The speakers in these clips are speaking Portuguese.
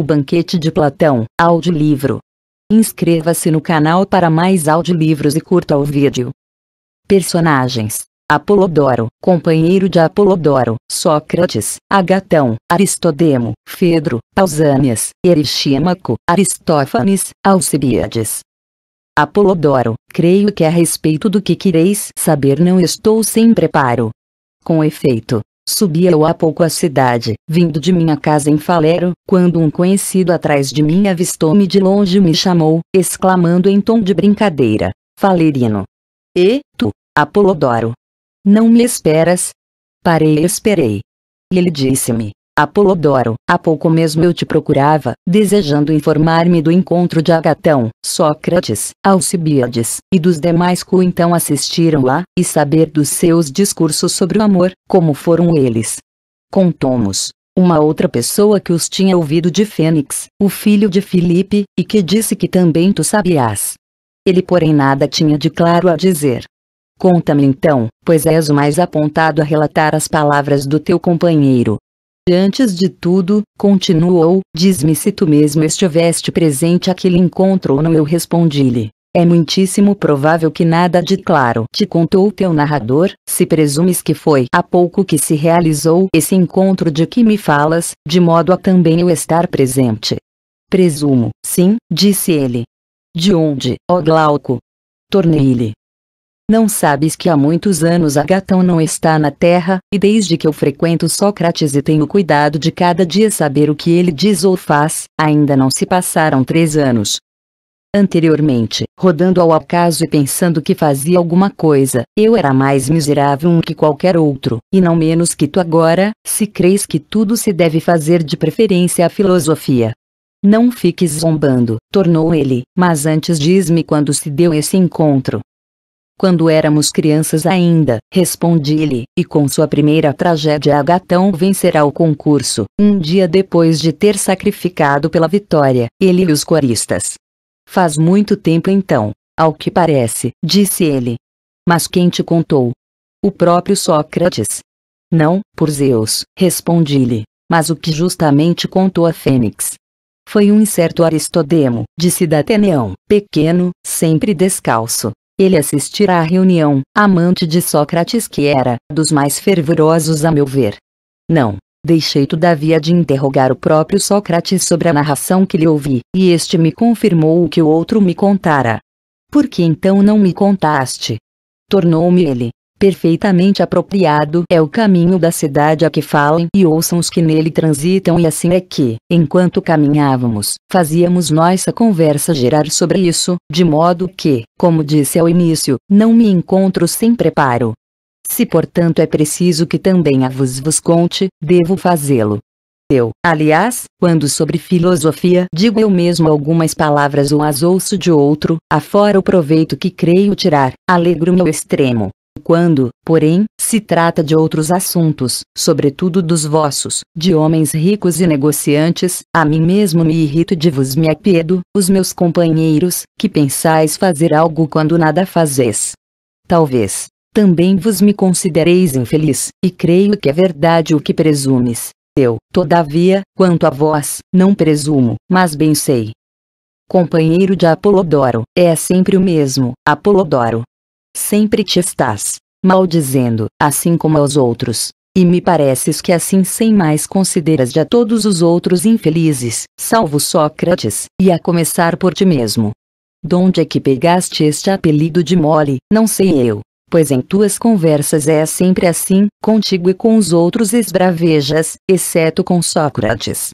O Banquete de Platão, audiolivro. Inscreva-se no canal para mais audiolivros e curta o vídeo. Personagens: Apolodoro, companheiro de Apolodoro, Sócrates, Agatão, Aristodemo, Fedro, Pausanias, Erixímaco, Aristófanes, Alcibiades. Apolodoro, creio que a respeito do que quereis saber não estou sem preparo. Com efeito, Subia eu há pouco a cidade, vindo de minha casa em Falero, quando um conhecido atrás de mim avistou-me de longe e me chamou, exclamando em tom de brincadeira: Faleriano! E, tu, Apolodoro! Não me esperas? Parei e esperei. Ele disse-me: Apolodoro, há pouco mesmo eu te procurava, desejando informar-me do encontro de Agatão, Sócrates, Alcibiades, e dos demais que então assistiram lá, e saber dos seus discursos sobre o amor, como foram eles. Contomos. Uma outra pessoa que os tinha ouvido de Fênix, o filho de Filipe, e que disse que também tu sabias. Ele porém nada tinha de claro a dizer. Conta-me então, pois és o mais apontado a relatar as palavras do teu companheiro, e antes de tudo, continuou, diz-me se tu mesmo estiveste presente àquele encontro ou não eu respondi-lhe. É muitíssimo provável que nada de claro te contou teu narrador, se presumes que foi há pouco que se realizou esse encontro de que me falas, de modo a também eu estar presente. Presumo, sim, disse ele. De onde, ó Glauco? Tornei-lhe. Não sabes que há muitos anos Agatão não está na Terra, e desde que eu frequento Sócrates e tenho cuidado de cada dia saber o que ele diz ou faz, ainda não se passaram três anos. Anteriormente, rodando ao acaso e pensando que fazia alguma coisa, eu era mais miserável um que qualquer outro, e não menos que tu agora, se crês que tudo se deve fazer de preferência à filosofia. Não fiques zombando, tornou ele, mas antes diz-me quando se deu esse encontro. Quando éramos crianças ainda, respondi-lhe, e com sua primeira tragédia Agatão vencerá o concurso, um dia depois de ter sacrificado pela vitória, ele e os coristas. Faz muito tempo então, ao que parece, disse ele. Mas quem te contou? O próprio Sócrates. Não, por Zeus, respondi-lhe, mas o que justamente contou a Fênix. Foi um incerto Aristodemo, disse Dateneão, pequeno, sempre descalço, ele assistirá à reunião, amante de Sócrates que era, dos mais fervorosos a meu ver. Não, Deixei todavia de interrogar o próprio Sócrates sobre a narração que lhe ouvi, e este me confirmou o que o outro me contara. Por que então não me contaste? Tornou-me ele perfeitamente apropriado é o caminho da cidade a que falem e ouçam os que nele transitam e assim é que, enquanto caminhávamos, fazíamos nossa conversa gerar sobre isso, de modo que, como disse ao início, não me encontro sem preparo. Se portanto é preciso que também a vos vos conte, devo fazê-lo. Eu, aliás, quando sobre filosofia digo eu mesmo algumas palavras um as ouço de outro, afora o proveito que creio tirar, alegro me ao extremo. Quando, porém, se trata de outros assuntos, sobretudo dos vossos, de homens ricos e negociantes, a mim mesmo me irrito de vos me apiedo, os meus companheiros, que pensais fazer algo quando nada fazes. Talvez, também vos me considereis infeliz, e creio que é verdade o que presumes. Eu, todavia, quanto a vós, não presumo, mas bem sei. Companheiro de Apolodoro, é sempre o mesmo, Apolodoro, Sempre te estás maldizendo, assim como aos outros. E me pareces que assim sem mais consideras de a todos os outros infelizes, salvo Sócrates, e a começar por ti mesmo. Donde é que pegaste este apelido de mole, não sei eu, pois em tuas conversas é sempre assim, contigo e com os outros esbravejas, exceto com Sócrates.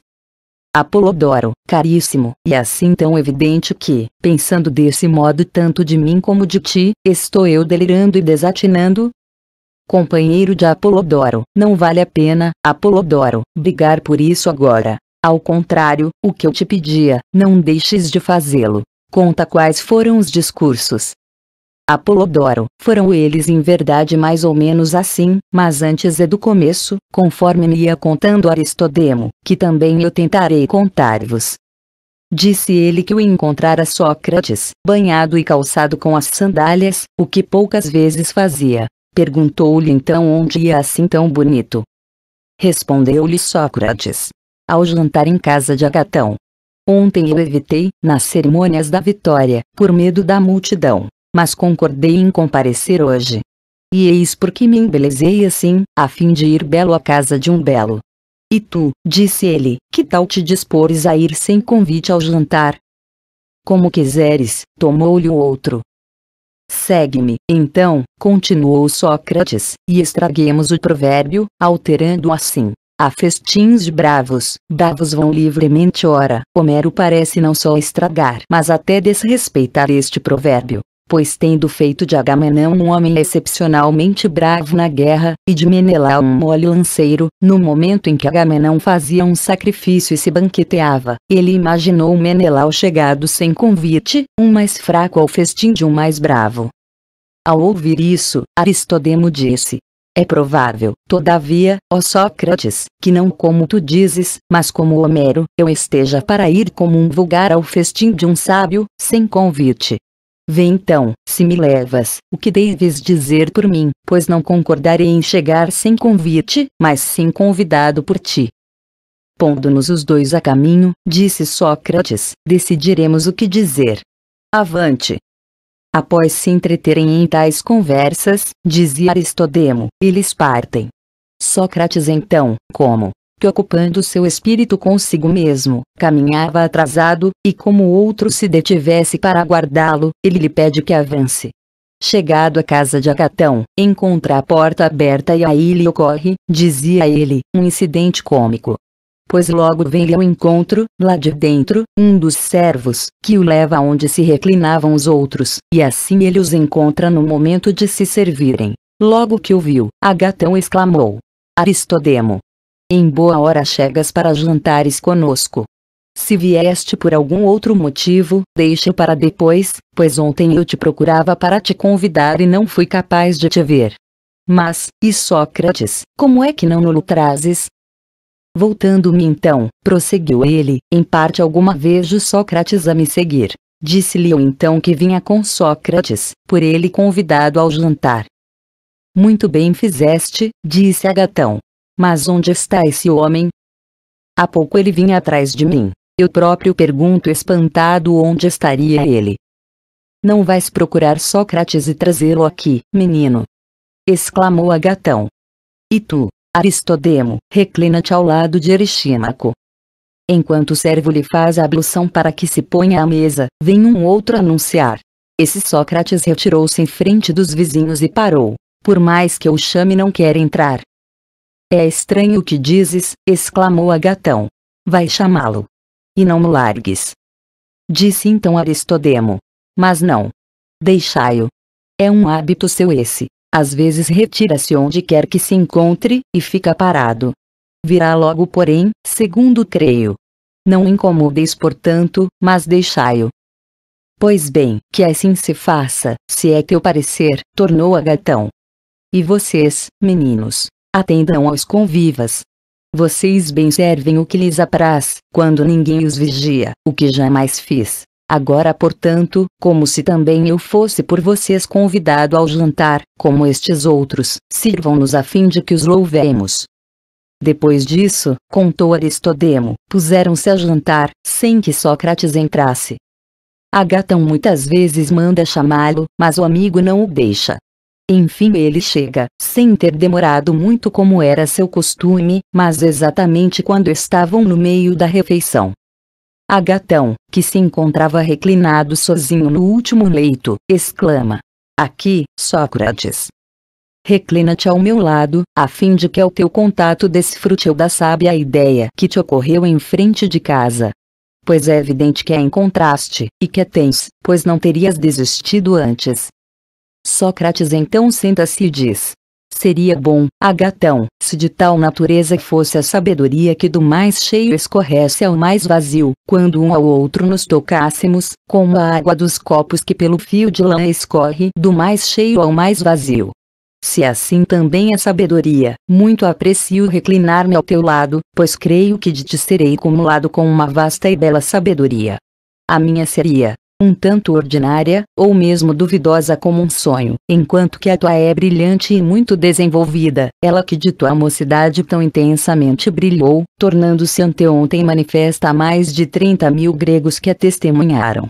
Apolodoro, caríssimo, e é assim tão evidente que, pensando desse modo tanto de mim como de ti, estou eu delirando e desatinando? Companheiro de Apolodoro, não vale a pena, Apolodoro, brigar por isso agora. Ao contrário, o que eu te pedia, não deixes de fazê-lo. Conta quais foram os discursos, Apolodoro. Foram eles em verdade mais ou menos assim, mas antes é do começo, conforme me ia contando Aristodemo, que também eu tentarei contar-vos. Disse ele que o encontrara Sócrates, banhado e calçado com as sandálias, o que poucas vezes fazia. Perguntou-lhe então onde ia assim tão bonito. Respondeu-lhe Sócrates. Ao jantar em casa de Agatão. Ontem eu evitei, nas cerimônias da vitória, por medo da multidão mas concordei em comparecer hoje. E eis porque me embelezei assim, a fim de ir belo à casa de um belo. E tu, disse ele, que tal te dispores a ir sem convite ao jantar? Como quiseres, tomou-lhe o outro. Segue-me, então, continuou Sócrates, e estraguemos o provérbio, alterando assim. A festins de bravos, bravos vão livremente ora. Homero parece não só estragar, mas até desrespeitar este provérbio pois tendo feito de Agamenão um homem excepcionalmente bravo na guerra, e de Menelau um mole lanceiro, no momento em que Agamenão fazia um sacrifício e se banqueteava, ele imaginou Menelau chegado sem convite, um mais fraco ao festim de um mais bravo. Ao ouvir isso, Aristodemo disse, é provável, todavia, ó Sócrates, que não como tu dizes, mas como Homero, eu esteja para ir como um vulgar ao festim de um sábio, sem convite. Vê então, se me levas, o que deves dizer por mim, pois não concordarei em chegar sem convite, mas sim convidado por ti. Pondo-nos os dois a caminho, disse Sócrates, decidiremos o que dizer. Avante! Após se entreterem em tais conversas, dizia Aristodemo, eles partem. Sócrates então, como, que ocupando seu espírito consigo mesmo, caminhava atrasado, e como outro se detivesse para aguardá-lo, ele lhe pede que avance. Chegado à casa de Acatão, encontra a porta aberta e aí lhe ocorre, dizia ele, um incidente cômico. Pois logo vem-lhe ao encontro, lá de dentro, um dos servos, que o leva onde se reclinavam os outros, e assim ele os encontra no momento de se servirem. Logo que o viu, Agatão exclamou. Aristodemo, em boa hora chegas para jantares conosco. Se vieste por algum outro motivo, deixa para depois, pois ontem eu te procurava para te convidar e não fui capaz de te ver. Mas, e Sócrates, como é que não no trazes? Voltando-me então, prosseguiu ele, em parte alguma vez de Sócrates a me seguir. Disse-lhe eu então que vinha com Sócrates, por ele convidado ao jantar. Muito bem fizeste, disse Agatão. Mas onde está esse homem? Há pouco ele vinha atrás de mim. Eu próprio pergunto espantado onde estaria ele. Não vais procurar Sócrates e trazê-lo aqui, menino. Exclamou Agatão. E tu, Aristodemo, reclina-te ao lado de Eristímaco. Enquanto o servo lhe faz a ablução para que se ponha à mesa, vem um outro anunciar. Esse Sócrates retirou-se em frente dos vizinhos e parou. Por mais que eu chame não quer entrar, é estranho o que dizes, exclamou Agatão. Vai chamá-lo. E não me largues. Disse então Aristodemo. Mas não. Deixai-o. É um hábito seu esse. Às vezes retira-se onde quer que se encontre, e fica parado. Virá logo, porém, segundo creio. Não incomodeis, portanto, mas deixai-o. Pois bem, que assim se faça, se é teu parecer, tornou Agatão. E vocês, meninos, atendam aos convivas. Vocês bem servem o que lhes apraz, quando ninguém os vigia, o que jamais fiz. Agora, portanto, como se também eu fosse por vocês convidado ao jantar, como estes outros, sirvam-nos a fim de que os louvemos. Depois disso, contou Aristodemo, puseram-se a jantar, sem que Sócrates entrasse. Agatão muitas vezes manda chamá-lo, mas o amigo não o deixa. Enfim ele chega, sem ter demorado muito como era seu costume, mas exatamente quando estavam no meio da refeição. Agatão, que se encontrava reclinado sozinho no último leito, exclama: Aqui, Sócrates. Reclina-te ao meu lado, a fim de que ao teu contato desfrute eu da sábia ideia que te ocorreu em frente de casa. Pois é evidente que a encontraste, e que a tens, pois não terias desistido antes, Sócrates então senta-se e diz: Seria bom, Agatão, se de tal natureza fosse a sabedoria que do mais cheio escorresse ao mais vazio, quando um ao outro nos tocássemos, como a água dos copos que pelo fio de lã escorre do mais cheio ao mais vazio. Se assim também é sabedoria, muito aprecio reclinar-me ao teu lado, pois creio que de ti serei acumulado com uma vasta e bela sabedoria. A minha seria, um tanto ordinária, ou mesmo duvidosa como um sonho, enquanto que a tua é brilhante e muito desenvolvida, ela que de tua mocidade tão intensamente brilhou, tornando-se anteontem manifesta a mais de 30 mil gregos que a testemunharam.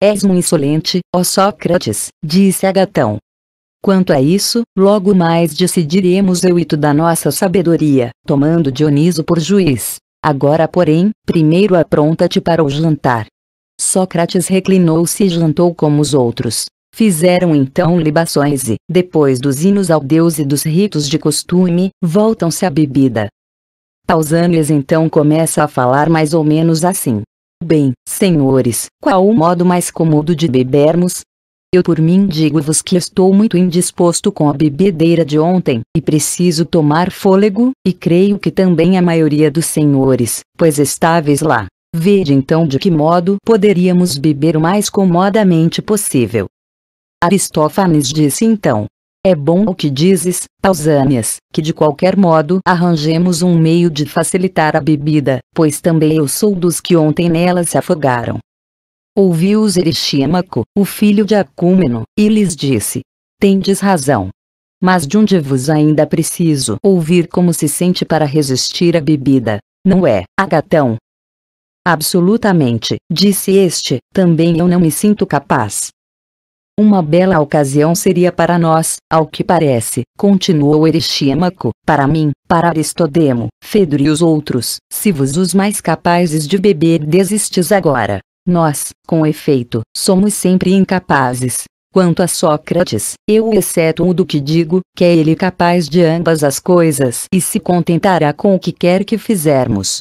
És um insolente, ó Sócrates, disse Agatão. Quanto a isso, logo mais decidiremos eu e tu da nossa sabedoria, tomando Dioniso por juiz. Agora porém, primeiro apronta-te para o jantar, Sócrates reclinou-se e jantou como os outros. Fizeram então libações e, depois dos hinos ao Deus e dos ritos de costume, voltam-se à bebida. Pausanias então começa a falar mais ou menos assim. Bem, senhores, qual o modo mais comodo de bebermos? Eu por mim digo-vos que estou muito indisposto com a bebedeira de ontem, e preciso tomar fôlego, e creio que também a maioria dos senhores, pois estáveis lá. Veja então de que modo poderíamos beber o mais comodamente possível. Aristófanes disse então. É bom o que dizes, Pausânias, que de qualquer modo arranjemos um meio de facilitar a bebida, pois também eu sou dos que ontem nela se afogaram. Ouviu-os Erixímaco, o filho de Acúmeno, e lhes disse. Tendes razão. Mas de onde vos ainda preciso ouvir como se sente para resistir à bebida, não é, Agatão, Absolutamente, disse este, também eu não me sinto capaz. Uma bela ocasião seria para nós, ao que parece, continuou Erechímaco, para mim, para Aristodemo, Fedro e os outros, se vos os mais capazes de beber desistes agora. Nós, com efeito, somos sempre incapazes. Quanto a Sócrates, eu exceto o do que digo, que é ele capaz de ambas as coisas e se contentará com o que quer que fizermos.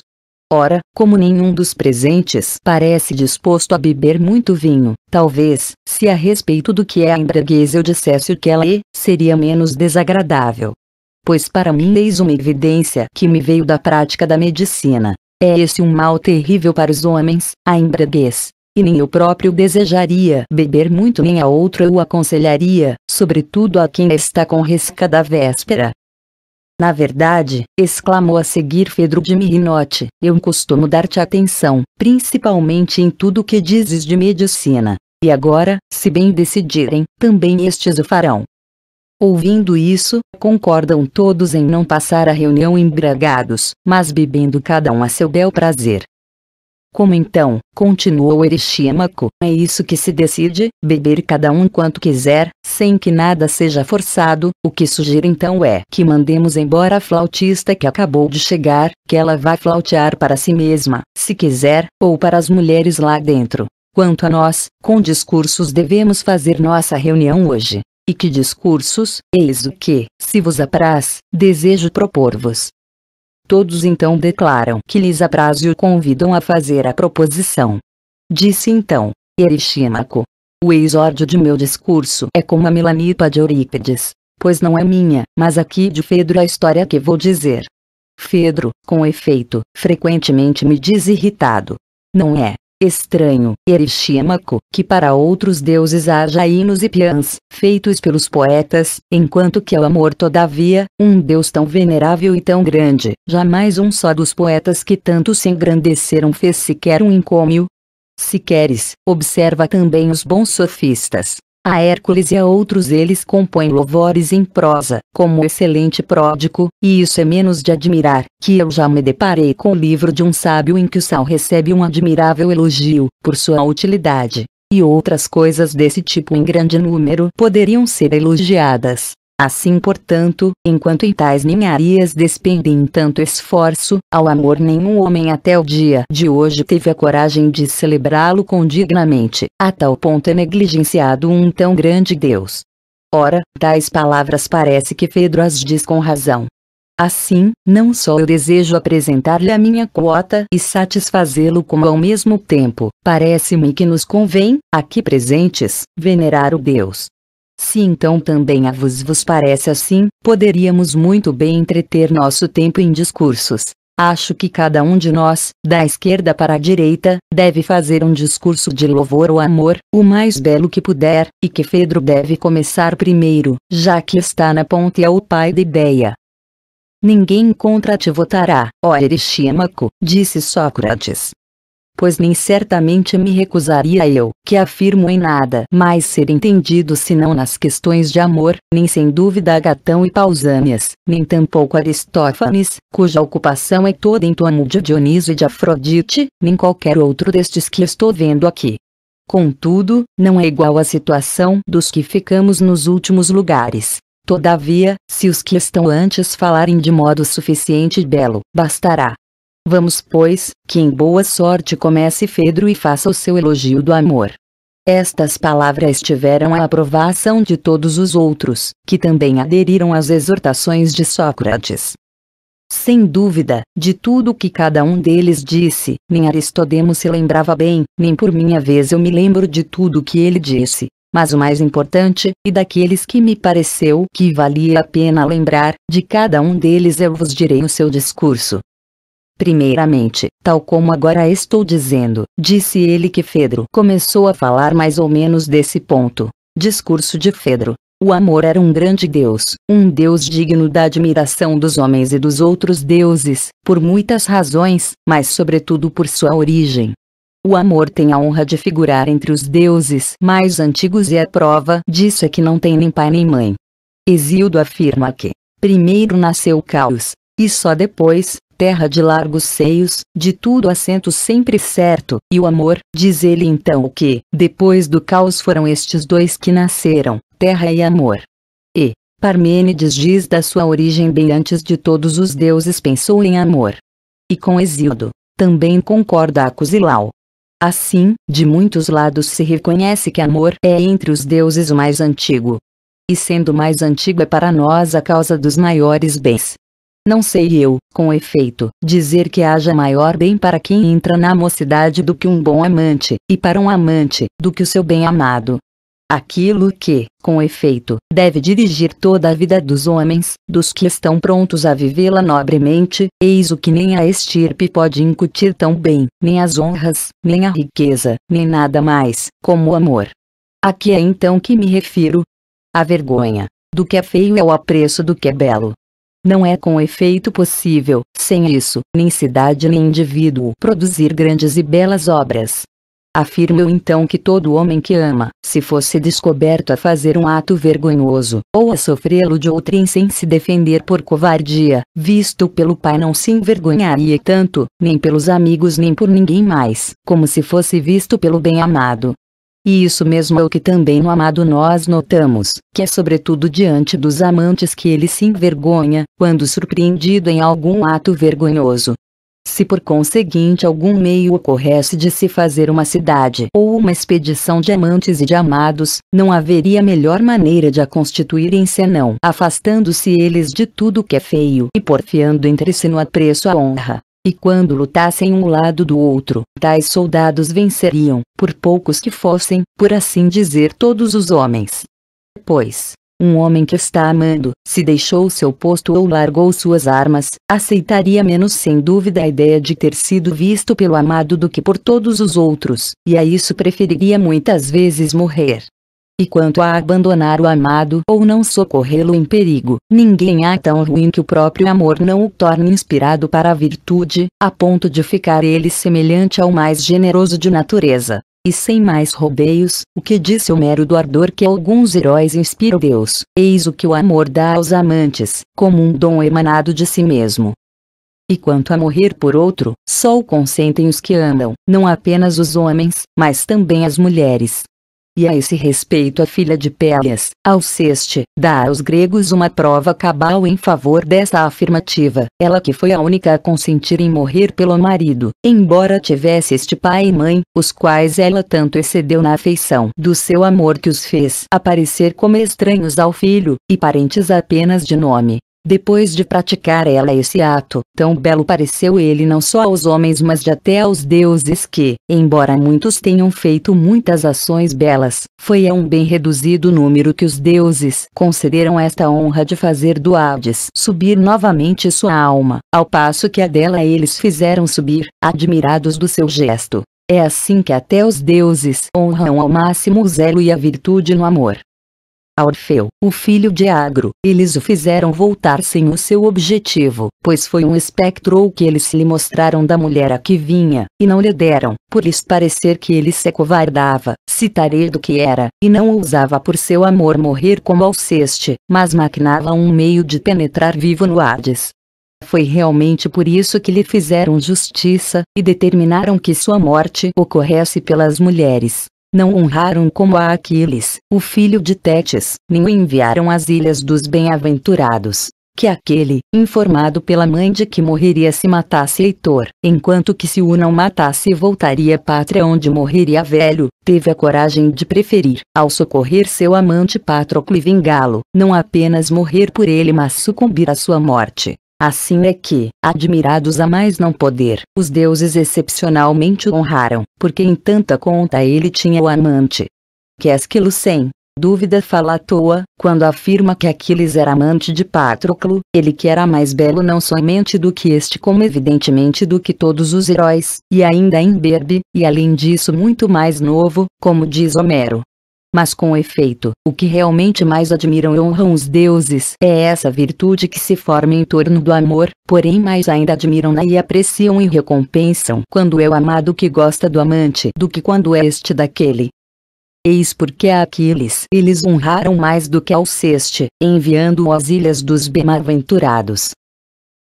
Ora, como nenhum dos presentes parece disposto a beber muito vinho, talvez, se a respeito do que é a embriaguez eu dissesse o que ela é, seria menos desagradável. Pois para mim eis uma evidência que me veio da prática da medicina. É esse um mal terrível para os homens, a embriaguez. E nem eu próprio desejaria beber muito nem a outro eu aconselharia, sobretudo a quem está com resca da véspera, na verdade, exclamou a seguir Fedro de Mirinote, eu costumo dar-te atenção, principalmente em tudo o que dizes de medicina. E agora, se bem decidirem, também estes o farão. Ouvindo isso, concordam todos em não passar a reunião embriagados, mas bebendo cada um a seu bel prazer. Como então, continuou Erechímaco, é isso que se decide, beber cada um quanto quiser, sem que nada seja forçado, o que sugiro então é que mandemos embora a flautista que acabou de chegar, que ela vá flautear para si mesma, se quiser, ou para as mulheres lá dentro. Quanto a nós, com discursos devemos fazer nossa reunião hoje. E que discursos, eis o que, se vos apraz, desejo propor-vos. Todos então declaram que lhes apraz e o convidam a fazer a proposição. Disse então, Eristímaco. O exórdio de meu discurso é como a Melanipa de Eurípides, pois não é minha, mas aqui de Fedro a história que vou dizer. Fedro, com efeito, frequentemente me diz irritado. Não é, estranho, eristímaco, que para outros deuses haja hinos e piãs feitos pelos poetas, enquanto que ao amor todavia, um deus tão venerável e tão grande, jamais um só dos poetas que tanto se engrandeceram fez sequer um encômio. Se queres, observa também os bons sofistas, a Hércules e a outros eles compõem louvores em prosa, como excelente pródico, e isso é menos de admirar, que eu já me deparei com o livro de um sábio em que o sal recebe um admirável elogio, por sua utilidade, e outras coisas desse tipo em grande número poderiam ser elogiadas. Assim portanto, enquanto em tais ninharias despendem tanto esforço, ao amor nenhum homem até o dia de hoje teve a coragem de celebrá-lo condignamente, a tal ponto é negligenciado um tão grande Deus. Ora, tais palavras parece que Pedro as diz com razão. Assim, não só eu desejo apresentar-lhe a minha quota e satisfazê-lo como ao mesmo tempo, parece-me que nos convém, aqui presentes, venerar o Deus, se então também a vos vos parece assim, poderíamos muito bem entreter nosso tempo em discursos. Acho que cada um de nós, da esquerda para a direita, deve fazer um discurso de louvor ou amor, o mais belo que puder, e que Pedro deve começar primeiro, já que está na ponte ao pai da ideia. Ninguém contra te votará, ó Erixímaco, disse Sócrates pois nem certamente me recusaria eu, que afirmo em nada mais ser entendido senão nas questões de amor, nem sem dúvida Agatão e Pausânias, nem tampouco Aristófanes, cuja ocupação é toda em torno de Dioniso e de Afrodite, nem qualquer outro destes que estou vendo aqui. Contudo, não é igual a situação dos que ficamos nos últimos lugares. Todavia, se os que estão antes falarem de modo suficiente e belo, bastará, Vamos, pois, que em boa sorte comece Fedro e faça o seu elogio do amor. Estas palavras tiveram a aprovação de todos os outros, que também aderiram às exortações de Sócrates. Sem dúvida, de tudo o que cada um deles disse, nem Aristodemo se lembrava bem, nem por minha vez eu me lembro de tudo o que ele disse. Mas o mais importante, e daqueles que me pareceu que valia a pena lembrar, de cada um deles eu vos direi o seu discurso, Primeiramente, tal como agora estou dizendo, disse ele que Fedro começou a falar mais ou menos desse ponto. Discurso de Fedro. O amor era um grande Deus, um Deus digno da admiração dos homens e dos outros deuses, por muitas razões, mas sobretudo por sua origem. O amor tem a honra de figurar entre os deuses mais antigos e a prova disso é que não tem nem pai nem mãe. Exildo afirma que, primeiro nasceu o caos, e só depois, terra de largos seios, de tudo assento sempre certo, e o amor, diz ele então o que, depois do caos foram estes dois que nasceram, terra e amor. E, Parmênides diz da sua origem bem antes de todos os deuses pensou em amor. E com Exíodo, também concorda Acusilau. Assim, de muitos lados se reconhece que amor é entre os deuses o mais antigo. E sendo mais antigo é para nós a causa dos maiores bens, não sei eu, com efeito, dizer que haja maior bem para quem entra na mocidade do que um bom amante, e para um amante, do que o seu bem amado. Aquilo que, com efeito, deve dirigir toda a vida dos homens, dos que estão prontos a vivê-la nobremente, eis o que nem a estirpe pode incutir tão bem, nem as honras, nem a riqueza, nem nada mais, como o amor. Aqui é então que me refiro. A vergonha, do que é feio é o apreço do que é belo. Não é com efeito possível, sem isso, nem cidade nem indivíduo produzir grandes e belas obras. Afirmo eu então que todo homem que ama, se fosse descoberto a fazer um ato vergonhoso, ou a sofrê-lo de outrem sem se defender por covardia, visto pelo pai não se envergonharia tanto, nem pelos amigos nem por ninguém mais, como se fosse visto pelo bem amado. E isso mesmo é o que também no amado nós notamos, que é sobretudo diante dos amantes que ele se envergonha, quando surpreendido em algum ato vergonhoso. Se por conseguinte algum meio ocorresse de se fazer uma cidade ou uma expedição de amantes e de amados, não haveria melhor maneira de a constituírem senão afastando-se eles de tudo que é feio e porfiando entre si no apreço à honra, e quando lutassem um lado do outro, tais soldados venceriam, por poucos que fossem, por assim dizer todos os homens. Pois, um homem que está amando, se deixou seu posto ou largou suas armas, aceitaria menos sem dúvida a ideia de ter sido visto pelo amado do que por todos os outros, e a isso preferiria muitas vezes morrer, e quanto a abandonar o amado ou não socorrê-lo em perigo, ninguém há tão ruim que o próprio amor não o torne inspirado para a virtude, a ponto de ficar ele semelhante ao mais generoso de natureza. E sem mais rodeios, o que disse Homero do ardor que alguns heróis inspiram Deus, eis o que o amor dá aos amantes, como um dom emanado de si mesmo. E quanto a morrer por outro, só o consentem os que amam, não apenas os homens, mas também as mulheres, e a esse respeito a filha de Pélias, Alceste, dá aos gregos uma prova cabal em favor desta afirmativa, ela que foi a única a consentir em morrer pelo marido, embora tivesse este pai e mãe, os quais ela tanto excedeu na afeição do seu amor que os fez aparecer como estranhos ao filho, e parentes apenas de nome, depois de praticar ela esse ato, tão belo pareceu ele não só aos homens mas de até aos deuses que, embora muitos tenham feito muitas ações belas, foi a um bem reduzido número que os deuses concederam esta honra de fazer do Hades subir novamente sua alma, ao passo que a dela eles fizeram subir, admirados do seu gesto. É assim que até os deuses honram ao máximo o zelo e a virtude no amor a Orfeu, o filho de Agro, eles o fizeram voltar sem o seu objetivo, pois foi um espectro que eles lhe mostraram da mulher a que vinha, e não lhe deram, por lhes parecer que ele se covardava, citarei do que era, e não ousava por seu amor morrer como Alceste, mas maquinava um meio de penetrar vivo no Hades. Foi realmente por isso que lhe fizeram justiça, e determinaram que sua morte ocorresse pelas mulheres, não honraram como a Aquiles, o filho de Tétis, nem o enviaram às ilhas dos bem-aventurados. Que aquele, informado pela mãe de que morreria se matasse Heitor, enquanto que se o não matasse voltaria à pátria onde morreria velho, teve a coragem de preferir, ao socorrer seu amante Patroclo e vingá-lo, não apenas morrer por ele mas sucumbir à sua morte. Assim é que, admirados a mais não poder, os deuses excepcionalmente o honraram, porque em tanta conta ele tinha o amante. Quésquilo sem dúvida fala à toa, quando afirma que Aquiles era amante de Patroclo, ele que era mais belo não somente do que este como evidentemente do que todos os heróis, e ainda imberbe, e além disso muito mais novo, como diz Homero, mas com efeito, o que realmente mais admiram e honram os deuses é essa virtude que se forma em torno do amor, porém mais ainda admiram-na e apreciam e recompensam quando é o amado que gosta do amante do que quando é este daquele. Eis porque a Aquiles eles honraram mais do que ao Ceste, enviando-o às ilhas dos bem-aventurados.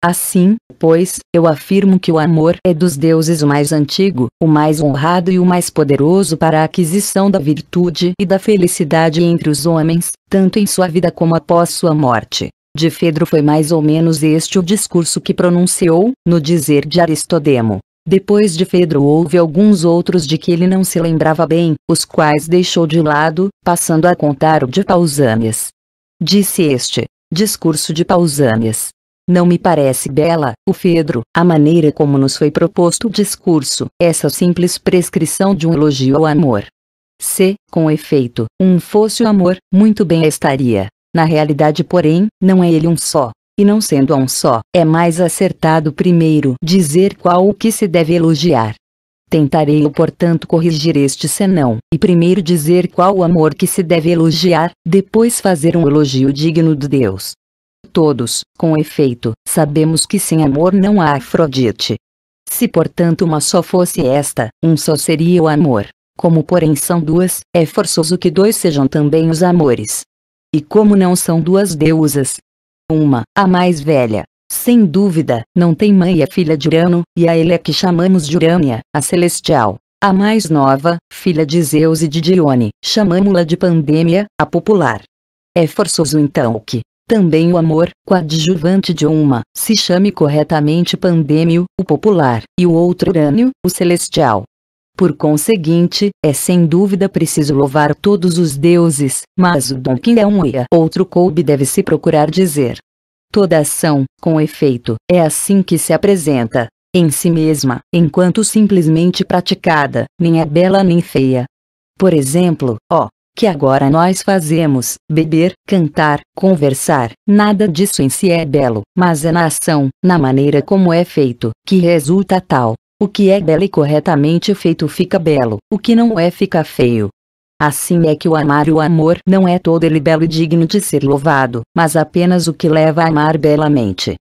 Assim, pois, eu afirmo que o amor é dos deuses o mais antigo, o mais honrado e o mais poderoso para a aquisição da virtude e da felicidade entre os homens, tanto em sua vida como após sua morte. De Fedro foi mais ou menos este o discurso que pronunciou, no dizer de Aristodemo. Depois de Fedro houve alguns outros de que ele não se lembrava bem, os quais deixou de lado, passando a contar o de Pausânias. Disse este, discurso de Pausânias. Não me parece bela, o Fedro, a maneira como nos foi proposto o discurso, essa simples prescrição de um elogio ao amor. Se, com efeito, um fosse o amor, muito bem estaria. Na realidade, porém, não é ele um só. E não sendo um só, é mais acertado primeiro dizer qual o que se deve elogiar. Tentarei, eu, portanto, corrigir este senão, e primeiro dizer qual o amor que se deve elogiar, depois fazer um elogio digno de Deus, todos, com efeito, sabemos que sem amor não há Afrodite. Se portanto uma só fosse esta, um só seria o amor. Como porém são duas, é forçoso que dois sejam também os amores. E como não são duas deusas? Uma, a mais velha, sem dúvida, não tem mãe a filha de Urano, e a ele é que chamamos de Urânia, a celestial. A mais nova, filha de Zeus e de Dione, chamamos-la de Pandêmia, a popular. É forçoso então que, também o amor, coadjuvante de uma, se chame corretamente pandêmio, o popular, e o outro urânio, o celestial. Por conseguinte, é sem dúvida preciso louvar todos os deuses, mas o dom que é um e a outro coube deve-se procurar dizer. Toda ação, com efeito, é assim que se apresenta, em si mesma, enquanto simplesmente praticada, nem é bela nem feia. Por exemplo, ó, que agora nós fazemos, beber, cantar, conversar, nada disso em si é belo, mas é na ação, na maneira como é feito, que resulta tal. O que é belo e corretamente feito fica belo, o que não é fica feio. Assim é que o amar e o amor não é todo ele belo e digno de ser louvado, mas apenas o que leva a amar belamente.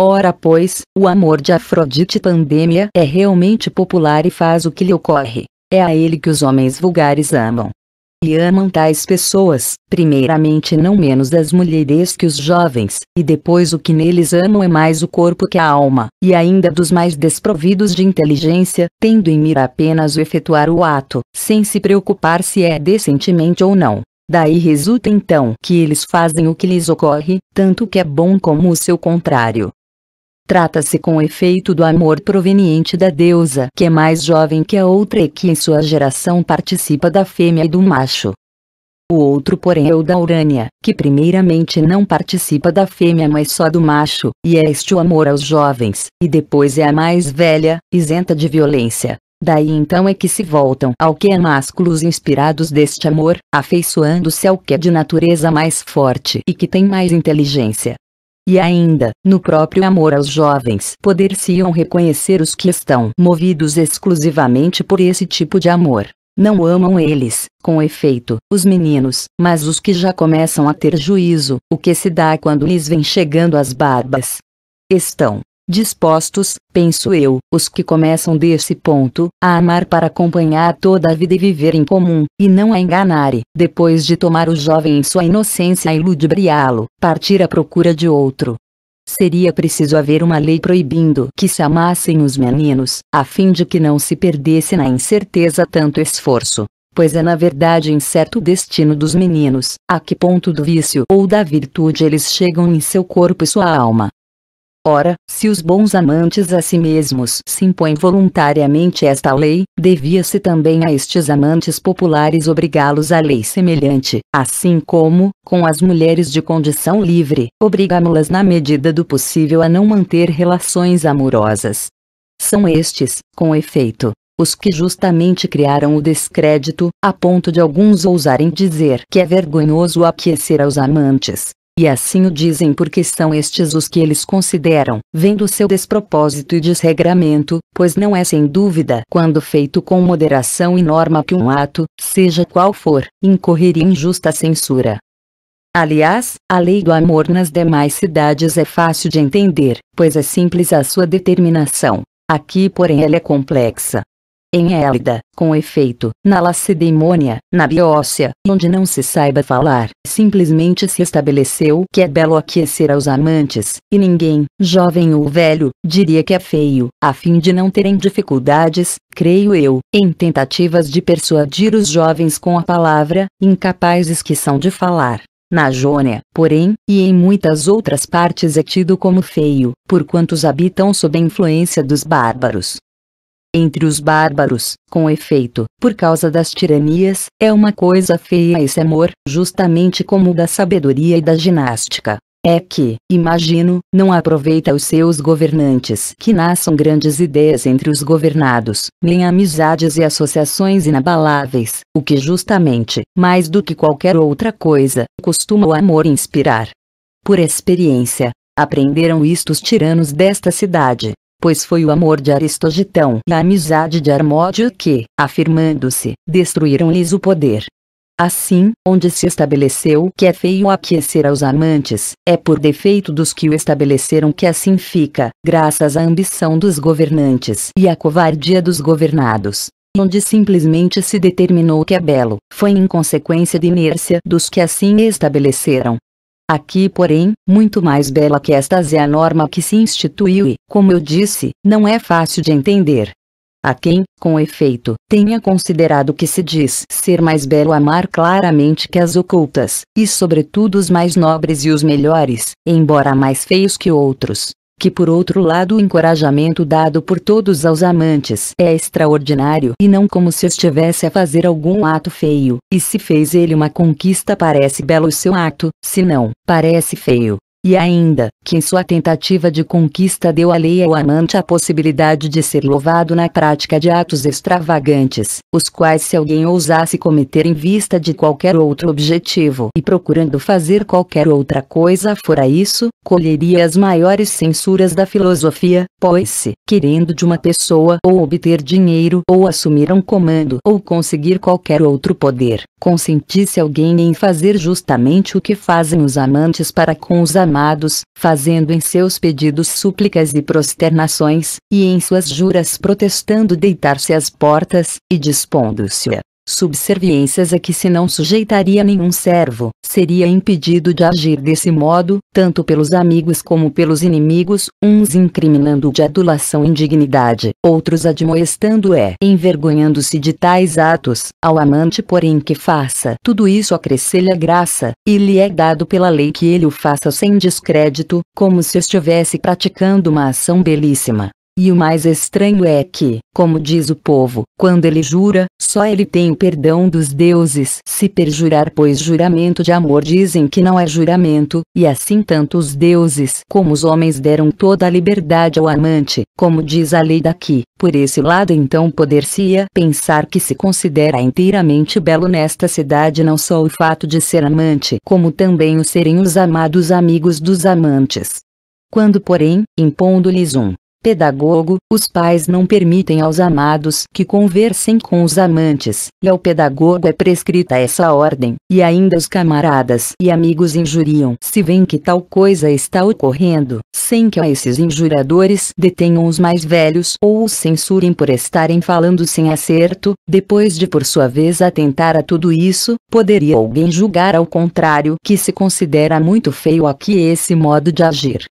Ora pois, o amor de Afrodite Pandemia é realmente popular e faz o que lhe ocorre. É a ele que os homens vulgares amam, e amam tais pessoas, primeiramente não menos das mulheres que os jovens, e depois o que neles amam é mais o corpo que a alma, e ainda dos mais desprovidos de inteligência, tendo em mira apenas o efetuar o ato, sem se preocupar se é decentemente ou não. Daí resulta então que eles fazem o que lhes ocorre, tanto o que é bom como o seu contrário, Trata-se com efeito do amor proveniente da deusa que é mais jovem que a outra e que em sua geração participa da fêmea e do macho. O outro porém é o da Urânia, que primeiramente não participa da fêmea mas só do macho, e é este o amor aos jovens, e depois é a mais velha, isenta de violência. Daí então é que se voltam ao que é másculos inspirados deste amor, afeiçoando-se ao que é de natureza mais forte e que tem mais inteligência. E ainda, no próprio amor aos jovens poder-se-iam reconhecer os que estão movidos exclusivamente por esse tipo de amor. Não amam eles, com efeito, os meninos, mas os que já começam a ter juízo, o que se dá quando lhes vem chegando as barbas. Estão, dispostos, penso eu, os que começam desse ponto, a amar para acompanhar toda a vida e viver em comum, e não a enganar e, depois de tomar o jovem em sua inocência e ludibriá-lo, partir à procura de outro. Seria preciso haver uma lei proibindo que se amassem os meninos, a fim de que não se perdesse na incerteza tanto esforço pois é na verdade incerto o destino dos meninos, a que ponto do vício ou da virtude eles chegam em seu corpo e sua alma, Ora, se os bons amantes a si mesmos se impõem voluntariamente esta lei, devia-se também a estes amantes populares obrigá-los a lei semelhante, assim como, com as mulheres de condição livre, obrigá-las na medida do possível a não manter relações amorosas. São estes, com efeito, os que justamente criaram o descrédito, a ponto de alguns ousarem dizer que é vergonhoso aquecer aos amantes, e assim o dizem porque são estes os que eles consideram, vendo seu despropósito e desregramento, pois não é sem dúvida quando feito com moderação e norma que um ato, seja qual for, incorreria em justa censura. Aliás, a lei do amor nas demais cidades é fácil de entender, pois é simples a sua determinação. Aqui, porém, ela é complexa em Hélida, com efeito, na Lacedemônia, na Biócia, onde não se saiba falar, simplesmente se estabeleceu que é belo aquecer aos amantes, e ninguém, jovem ou velho, diria que é feio, a fim de não terem dificuldades, creio eu, em tentativas de persuadir os jovens com a palavra, incapazes que são de falar. Na Jônia, porém, e em muitas outras partes é tido como feio, por quantos habitam sob a influência dos bárbaros, entre os bárbaros, com efeito, por causa das tiranias, é uma coisa feia esse amor, justamente como o da sabedoria e da ginástica. É que, imagino, não aproveita os seus governantes que nasçam grandes ideias entre os governados, nem amizades e associações inabaláveis, o que justamente, mais do que qualquer outra coisa, costuma o amor inspirar. Por experiência, aprenderam isto os tiranos desta cidade, pois foi o amor de Aristogitão e a amizade de Armódio que, afirmando-se, destruíram-lhes o poder. Assim, onde se estabeleceu que é feio aquecer aos amantes, é por defeito dos que o estabeleceram que assim fica, graças à ambição dos governantes e à covardia dos governados. Onde simplesmente se determinou que é belo, foi em consequência de inércia dos que assim estabeleceram, Aqui porém, muito mais bela que estas é a norma que se instituiu e, como eu disse, não é fácil de entender. A quem, com efeito, tenha considerado que se diz ser mais belo amar claramente que as ocultas, e sobretudo os mais nobres e os melhores, embora mais feios que outros, que por outro lado o encorajamento dado por todos aos amantes é extraordinário e não como se estivesse a fazer algum ato feio, e se fez ele uma conquista parece belo o seu ato, se não, parece feio, e ainda, que em sua tentativa de conquista deu à lei ao amante a possibilidade de ser louvado na prática de atos extravagantes, os quais se alguém ousasse cometer em vista de qualquer outro objetivo e procurando fazer qualquer outra coisa fora isso, colheria as maiores censuras da filosofia, pois se, querendo de uma pessoa ou obter dinheiro ou assumir um comando ou conseguir qualquer outro poder, consentisse alguém em fazer justamente o que fazem os amantes para com os amantes amados, fazendo em seus pedidos súplicas e prosternações, e em suas juras protestando deitar-se às portas, e dispondo-se a subserviências a que se não sujeitaria nenhum servo, seria impedido de agir desse modo, tanto pelos amigos como pelos inimigos, uns incriminando de adulação e indignidade, outros admoestando e envergonhando-se de tais atos, ao amante porém que faça tudo isso acrescelha graça, e lhe é dado pela lei que ele o faça sem descrédito, como se estivesse praticando uma ação belíssima, e o mais estranho é que, como diz o povo, quando ele jura, só ele tem o perdão dos deuses. Se perjurar, pois juramento de amor dizem que não é juramento, e assim tanto os deuses como os homens deram toda a liberdade ao amante, como diz a lei daqui. Por esse lado, então poder-se-ia pensar que se considera inteiramente belo nesta cidade não só o fato de ser amante, como também o serem os amados amigos dos amantes. Quando, porém, impondo-lhes um Pedagogo, os pais não permitem aos amados que conversem com os amantes, e ao pedagogo é prescrita essa ordem, e ainda os camaradas e amigos injuriam se vêem que tal coisa está ocorrendo, sem que a esses injuradores detenham os mais velhos ou os censurem por estarem falando sem acerto, depois de por sua vez atentar a tudo isso, poderia alguém julgar ao contrário que se considera muito feio aqui esse modo de agir.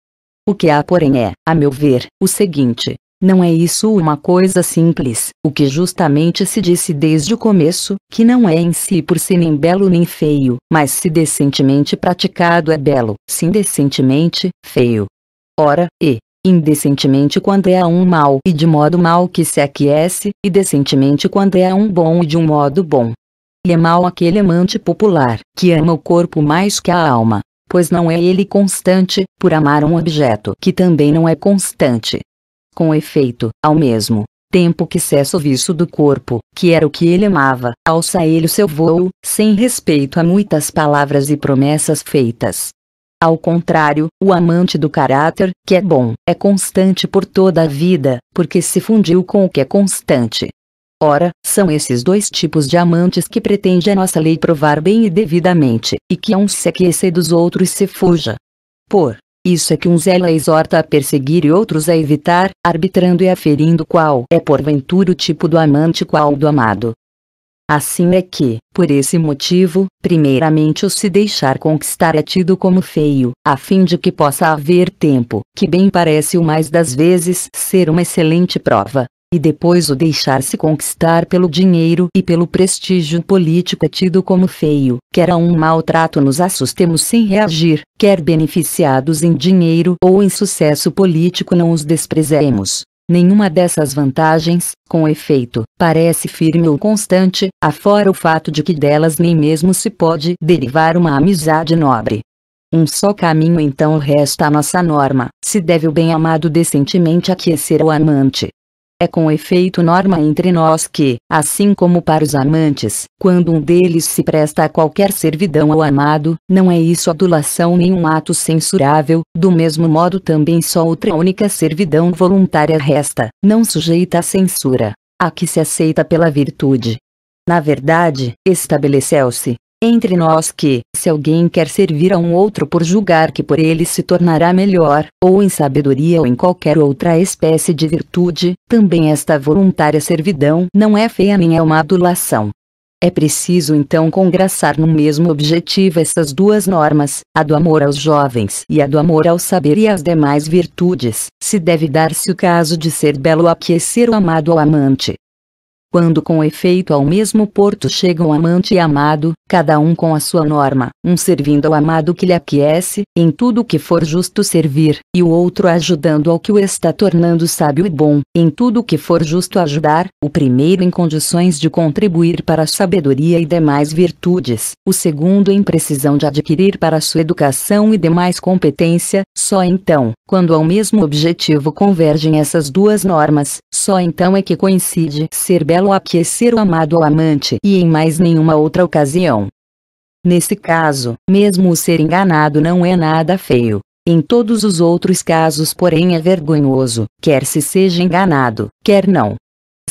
O que há, porém, é, a meu ver, o seguinte: não é isso uma coisa simples, o que justamente se disse desde o começo, que não é em si por si nem belo nem feio, mas se decentemente praticado é belo, se indecentemente, feio. Ora, e, indecentemente quando é a um mal e de modo mal que se aquece, e decentemente quando é a um bom e de um modo bom. E é mal aquele amante popular, que ama o corpo mais que a alma, pois não é ele constante, por amar um objeto que também não é constante. Com efeito, ao mesmo tempo que cessa o vício do corpo, que era o que ele amava, alça ele o seu vôo, sem respeito a muitas palavras e promessas feitas. Ao contrário, o amante do caráter, que é bom, é constante por toda a vida, porque se fundiu com o que é constante. Ora, são esses dois tipos de amantes que pretende a nossa lei provar bem e devidamente, e que a um se aqueça e dos outros se fuja. Por isso é que uns ela exorta a perseguir e outros a evitar, arbitrando e aferindo qual é porventura o tipo do amante qual do amado. Assim é que, por esse motivo, primeiramente o se deixar conquistar é tido como feio, a fim de que possa haver tempo, que bem parece o mais das vezes ser uma excelente prova e depois o deixar-se conquistar pelo dinheiro e pelo prestígio político é tido como feio, quer a um maltrato nos assustemos sem reagir, quer beneficiados em dinheiro ou em sucesso político não os desprezemos. Nenhuma dessas vantagens, com efeito, parece firme ou constante, afora o fato de que delas nem mesmo se pode derivar uma amizade nobre. Um só caminho então resta a nossa norma, se deve o bem amado decentemente aquecer o amante, é com efeito norma entre nós que, assim como para os amantes, quando um deles se presta a qualquer servidão ao amado, não é isso adulação nem um ato censurável, do mesmo modo também só outra única servidão voluntária resta, não sujeita à censura, a que se aceita pela virtude. Na verdade, estabeleceu-se, entre nós que, se alguém quer servir a um outro por julgar que por ele se tornará melhor, ou em sabedoria ou em qualquer outra espécie de virtude, também esta voluntária servidão não é feia nem é uma adulação. É preciso então congraçar no mesmo objetivo essas duas normas, a do amor aos jovens e a do amor ao saber e às demais virtudes, se deve dar-se o caso de ser belo aquecer o amado ao amante, quando com efeito ao mesmo porto chegam amante e amado, cada um com a sua norma, um servindo ao amado que lhe aquece, em tudo o que for justo servir, e o outro ajudando ao que o está tornando sábio e bom, em tudo o que for justo ajudar, o primeiro em condições de contribuir para a sabedoria e demais virtudes, o segundo em precisão de adquirir para sua educação e demais competência, só então, quando ao mesmo objetivo convergem essas duas normas, só então é que coincide ser belo ela aquecer o amado ou amante e em mais nenhuma outra ocasião. Nesse caso, mesmo o ser enganado não é nada feio. Em todos os outros casos, porém, é vergonhoso, quer se seja enganado, quer não.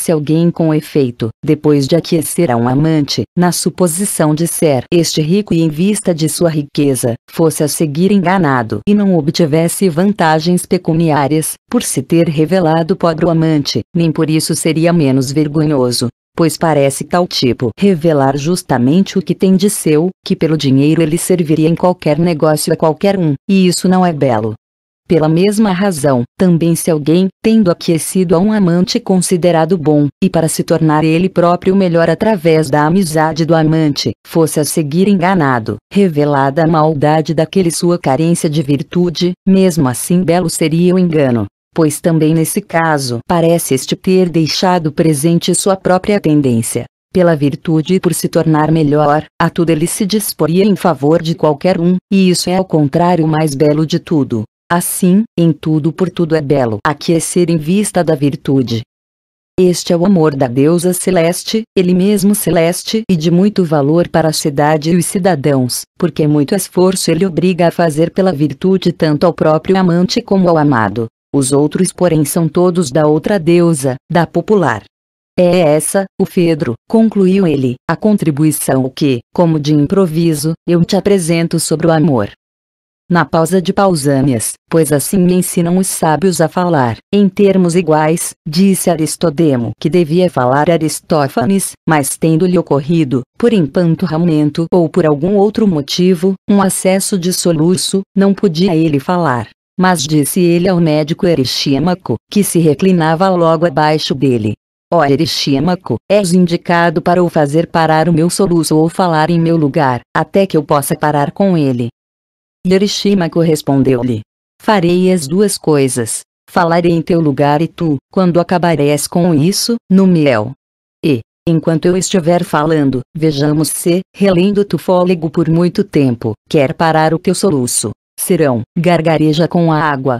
Se alguém com efeito, depois de aquecer a um amante, na suposição de ser este rico e em vista de sua riqueza, fosse a seguir enganado e não obtivesse vantagens pecuniárias, por se ter revelado pobre o amante, nem por isso seria menos vergonhoso, pois parece tal tipo revelar justamente o que tem de seu, que pelo dinheiro ele serviria em qualquer negócio a qualquer um, e isso não é belo. Pela mesma razão, também se alguém, tendo aquecido a um amante considerado bom, e para se tornar ele próprio melhor através da amizade do amante, fosse a seguir enganado, revelada a maldade daquele sua carência de virtude, mesmo assim belo seria o engano pois também nesse caso parece este ter deixado presente sua própria tendência. Pela virtude e por se tornar melhor, a tudo ele se disporia em favor de qualquer um, e isso é ao contrário o mais belo de tudo. Assim, em tudo por tudo é belo aquecer em vista da virtude. Este é o amor da deusa celeste, ele mesmo celeste e de muito valor para a cidade e os cidadãos, porque muito esforço ele obriga a fazer pela virtude tanto ao próprio amante como ao amado. Os outros, porém, são todos da outra deusa, da popular. É essa, o Fedro, concluiu ele, a contribuição que, como de improviso, eu te apresento sobre o amor na pausa de pausâmias, pois assim me ensinam os sábios a falar, em termos iguais, disse Aristodemo que devia falar Aristófanes, mas tendo-lhe ocorrido, por empanturramento ou por algum outro motivo, um acesso de soluço, não podia ele falar. Mas disse ele ao médico Erechímaco, que se reclinava logo abaixo dele. Ó oh, és indicado para o fazer parar o meu soluço ou falar em meu lugar, até que eu possa parar com ele. Yerishima correspondeu-lhe. Farei as duas coisas. Falarei em teu lugar e tu, quando acabarés com isso, no miel. E, enquanto eu estiver falando, vejamos se, relendo tu fôlego por muito tempo, quer parar o teu soluço. Serão, gargareja com a água.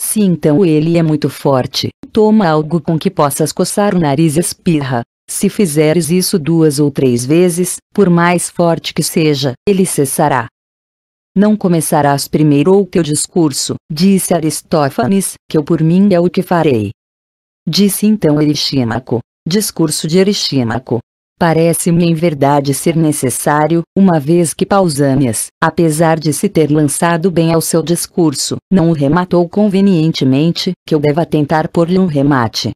Se então ele é muito forte, toma algo com que possas coçar o nariz e espirra. Se fizeres isso duas ou três vezes, por mais forte que seja, ele cessará. Não começarás primeiro o teu discurso, disse Aristófanes, que eu por mim é o que farei. Disse então Eristímaco. Discurso de Eristímaco. Parece-me em verdade ser necessário, uma vez que Pausânias, apesar de se ter lançado bem ao seu discurso, não o rematou convenientemente, que eu deva tentar pôr-lhe um remate.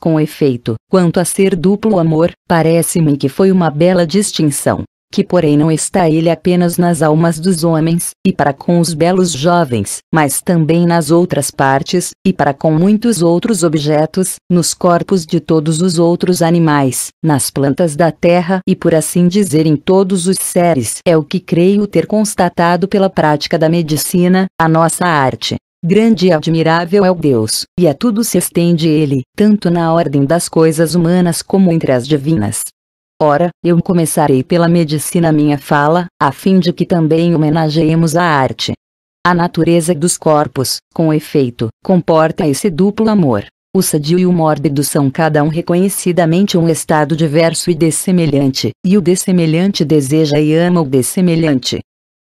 Com efeito, quanto a ser duplo amor, parece-me que foi uma bela distinção, que porém não está ele apenas nas almas dos homens, e para com os belos jovens, mas também nas outras partes, e para com muitos outros objetos, nos corpos de todos os outros animais, nas plantas da terra e por assim dizer em todos os seres. É o que creio ter constatado pela prática da medicina, a nossa arte. Grande e admirável é o Deus, e a tudo se estende ele, tanto na ordem das coisas humanas como entre as divinas. Ora, eu começarei pela medicina minha fala, a fim de que também homenageemos a arte. A natureza dos corpos, com efeito, comporta esse duplo amor. O sadio e o mórbido são cada um reconhecidamente um estado diverso e dessemelhante, e o dessemelhante deseja e ama o dessemelhante.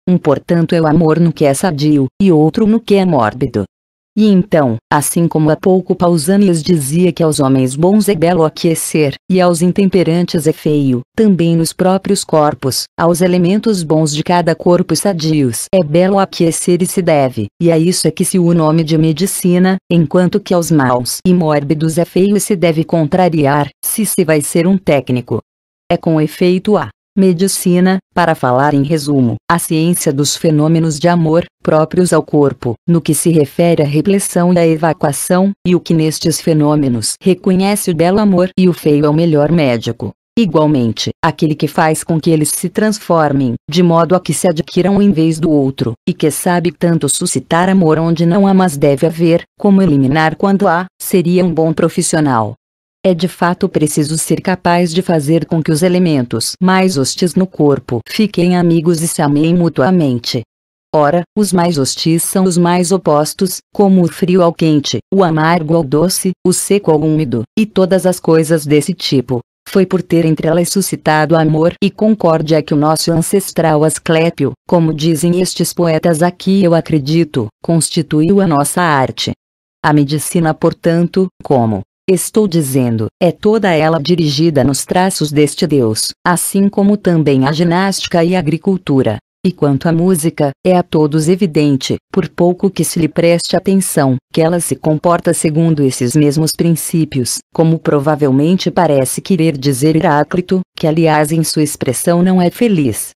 Um portanto é o amor no que é sadio, e outro no que é mórbido. E então, assim como há pouco Pausanias dizia que aos homens bons é belo aquecer, e aos intemperantes é feio, também nos próprios corpos, aos elementos bons de cada corpo sadios é belo aquecer e se deve, e a isso é que se o nome de medicina, enquanto que aos maus e mórbidos é feio e se deve contrariar, se se vai ser um técnico. É com efeito a Medicina, para falar em resumo, a ciência dos fenômenos de amor, próprios ao corpo, no que se refere à repressão e à evacuação, e o que nestes fenômenos reconhece o belo amor e o feio é o melhor médico. Igualmente, aquele que faz com que eles se transformem, de modo a que se adquiram um em vez do outro, e que sabe tanto suscitar amor onde não há mas deve haver, como eliminar quando há, seria um bom profissional. É de fato preciso ser capaz de fazer com que os elementos mais hostis no corpo fiquem amigos e se amem mutuamente. Ora, os mais hostis são os mais opostos, como o frio ao quente, o amargo ao doce, o seco ao úmido, e todas as coisas desse tipo. Foi por ter entre elas suscitado amor e concórdia que o nosso ancestral Asclépio, como dizem estes poetas aqui, eu acredito, constituiu a nossa arte. A medicina, portanto, como Estou dizendo, é toda ela dirigida nos traços deste Deus, assim como também a ginástica e a agricultura. E quanto à música, é a todos evidente, por pouco que se lhe preste atenção, que ela se comporta segundo esses mesmos princípios, como provavelmente parece querer dizer Heráclito, que aliás em sua expressão não é feliz.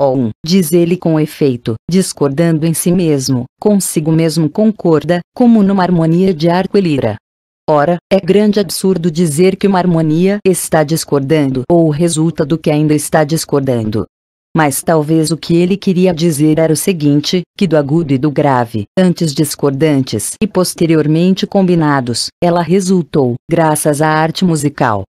Oh um, diz ele com efeito, discordando em si mesmo, consigo mesmo concorda, como numa harmonia de arco e lira. Ora, é grande absurdo dizer que uma harmonia está discordando ou resulta do que ainda está discordando. Mas talvez o que ele queria dizer era o seguinte, que do agudo e do grave, antes discordantes e posteriormente combinados, ela resultou, graças à arte musical.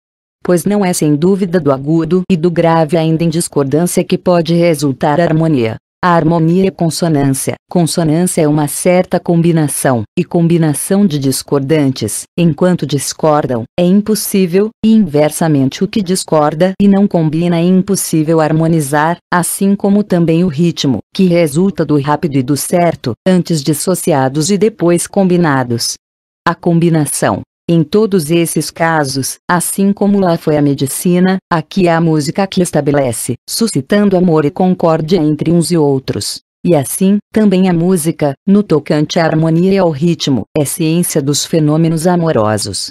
Pois não é sem dúvida do agudo e do grave ainda em discordância que pode resultar a harmonia, a harmonia é consonância. Consonância é uma certa combinação, e combinação de discordantes, enquanto discordam, é impossível, e inversamente o que discorda e não combina é impossível harmonizar, assim como também o ritmo, que resulta do rápido e do certo, antes dissociados e depois combinados. A combinação em todos esses casos, assim como lá foi a medicina, aqui é a música que estabelece, suscitando amor e concórdia entre uns e outros. E assim, também a música, no tocante à harmonia e ao ritmo, é ciência dos fenômenos amorosos.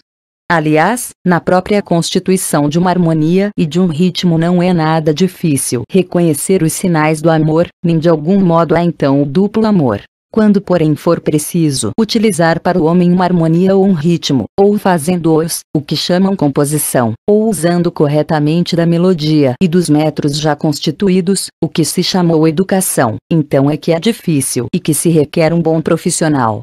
Aliás, na própria constituição de uma harmonia e de um ritmo não é nada difícil reconhecer os sinais do amor, nem de algum modo há então o duplo amor. Quando porém for preciso utilizar para o homem uma harmonia ou um ritmo, ou fazendo-os, o que chamam composição, ou usando corretamente da melodia e dos metros já constituídos, o que se chamou educação, então é que é difícil e que se requer um bom profissional.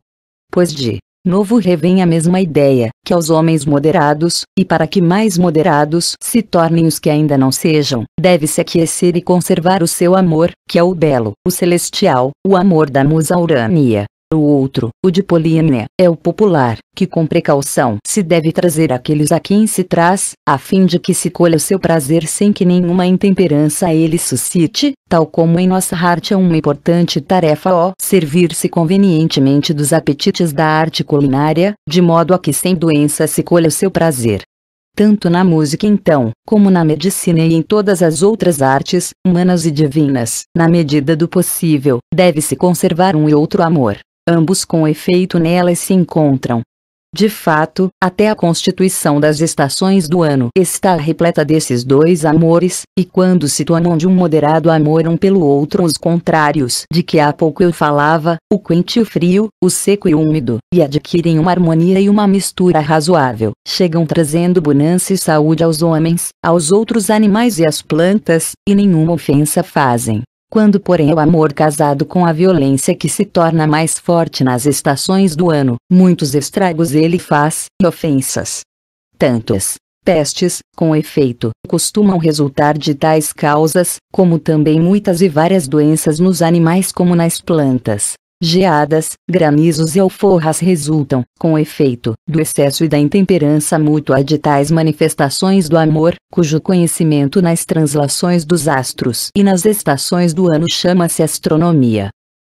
Pois de Novo revém a mesma ideia, que aos homens moderados, e para que mais moderados se tornem os que ainda não sejam, deve-se aquecer e conservar o seu amor, que é o belo, o celestial, o amor da musa Urania. O outro, o de polímia, é o popular, que com precaução se deve trazer aqueles a quem se traz, a fim de que se colha o seu prazer sem que nenhuma intemperança ele suscite, tal como em nossa arte é uma importante tarefa o servir-se convenientemente dos apetites da arte culinária, de modo a que sem doença se colha o seu prazer. Tanto na música então, como na medicina e em todas as outras artes, humanas e divinas, na medida do possível, deve-se conservar um e outro amor, ambos com efeito nelas se encontram. De fato, até a constituição das estações do ano está repleta desses dois amores, e quando se tornam de um moderado amor um pelo outro os contrários de que há pouco eu falava, o quente e o frio, o seco e o úmido, e adquirem uma harmonia e uma mistura razoável, chegam trazendo bonança e saúde aos homens, aos outros animais e às plantas, e nenhuma ofensa fazem. Quando, porém, o amor casado com a violência que se torna mais forte nas estações do ano, muitos estragos ele faz, e ofensas. Tantas pestes, com efeito, costumam resultar de tais causas, como também muitas e várias doenças nos animais como nas plantas geadas, granizos e alforras resultam, com efeito, do excesso e da intemperança mútua de tais manifestações do amor, cujo conhecimento nas translações dos astros e nas estações do ano chama-se astronomia.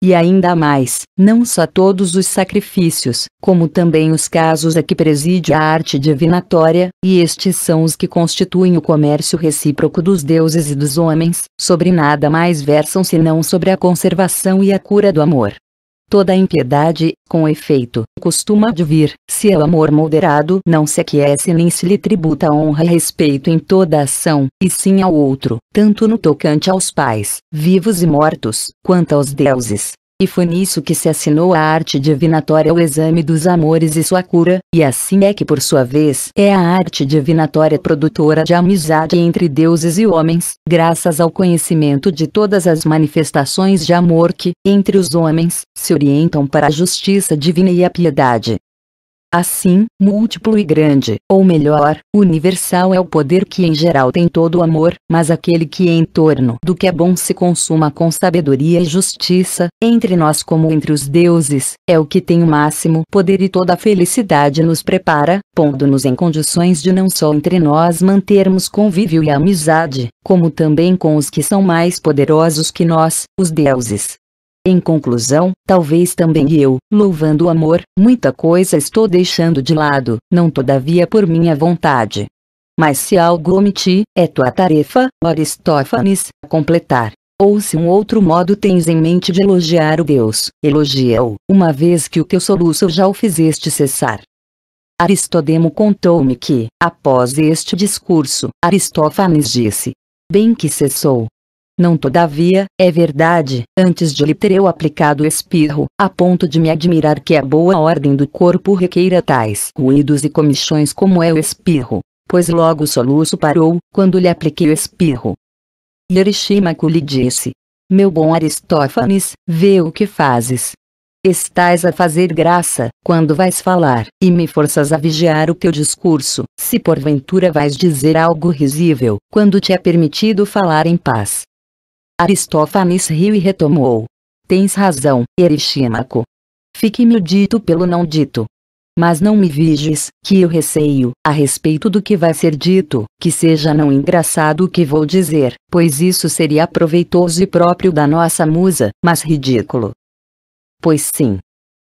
E ainda mais, não só todos os sacrifícios, como também os casos a que preside a arte divinatória, e estes são os que constituem o comércio recíproco dos deuses e dos homens, sobre nada mais versam senão sobre a conservação e a cura do amor. Toda impiedade, com efeito, costuma advir, se é o amor moderado não se aquece nem se lhe tributa honra e respeito em toda ação, e sim ao outro, tanto no tocante aos pais, vivos e mortos, quanto aos deuses, e foi nisso que se assinou a arte divinatória o exame dos amores e sua cura, e assim é que por sua vez é a arte divinatória produtora de amizade entre deuses e homens, graças ao conhecimento de todas as manifestações de amor que, entre os homens, se orientam para a justiça divina e a piedade. Assim, múltiplo e grande, ou melhor, universal é o poder que em geral tem todo o amor, mas aquele que é em torno do que é bom se consuma com sabedoria e justiça, entre nós como entre os deuses, é o que tem o máximo poder e toda a felicidade nos prepara, pondo-nos em condições de não só entre nós mantermos convívio e amizade, como também com os que são mais poderosos que nós, os deuses, em conclusão, talvez também eu, louvando o amor, muita coisa estou deixando de lado, não todavia por minha vontade. Mas se algo omiti, é tua tarefa, Aristófanes, completar. Ou se um outro modo tens em mente de elogiar o Deus, elogia-o, uma vez que o teu soluço já o fizeste cessar. Aristodemo contou-me que, após este discurso, Aristófanes disse: Bem que cessou, não todavia, é verdade, antes de lhe ter eu aplicado o espirro, a ponto de me admirar que a boa ordem do corpo requeira tais ruídos e comichões como é o espirro. Pois logo o soluço parou, quando lhe apliquei o espirro. Yerishimaku lhe disse. Meu bom Aristófanes, vê o que fazes. Estás a fazer graça, quando vais falar, e me forças a vigiar o teu discurso, se porventura vais dizer algo risível, quando te é permitido falar em paz. Aristófanes riu e retomou. Tens razão, Eristímaco. Fique-me o dito pelo não dito. Mas não me viges, que eu receio, a respeito do que vai ser dito, que seja não engraçado o que vou dizer, pois isso seria proveitoso e próprio da nossa musa, mas ridículo. Pois sim.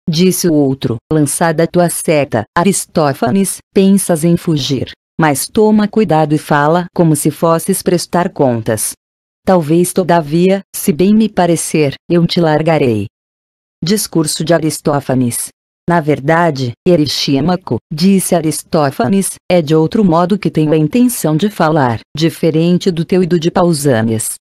Disse o outro, lançada tua seta, Aristófanes, pensas em fugir, mas toma cuidado e fala como se fosses prestar contas, Talvez todavia, se bem me parecer, eu te largarei. Discurso de Aristófanes. Na verdade, Erixímaco, disse Aristófanes, é de outro modo que tenho a intenção de falar, diferente do teu e do de Pausânias.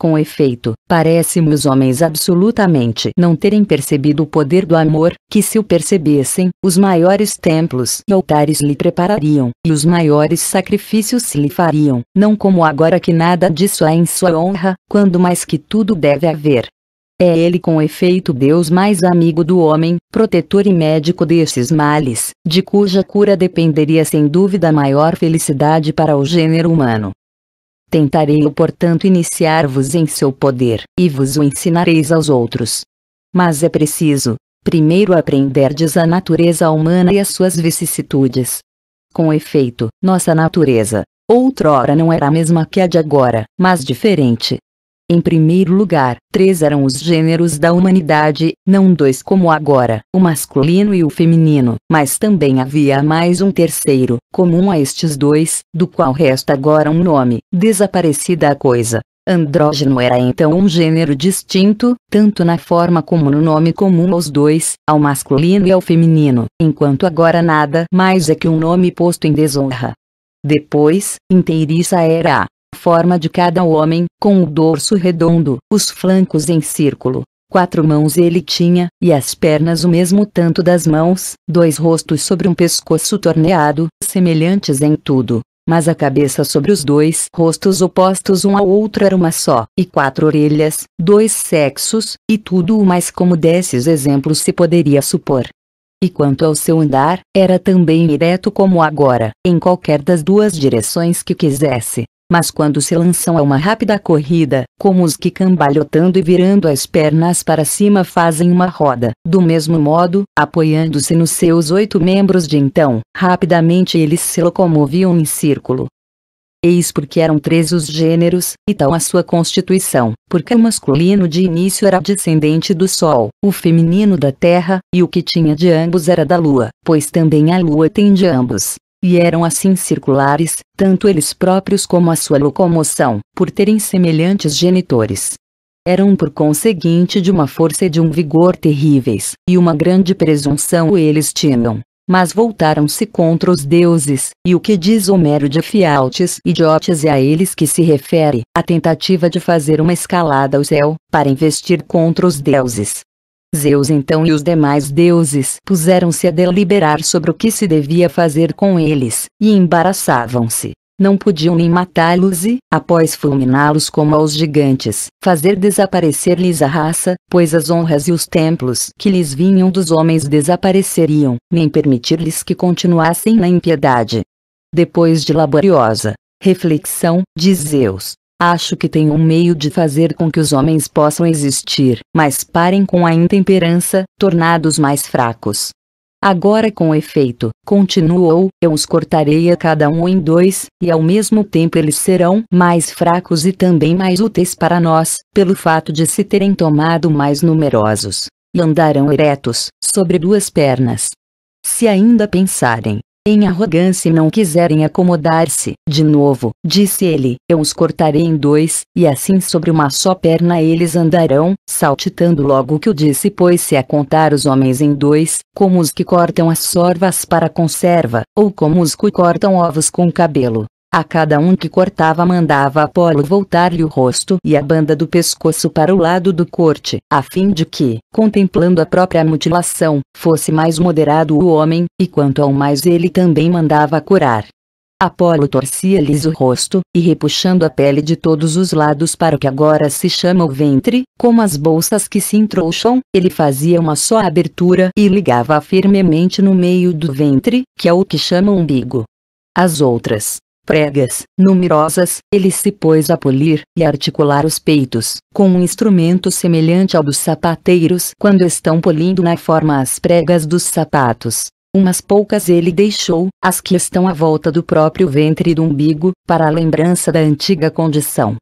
Com efeito, parece-me os homens absolutamente não terem percebido o poder do amor, que se o percebessem, os maiores templos e altares lhe preparariam, e os maiores sacrifícios se lhe fariam, não como agora que nada disso há é em sua honra, quando mais que tudo deve haver. É ele com efeito Deus mais amigo do homem, protetor e médico desses males, de cuja cura dependeria sem dúvida a maior felicidade para o gênero humano. Tentarei-o portanto iniciar-vos em seu poder, e vos o ensinareis aos outros. Mas é preciso, primeiro aprenderdes a natureza humana e as suas vicissitudes. Com efeito, nossa natureza, outrora não era a mesma que a de agora, mas diferente, em primeiro lugar, três eram os gêneros da humanidade, não dois como agora, o masculino e o feminino, mas também havia mais um terceiro, comum a estes dois, do qual resta agora um nome, desaparecida a coisa. Andrógeno era então um gênero distinto, tanto na forma como no nome comum aos dois, ao masculino e ao feminino, enquanto agora nada mais é que um nome posto em desonra. Depois, inteiriça era a forma de cada homem, com o dorso redondo, os flancos em círculo. Quatro mãos ele tinha, e as pernas o mesmo tanto das mãos, dois rostos sobre um pescoço torneado, semelhantes em tudo. Mas a cabeça sobre os dois rostos opostos um ao outro era uma só, e quatro orelhas, dois sexos, e tudo o mais como desses exemplos se poderia supor. E quanto ao seu andar, era também ereto como agora, em qualquer das duas direções que quisesse, mas quando se lançam a uma rápida corrida, como os que cambalhotando e virando as pernas para cima fazem uma roda. Do mesmo modo, apoiando-se nos seus oito membros de então, rapidamente eles se locomoviam em círculo. Eis porque eram três os gêneros, e tal a sua constituição, porque o masculino de início era descendente do Sol, o feminino da Terra, e o que tinha de ambos era da Lua, pois também a Lua tem de ambos, e eram assim circulares, tanto eles próprios como a sua locomoção, por terem semelhantes genitores. Eram por conseguinte de uma força e de um vigor terríveis, e uma grande presunção eles tinham. Mas voltaram-se contra os deuses, e o que diz Homero de Fialtes e Diotes é a eles que se refere, a tentativa de fazer uma escalada ao céu, para investir contra os deuses. Zeus então e os demais deuses puseram-se a deliberar sobre o que se devia fazer com eles, e embaraçavam-se. Não podiam nem matá-los e, após fulminá-los como aos gigantes, fazer desaparecer-lhes a raça, pois as honras e os templos que lhes vinham dos homens desapareceriam, nem permitir-lhes que continuassem na impiedade. Depois de laboriosa reflexão diz Zeus, Acho que tem um meio de fazer com que os homens possam existir, mas parem com a intemperança, tornados mais fracos. Agora com efeito, continuou, eu os cortarei a cada um em dois, e ao mesmo tempo eles serão mais fracos e também mais úteis para nós, pelo fato de se terem tomado mais numerosos, e andarão eretos, sobre duas pernas. Se ainda pensarem em arrogância e não quiserem acomodar-se. De novo, disse ele, eu os cortarei em dois, e assim sobre uma só perna eles andarão, saltitando logo que o disse pôs-se a contar os homens em dois, como os que cortam as sorvas para conserva, ou como os que cortam ovos com cabelo, a cada um que cortava mandava Apolo voltar-lhe o rosto e a banda do pescoço para o lado do corte, a fim de que, contemplando a própria mutilação, fosse mais moderado o homem, e quanto ao mais ele também mandava curar. Apolo torcia-lhes o rosto, e repuxando a pele de todos os lados para o que agora se chama o ventre, como as bolsas que se entrouxam, ele fazia uma só abertura e ligava firmemente no meio do ventre, que é o que chama umbigo. As outras, pregas, numerosas, ele se pôs a polir e articular os peitos, com um instrumento semelhante ao dos sapateiros quando estão polindo na forma as pregas dos sapatos. Umas poucas ele deixou, as que estão à volta do próprio ventre e do umbigo, para a lembrança da antiga condição.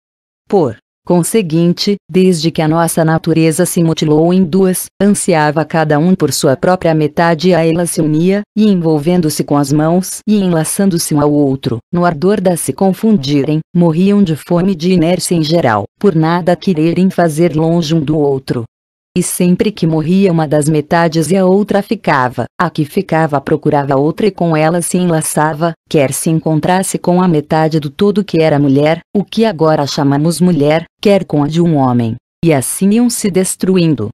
Por Conseguinte, desde que a nossa natureza se mutilou em duas, ansiava cada um por sua própria metade e a ela se unia, e envolvendo-se com as mãos e enlaçando-se um ao outro, no ardor da se confundirem, morriam de fome e de inércia em geral, por nada quererem fazer longe um do outro, e sempre que morria uma das metades e a outra ficava, a que ficava procurava outra e com ela se enlaçava, quer se encontrasse com a metade do todo que era mulher, o que agora chamamos mulher, quer com a de um homem. E assim iam se destruindo.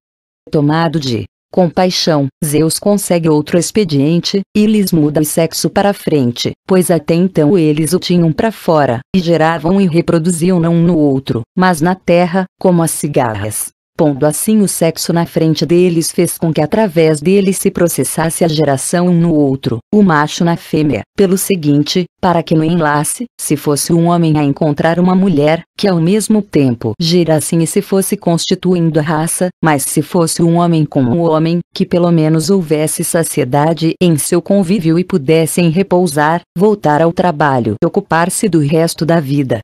Tomado de compaixão, Zeus consegue outro expediente, e lhes muda o sexo para frente, pois até então eles o tinham para fora, e geravam e reproduziam não um no outro, mas na terra, como as cigarras. Pondo assim o sexo na frente deles fez com que através deles se processasse a geração um no outro, o macho na fêmea, pelo seguinte, para que no enlace, se fosse um homem a encontrar uma mulher, que ao mesmo tempo assim e se fosse constituindo a raça, mas se fosse um homem com um homem, que pelo menos houvesse saciedade em seu convívio e pudessem repousar, voltar ao trabalho e ocupar-se do resto da vida,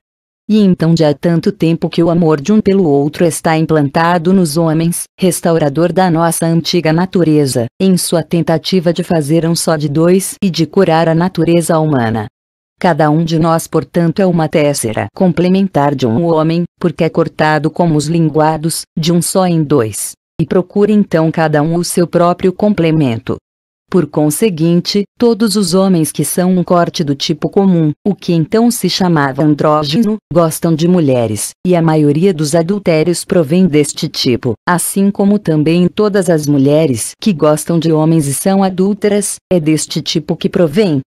e então já há tanto tempo que o amor de um pelo outro está implantado nos homens, restaurador da nossa antiga natureza, em sua tentativa de fazer um só de dois e de curar a natureza humana. Cada um de nós, portanto, é uma tésera complementar de um homem, porque é cortado como os linguados, de um só em dois. E procura então cada um o seu próprio complemento, por conseguinte, todos os homens que são um corte do tipo comum, o que então se chamava andrógeno, gostam de mulheres, e a maioria dos adultérios provém deste tipo, assim como também todas as mulheres que gostam de homens e são adúlteras, é deste tipo que provém.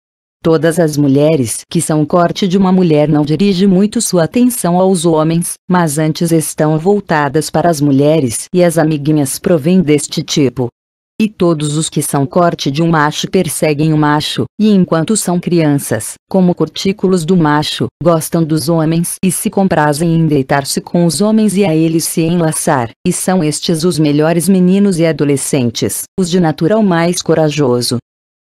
Todas as mulheres que são corte de uma mulher não dirigem muito sua atenção aos homens, mas antes estão voltadas para as mulheres e as amiguinhas provém deste tipo. E todos os que são corte de um macho perseguem o macho, e enquanto são crianças, como cortículos do macho, gostam dos homens e se comprazem em deitar-se com os homens e a eles se enlaçar, e são estes os melhores meninos e adolescentes, os de natural mais corajoso.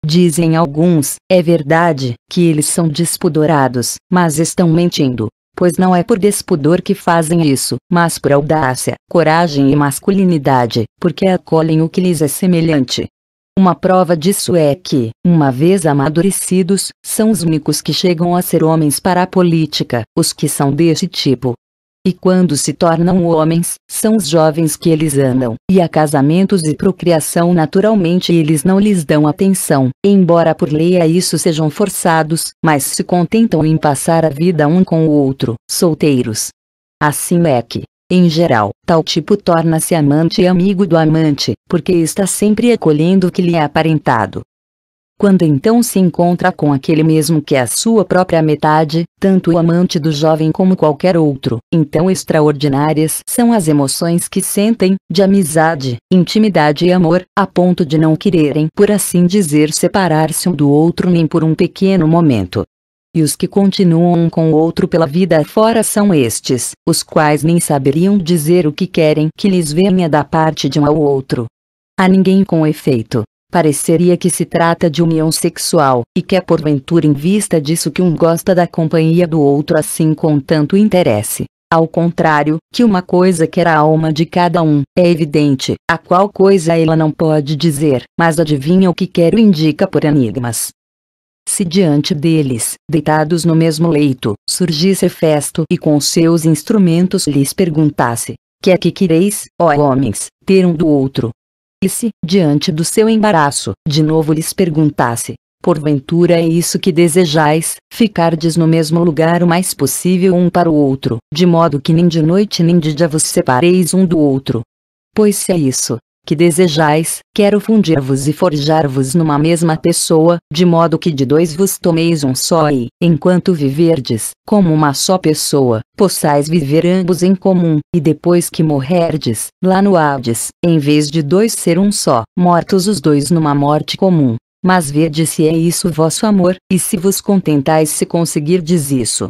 Dizem alguns, é verdade, que eles são despudorados, mas estão mentindo, pois não é por despudor que fazem isso, mas por audácia, coragem e masculinidade, porque acolhem o que lhes é semelhante. Uma prova disso é que, uma vez amadurecidos, são os únicos que chegam a ser homens para a política, os que são desse tipo, e quando se tornam homens, são os jovens que eles andam e a casamentos e procriação naturalmente eles não lhes dão atenção, embora por lei a isso sejam forçados, mas se contentam em passar a vida um com o outro, solteiros. Assim é que, em geral, tal tipo torna-se amante e amigo do amante, porque está sempre acolhendo o que lhe é aparentado, quando então se encontra com aquele mesmo que é a sua própria metade, tanto o amante do jovem como qualquer outro, então extraordinárias são as emoções que sentem, de amizade, intimidade e amor, a ponto de não quererem, por assim dizer, separar-se um do outro nem por um pequeno momento. E os que continuam um com o outro pela vida afora são estes, os quais nem saberiam dizer o que querem que lhes venha da parte de um ao outro. A ninguém com efeito, pareceria que se trata de união sexual, e que é porventura em vista disso que um gosta da companhia do outro assim com tanto interesse. Ao contrário, que uma coisa que era a alma de cada um, é evidente, a qual coisa ela não pode dizer, mas adivinha o que quero indica por enigmas. Se diante deles, deitados no mesmo leito, surgisse Festo e com seus instrumentos lhes perguntasse, que é que quereis, ó homens, ter um do outro, e se, diante do seu embaraço, de novo lhes perguntasse, porventura é isso que desejais, ficardes no mesmo lugar o mais possível um para o outro, de modo que nem de noite nem de dia vos separeis um do outro. Pois se é isso, que desejais, quero fundir-vos e forjar-vos numa mesma pessoa, de modo que de dois vos tomeis um só e, enquanto viverdes, como uma só pessoa, possais viver ambos em comum, e depois que morrerdes, lá no Hades, em vez de dois ser um só, mortos os dois numa morte comum. Mas vede se é isso vosso amor, e se vos contentais se conseguirdes isso,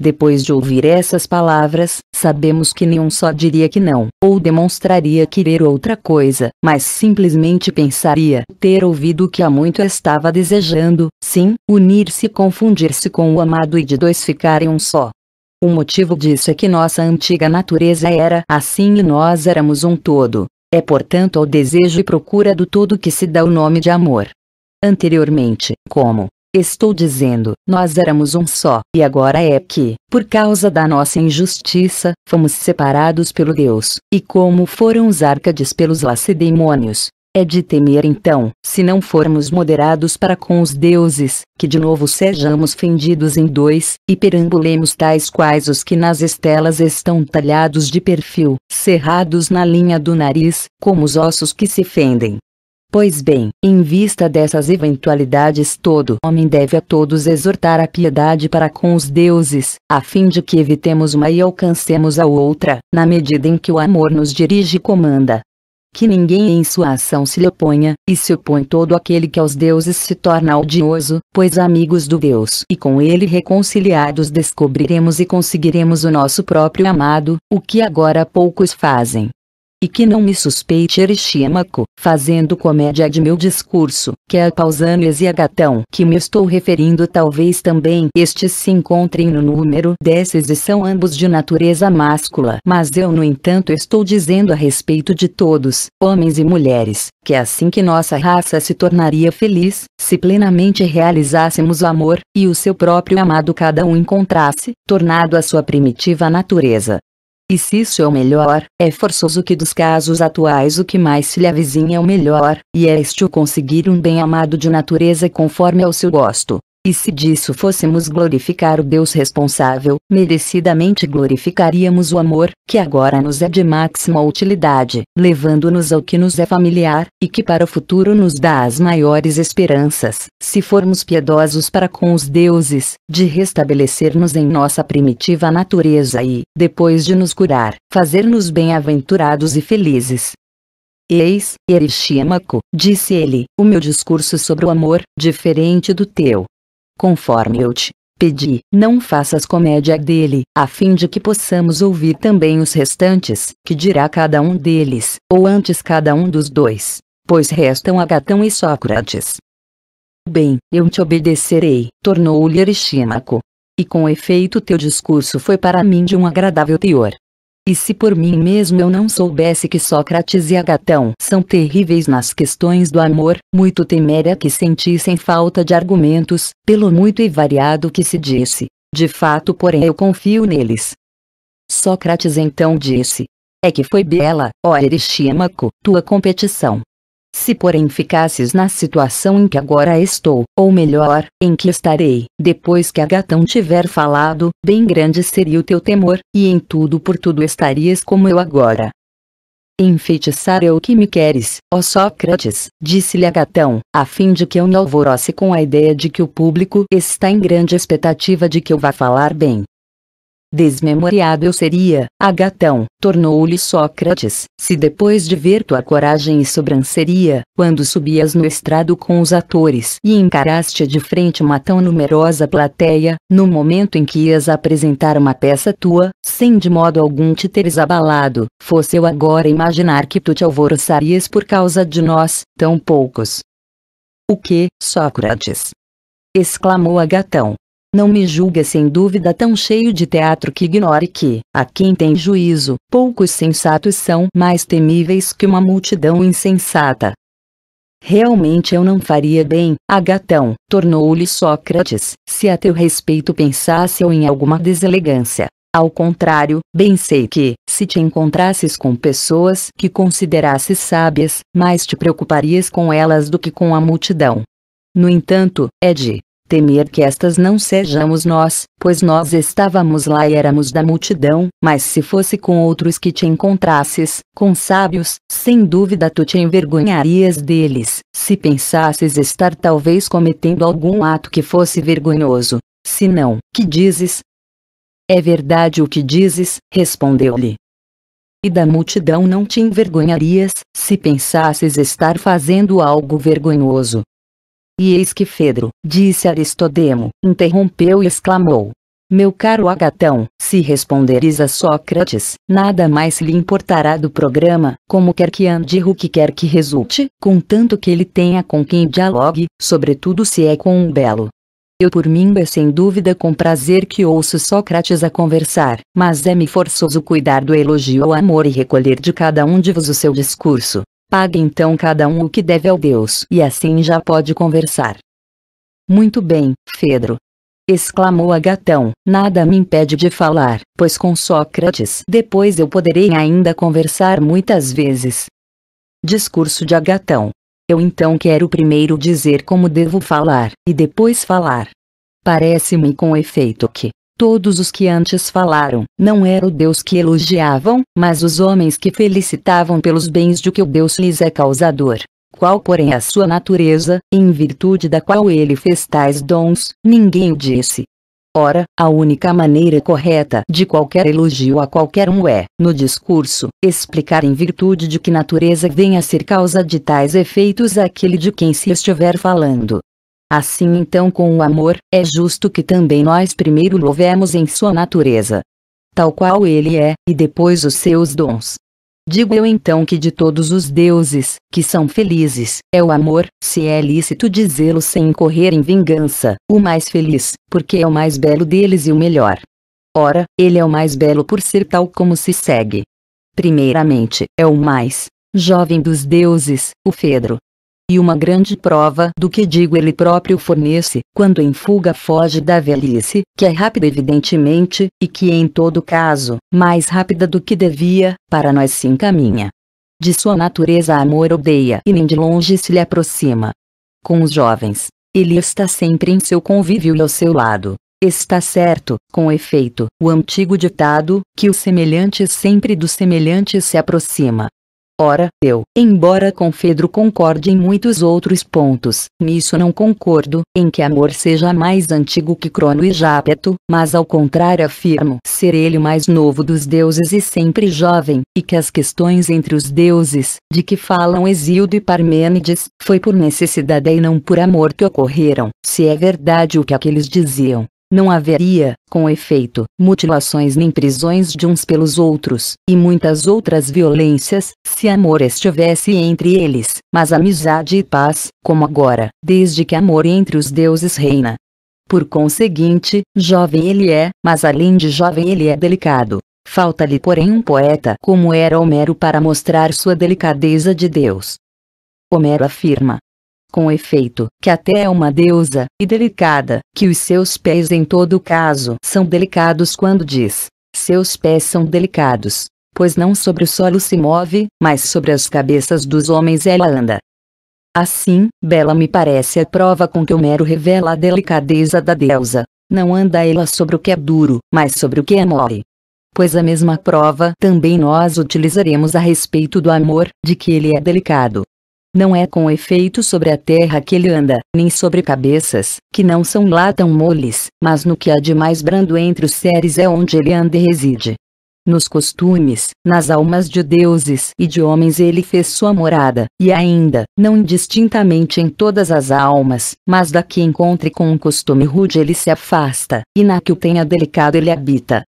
depois de ouvir essas palavras, sabemos que nenhum só diria que não, ou demonstraria querer outra coisa, mas simplesmente pensaria ter ouvido o que há muito estava desejando, sim, unir-se e confundir-se com o amado e de dois ficarem um só. O motivo disso é que nossa antiga natureza era assim e nós éramos um todo. É portanto ao desejo e procura do todo que se dá o nome de amor. Anteriormente, como Estou dizendo, nós éramos um só, e agora é que, por causa da nossa injustiça, fomos separados pelo Deus, e como foram os árcades pelos lacedemônios. É de temer então, se não formos moderados para com os deuses, que de novo sejamos fendidos em dois, e perambulemos tais quais os que nas estelas estão talhados de perfil, cerrados na linha do nariz, como os ossos que se fendem, Pois bem, em vista dessas eventualidades, todo homem deve a todos exortar a piedade para com os deuses, a fim de que evitemos uma e alcancemos a outra, na medida em que o amor nos dirige e comanda. Que ninguém em sua ação se lhe oponha, e se opõe todo aquele que aos deuses se torna odioso, pois amigos do Deus e com ele reconciliados descobriremos e conseguiremos o nosso próprio amado, o que agora poucos fazem. E que não me suspeite Erechímaco, fazendo comédia de meu discurso, que é a Pausanias e a Gatão que me estou referindo talvez também estes se encontrem no número desses e são ambos de natureza máscula. Mas eu no entanto estou dizendo a respeito de todos, homens e mulheres, que é assim que nossa raça se tornaria feliz, se plenamente realizássemos o amor, e o seu próprio amado cada um encontrasse, tornado a sua primitiva natureza, e se isso é o melhor, é forçoso que dos casos atuais o que mais se lhe avizinha é o melhor, e é este o conseguir um bem amado de natureza conforme ao seu gosto. E se disso fôssemos glorificar o Deus responsável, merecidamente glorificaríamos o amor, que agora nos é de máxima utilidade, levando-nos ao que nos é familiar, e que para o futuro nos dá as maiores esperanças, se formos piedosos para com os deuses, de restabelecer-nos em nossa primitiva natureza e, depois de nos curar, fazer-nos bem-aventurados e felizes. Eis, Erishímaco, disse ele, o meu discurso sobre o amor, diferente do teu, conforme eu te pedi. Não faças comédia dele, a fim de que possamos ouvir também os restantes, que dirá cada um deles, ou antes cada um dos dois, pois restam Agatão e Sócrates. Bem, eu te obedecerei, tornou-lhe Aristímaco. E com efeito teu discurso foi para mim de um agradável teor, e se por mim mesmo eu não soubesse que Sócrates e Agatão são terríveis nas questões do amor, muito temeria que sentissem falta de argumentos, pelo muito e variado que se disse. De fato, porém, eu confio neles. Sócrates então disse: É que foi bela, ó Erixímaco, tua competição. Se porém ficasses na situação em que agora estou, ou melhor, em que estarei, depois que Agatão tiver falado, bem grande seria o teu temor, e em tudo por tudo estarias como eu agora. Enfeitiçar é o que me queres, ó Sócrates, disse-lhe Agatão, a fim de que eu me alvoroce com a ideia de que o público está em grande expectativa de que eu vá falar bem. Desmemoriado eu seria, Agatão, tornou-lhe Sócrates, se depois de ver tua coragem e sobranceria, quando subias no estrado com os atores e encaraste de frente uma tão numerosa plateia, no momento em que ias apresentar uma peça tua, sem de modo algum te teres abalado, fosse eu agora imaginar que tu te alvoroçarias por causa de nós, tão poucos. O que, Sócrates? exclamou Agatão. Não me julga sem dúvida tão cheio de teatro que ignore que, a quem tem juízo, poucos sensatos são mais temíveis que uma multidão insensata. Realmente eu não faria bem, Agatão, tornou-lhe Sócrates, se a teu respeito pensasse ou em alguma deselegância. Ao contrário, bem sei que, se te encontrasses com pessoas que considerasses sábias, mais te preocuparias com elas do que com a multidão. No entanto, é de temer que estas não sejamos nós, pois nós estávamos lá e éramos da multidão, mas se fosse com outros que te encontrasses, com sábios, sem dúvida tu te envergonharias deles, se pensasses estar talvez cometendo algum ato que fosse vergonhoso. Se não, que dizes? É verdade o que dizes, respondeu-lhe. E da multidão não te envergonharias, se pensasses estar fazendo algo vergonhoso. E eis que Fedro, disse Aristodemo, interrompeu e exclamou. Meu caro Agatão, se responderes a Sócrates, nada mais lhe importará do programa, como quer que ande o que quer que resulte, contanto que ele tenha com quem dialogue, sobretudo se é com um belo. Eu por mim é sem dúvida com prazer que ouço Sócrates a conversar, mas é-me forçoso cuidar do elogio ao amor e recolher de cada um de vos o seu discurso, Pague então cada um o que deve ao Deus e assim já pode conversar. Muito bem, Pedro. Exclamou Agatão, nada me impede de falar, pois com Sócrates depois eu poderei ainda conversar muitas vezes. Discurso de Agatão. Eu então quero primeiro dizer como devo falar, e depois falar. Parece-me com efeito que, Todos os que antes falaram, não era o Deus que elogiavam, mas os homens que felicitavam pelos bens de que o Deus lhes é causador. Qual porém a sua natureza, em virtude da qual ele fez tais dons, ninguém o disse. Ora, a única maneira correta de qualquer elogio a qualquer um é, no discurso, explicar em virtude de que natureza vem a ser causa de tais efeitos aquele de quem se estiver falando. Assim então com o amor, é justo que também nós primeiro louvemos em sua natureza. Tal qual ele é, e depois os seus dons. Digo eu então que de todos os deuses, que são felizes, é o amor, se é lícito dizê-lo sem incorrer em vingança, o mais feliz, porque é o mais belo deles e o melhor. Ora, ele é o mais belo por ser tal como se segue. Primeiramente, é o mais jovem dos deuses, o Fedro, e uma grande prova do que digo ele próprio fornece, quando em fuga foge da velhice, que é rápida evidentemente, e que em todo caso, mais rápida do que devia, para nós se encaminha. De sua natureza amor odeia e nem de longe se lhe aproxima. Com os jovens, ele está sempre em seu convívio e ao seu lado. Está certo, com efeito, o antigo ditado, que o semelhante sempre do semelhante se aproxima. Ora, eu, embora com Fedro concorde em muitos outros pontos, nisso não concordo, em que amor seja mais antigo que Crono e Jápeto, mas ao contrário afirmo ser ele o mais novo dos deuses e sempre jovem, e que as questões entre os deuses, de que falam Exildo e Parmênides, foi por necessidade e não por amor que ocorreram, se é verdade o que aqueles diziam, não haveria, com efeito, mutilações nem prisões de uns pelos outros, e muitas outras violências, se amor estivesse entre eles, mas amizade e paz, como agora, desde que amor entre os deuses reina. Por conseguinte, jovem ele é, mas além de jovem ele é delicado. Falta-lhe porém um poeta como era Homero para mostrar sua delicadeza de Deus. Homero afirma, com efeito, que até é uma deusa, e delicada, que os seus pés em todo caso são delicados quando diz: Seus pés são delicados, pois não sobre o solo se move, mas sobre as cabeças dos homens ela anda. Assim, bela me parece a prova com que Homero revela a delicadeza da deusa. Não anda ela sobre o que é duro, mas sobre o que é mole pois a mesma prova também nós utilizaremos a respeito do amor, de que ele é delicado, não é com efeito sobre a terra que ele anda, nem sobre cabeças, que não são lá tão moles, mas no que há de mais brando entre os seres é onde ele anda e reside. Nos costumes, nas almas de deuses e de homens ele fez sua morada, e ainda, não indistintamente em todas as almas, mas da que encontre com um costume rude ele se afasta, e na que o tenha delicado ele habita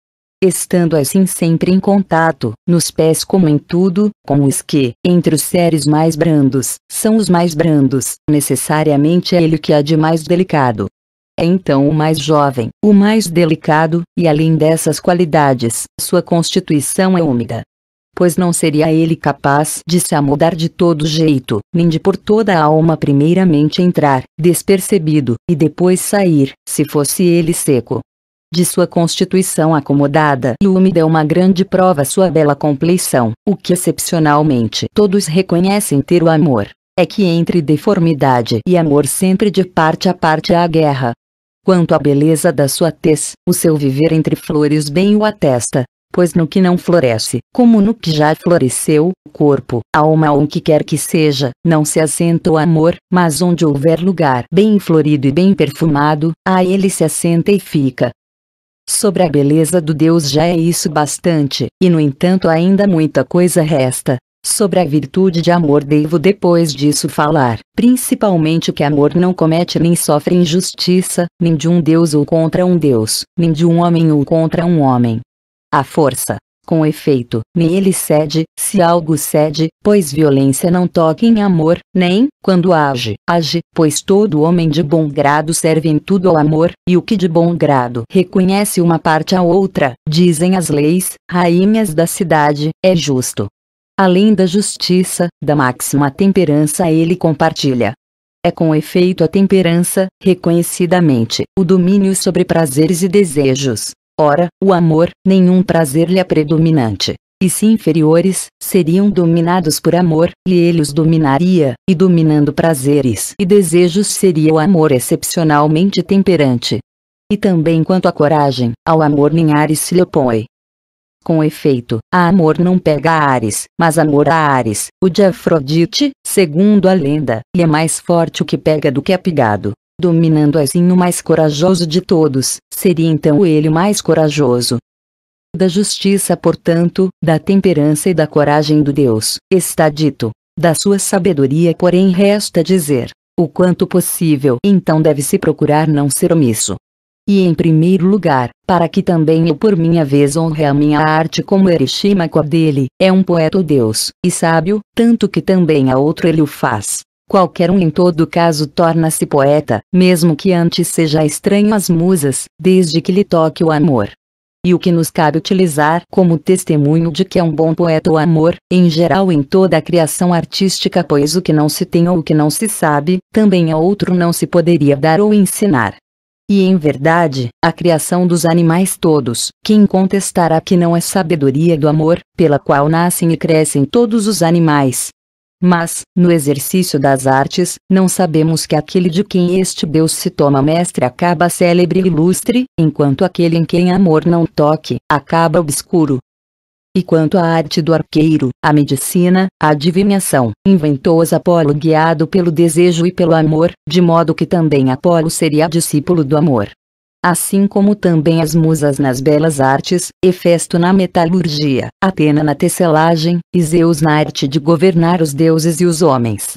estando assim sempre em contato, nos pés como em tudo, com os que, entre os seres mais brandos, são os mais brandos, necessariamente é ele que há de mais delicado. É então o mais jovem, o mais delicado, e além dessas qualidades, sua constituição é úmida. Pois não seria ele capaz de se amoldar de todo jeito, nem de por toda a alma primeiramente entrar, despercebido, e depois sair, se fosse ele seco de sua constituição acomodada Yume deu uma grande prova sua bela compleição, o que excepcionalmente todos reconhecem ter o amor, é que entre deformidade e amor sempre de parte a parte há guerra. Quanto à beleza da sua tez, o seu viver entre flores bem o atesta, pois no que não floresce, como no que já floresceu, corpo, alma ou o que quer que seja, não se assenta o amor, mas onde houver lugar bem florido e bem perfumado, a ele se assenta e fica sobre a beleza do Deus já é isso bastante, e no entanto ainda muita coisa resta. Sobre a virtude de amor devo depois disso falar, principalmente que amor não comete nem sofre injustiça, nem de um Deus ou contra um Deus, nem de um homem ou contra um homem. A força, com efeito, nem ele cede, se algo cede, pois violência não toca em amor, nem, quando age, age, pois todo homem de bom grado serve em tudo ao amor, e o que de bom grado reconhece uma parte à outra, dizem as leis, rainhas da cidade, é justo. Além da justiça, da máxima temperança ele compartilha. É com efeito a temperança, reconhecidamente, o domínio sobre prazeres e desejos, Ora, o amor, nenhum prazer lhe é predominante. E se inferiores, seriam dominados por amor, e ele os dominaria, e dominando prazeres e desejos seria o amor excepcionalmente temperante. E também quanto à coragem, ao amor nem Ares se lhe opõe. Com efeito, a amor não pega a Ares, mas amor a Ares, o de Afrodite, segundo a lenda, e é mais forte o que pega do que apigado dominando assim o mais corajoso de todos, seria então ele o mais corajoso. Da justiça, portanto, da temperança e da coragem do Deus, está dito. Da sua sabedoria, porém, resta dizer: o quanto possível, então deve-se procurar não ser omisso. E em primeiro lugar, para que também eu por minha vez honre a minha arte como Erishima dele, é um poeta Deus, e sábio, tanto que também a outro ele o faz. Qualquer um em todo caso torna-se poeta, mesmo que antes seja estranho às musas, desde que lhe toque o amor. E o que nos cabe utilizar como testemunho de que é um bom poeta o amor, em geral em toda a criação artística, pois o que não se tem ou o que não se sabe, também a outro não se poderia dar ou ensinar. E em verdade, a criação dos animais todos, quem contestará que não é sabedoria do amor, pela qual nascem e crescem todos os animais, mas, no exercício das artes, não sabemos que aquele de quem este Deus se toma mestre acaba célebre e ilustre, enquanto aquele em quem amor não toque, acaba obscuro. E quanto à arte do arqueiro, a medicina, a adivinhação, inventou-as Apolo guiado pelo desejo e pelo amor, de modo que também Apolo seria discípulo do amor assim como também as musas nas belas artes, Hefesto na metalurgia, Atena na tecelagem, e Zeus na arte de governar os deuses e os homens.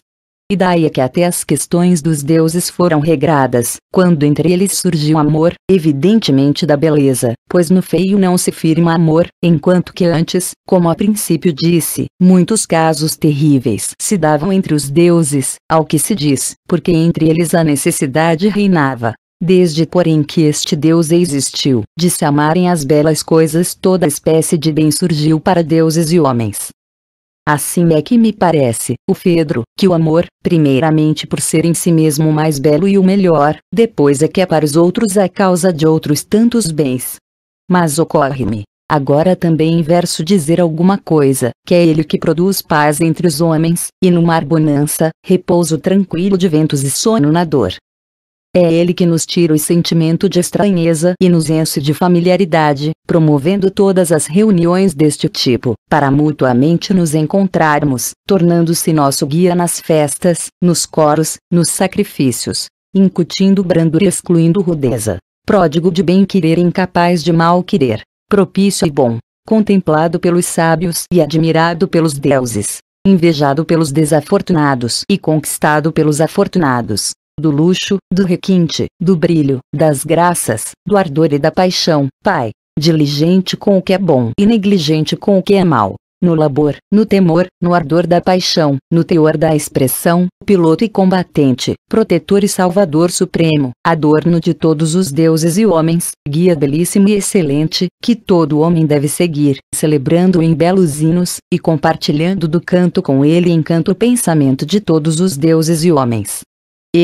E daí é que até as questões dos deuses foram regradas, quando entre eles surgiu amor, evidentemente da beleza, pois no feio não se firma amor, enquanto que antes, como a princípio disse, muitos casos terríveis se davam entre os deuses, ao que se diz, porque entre eles a necessidade reinava, Desde porém que este Deus existiu, de se amarem as belas coisas toda espécie de bem surgiu para deuses e homens. Assim é que me parece, o Fedro, que o amor, primeiramente por ser em si mesmo o mais belo e o melhor, depois é que é para os outros a causa de outros tantos bens. Mas ocorre-me, Agora também inverso dizer alguma coisa, que é ele que produz paz entre os homens, e numa mar bonança, repouso tranquilo de ventos e sono na dor, é ele que nos tira o sentimento de estranheza e nos enche de familiaridade, promovendo todas as reuniões deste tipo, para mutuamente nos encontrarmos, tornando-se nosso guia nas festas, nos coros, nos sacrifícios, incutindo brandura e excluindo rudeza. Pródigo de bem-querer e incapaz de mal-querer. Propício e bom. Contemplado pelos sábios e admirado pelos deuses. Invejado pelos desafortunados e conquistado pelos afortunados do luxo, do requinte, do brilho, das graças, do ardor e da paixão, Pai, diligente com o que é bom e negligente com o que é mal. No labor, no temor, no ardor da paixão, no teor da expressão, piloto e combatente, protetor e salvador supremo, adorno de todos os deuses e homens, guia belíssimo e excelente, que todo homem deve seguir, celebrando em belos hinos, e compartilhando do canto com ele encanto o pensamento de todos os deuses e homens.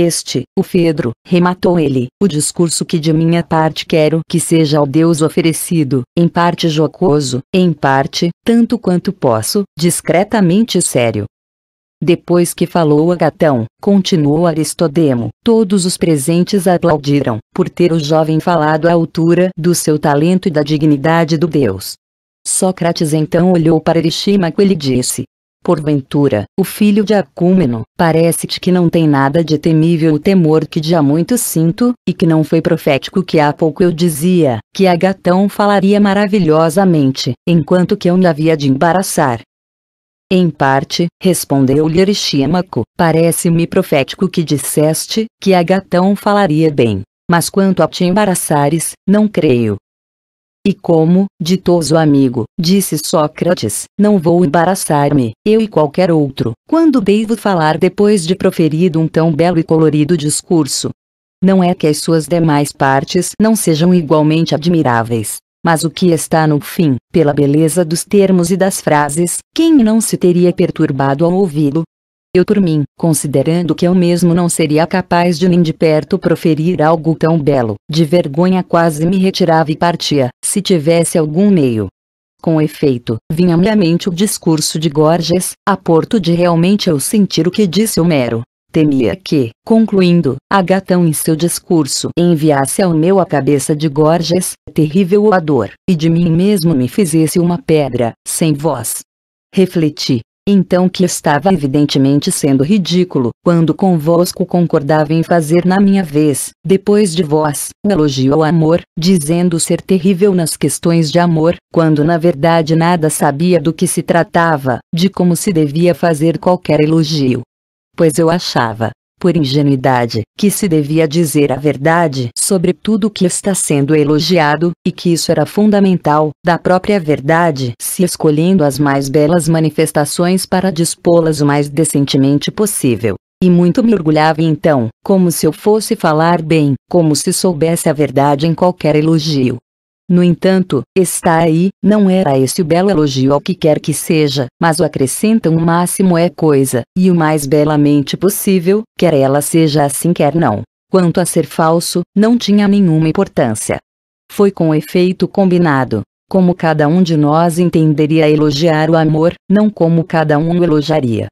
Este, o Fedro, rematou ele, o discurso que de minha parte quero que seja ao Deus oferecido, em parte jocoso, em parte, tanto quanto posso, discretamente sério. Depois que falou Agatão, continuou Aristodemo, todos os presentes aplaudiram, por ter o jovem falado à altura do seu talento e da dignidade do Deus. Sócrates então olhou para Eristímaco e lhe disse, Porventura, o filho de Acúmeno, parece-te que não tem nada de temível o temor que de há muito sinto, e que não foi profético que há pouco eu dizia, que Agatão falaria maravilhosamente, enquanto que eu me havia de embaraçar. Em parte, respondeu-lhe Erixímaco, parece-me profético que disseste, que Agatão falaria bem. Mas quanto a te embaraçares, não creio, e como, ditoso amigo, disse Sócrates, não vou embaraçar-me, eu e qualquer outro, quando devo falar depois de proferido um tão belo e colorido discurso. Não é que as suas demais partes não sejam igualmente admiráveis, mas o que está no fim, pela beleza dos termos e das frases, quem não se teria perturbado ao ouvi-lo, eu por mim, considerando que eu mesmo não seria capaz de nem de perto proferir algo tão belo, de vergonha quase me retirava e partia, se tivesse algum meio. Com efeito, vinha me à mente o discurso de Gorges, a porto de realmente eu sentir o que disse Homero. Temia que, concluindo, Agatão em seu discurso enviasse ao meu a cabeça de Gorges, terrível oador, e de mim mesmo me fizesse uma pedra, sem voz. Refleti, então que estava evidentemente sendo ridículo, quando convosco concordava em fazer na minha vez, depois de vós, um elogio ao amor, dizendo ser terrível nas questões de amor, quando na verdade nada sabia do que se tratava, de como se devia fazer qualquer elogio. Pois eu achava, por ingenuidade, que se devia dizer a verdade sobre tudo o que está sendo elogiado, e que isso era fundamental, da própria verdade, se escolhendo as mais belas manifestações para dispô-las o mais decentemente possível. E muito me orgulhava então, como se eu fosse falar bem, como se soubesse a verdade em qualquer elogio, no entanto, está aí, não era é esse o belo elogio ao que quer que seja, mas o acrescentam o máximo é coisa, e o mais belamente possível, quer ela seja assim quer não. Quanto a ser falso, não tinha nenhuma importância. Foi com efeito combinado. Como cada um de nós entenderia elogiar o amor, não como cada um o elogiaria.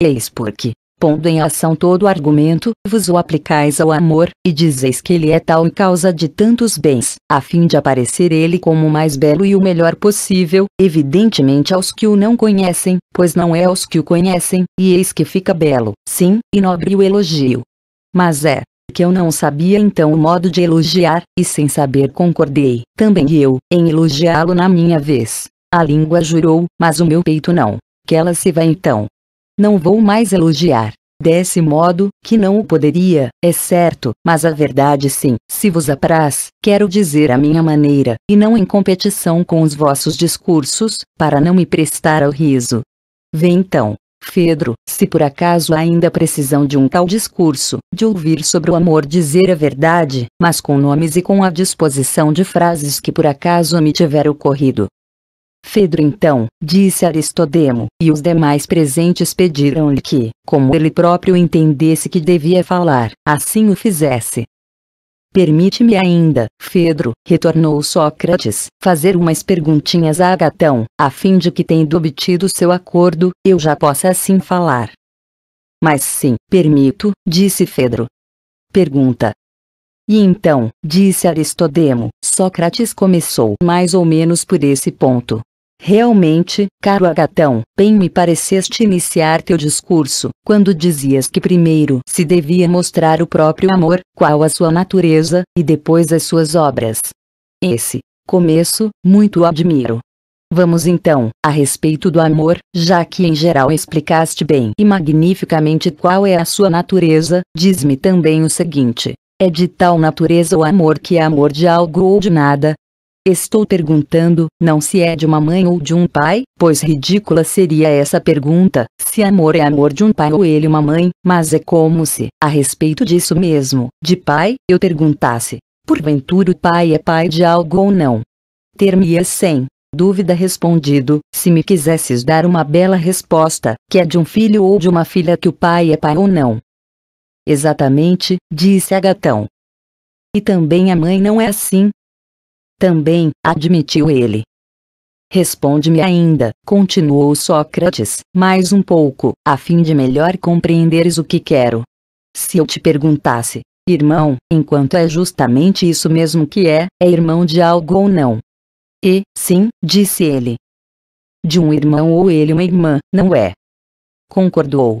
Eis porque, pondo em ação todo o argumento, vos o aplicais ao amor, e dizeis que ele é tal e causa de tantos bens, a fim de aparecer ele como o mais belo e o melhor possível, evidentemente aos que o não conhecem, pois não é aos que o conhecem, e eis que fica belo, sim, e nobre o elogio. Mas é, que eu não sabia então o modo de elogiar, e sem saber concordei, também eu, em elogiá-lo na minha vez. A língua jurou, mas o meu peito não. Que ela se vá então. Não vou mais elogiar. Desse modo, que não o poderia, é certo, mas a verdade sim, se vos apraz, quero dizer a minha maneira, e não em competição com os vossos discursos, para não me prestar ao riso. Vê então, Fedro, se por acaso ainda precisam de um tal discurso, de ouvir sobre o amor dizer a verdade, mas com nomes e com a disposição de frases que por acaso me tiver ocorrido, Fedro então, disse Aristodemo, e os demais presentes pediram-lhe que, como ele próprio entendesse que devia falar, assim o fizesse. Permite-me ainda, Fedro, retornou Sócrates, fazer umas perguntinhas a Agatão, a fim de que tendo obtido seu acordo, eu já possa assim falar. Mas sim, permito, disse Fedro. Pergunta, e então, disse Aristodemo, Sócrates começou mais ou menos por esse ponto, Realmente, caro Agatão, bem me pareceste iniciar teu discurso, quando dizias que primeiro se devia mostrar o próprio amor, qual a sua natureza, e depois as suas obras. Esse começo, muito admiro. Vamos então, a respeito do amor, já que em geral explicaste bem e magnificamente qual é a sua natureza, diz-me também o seguinte: é de tal natureza o amor que é amor de algo ou de nada, Estou perguntando, não se é de uma mãe ou de um pai, pois ridícula seria essa pergunta, se amor é amor de um pai ou ele uma mãe, mas é como se, a respeito disso mesmo, de pai, eu perguntasse, porventura o pai é pai de algo ou não? Ter-me-ia sem dúvida respondido, se me quisesses dar uma bela resposta, que é de um filho ou de uma filha que o pai é pai ou não. Exatamente, disse Agatão. E também a mãe não é assim, também, admitiu ele. Responde-me ainda, continuou Sócrates, mais um pouco, a fim de melhor compreenderes o que quero. Se eu te perguntasse, irmão, enquanto é justamente isso mesmo que é, é irmão de algo ou não? E, sim, disse ele. De um irmão ou ele uma irmã, não é? Concordou.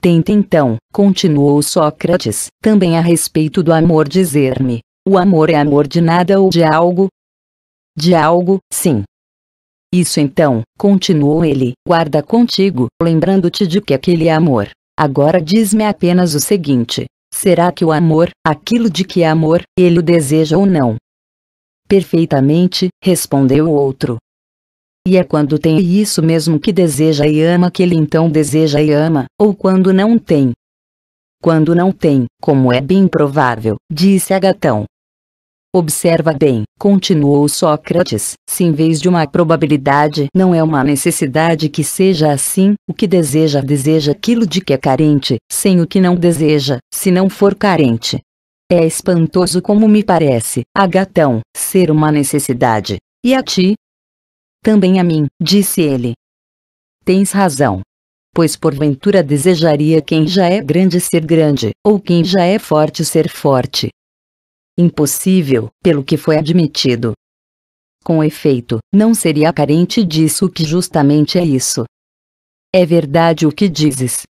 Tenta então, continuou Sócrates, também a respeito do amor dizer-me, o amor é amor de nada ou de algo? De algo, sim. Isso então, continuou ele, guarda contigo, lembrando-te de que aquele é amor. Agora diz-me apenas o seguinte: será que o amor, aquilo de que é amor, ele o deseja ou não? Perfeitamente, respondeu o outro. E é quando tem isso mesmo que deseja e ama que ele então deseja e ama, ou quando não tem. Quando não tem, como é bem provável, disse Agatão, Observa bem, continuou Sócrates, se em vez de uma probabilidade não é uma necessidade que seja assim, o que deseja deseja aquilo de que é carente, sem o que não deseja, se não for carente. É espantoso como me parece, Agatão, ser uma necessidade. E a ti? Também a mim, disse ele. Tens razão, pois porventura desejaria quem já é grande ser grande, ou quem já é forte ser forte, impossível, pelo que foi admitido. Com efeito, não seria carente disso que justamente é isso. É verdade o que dizes,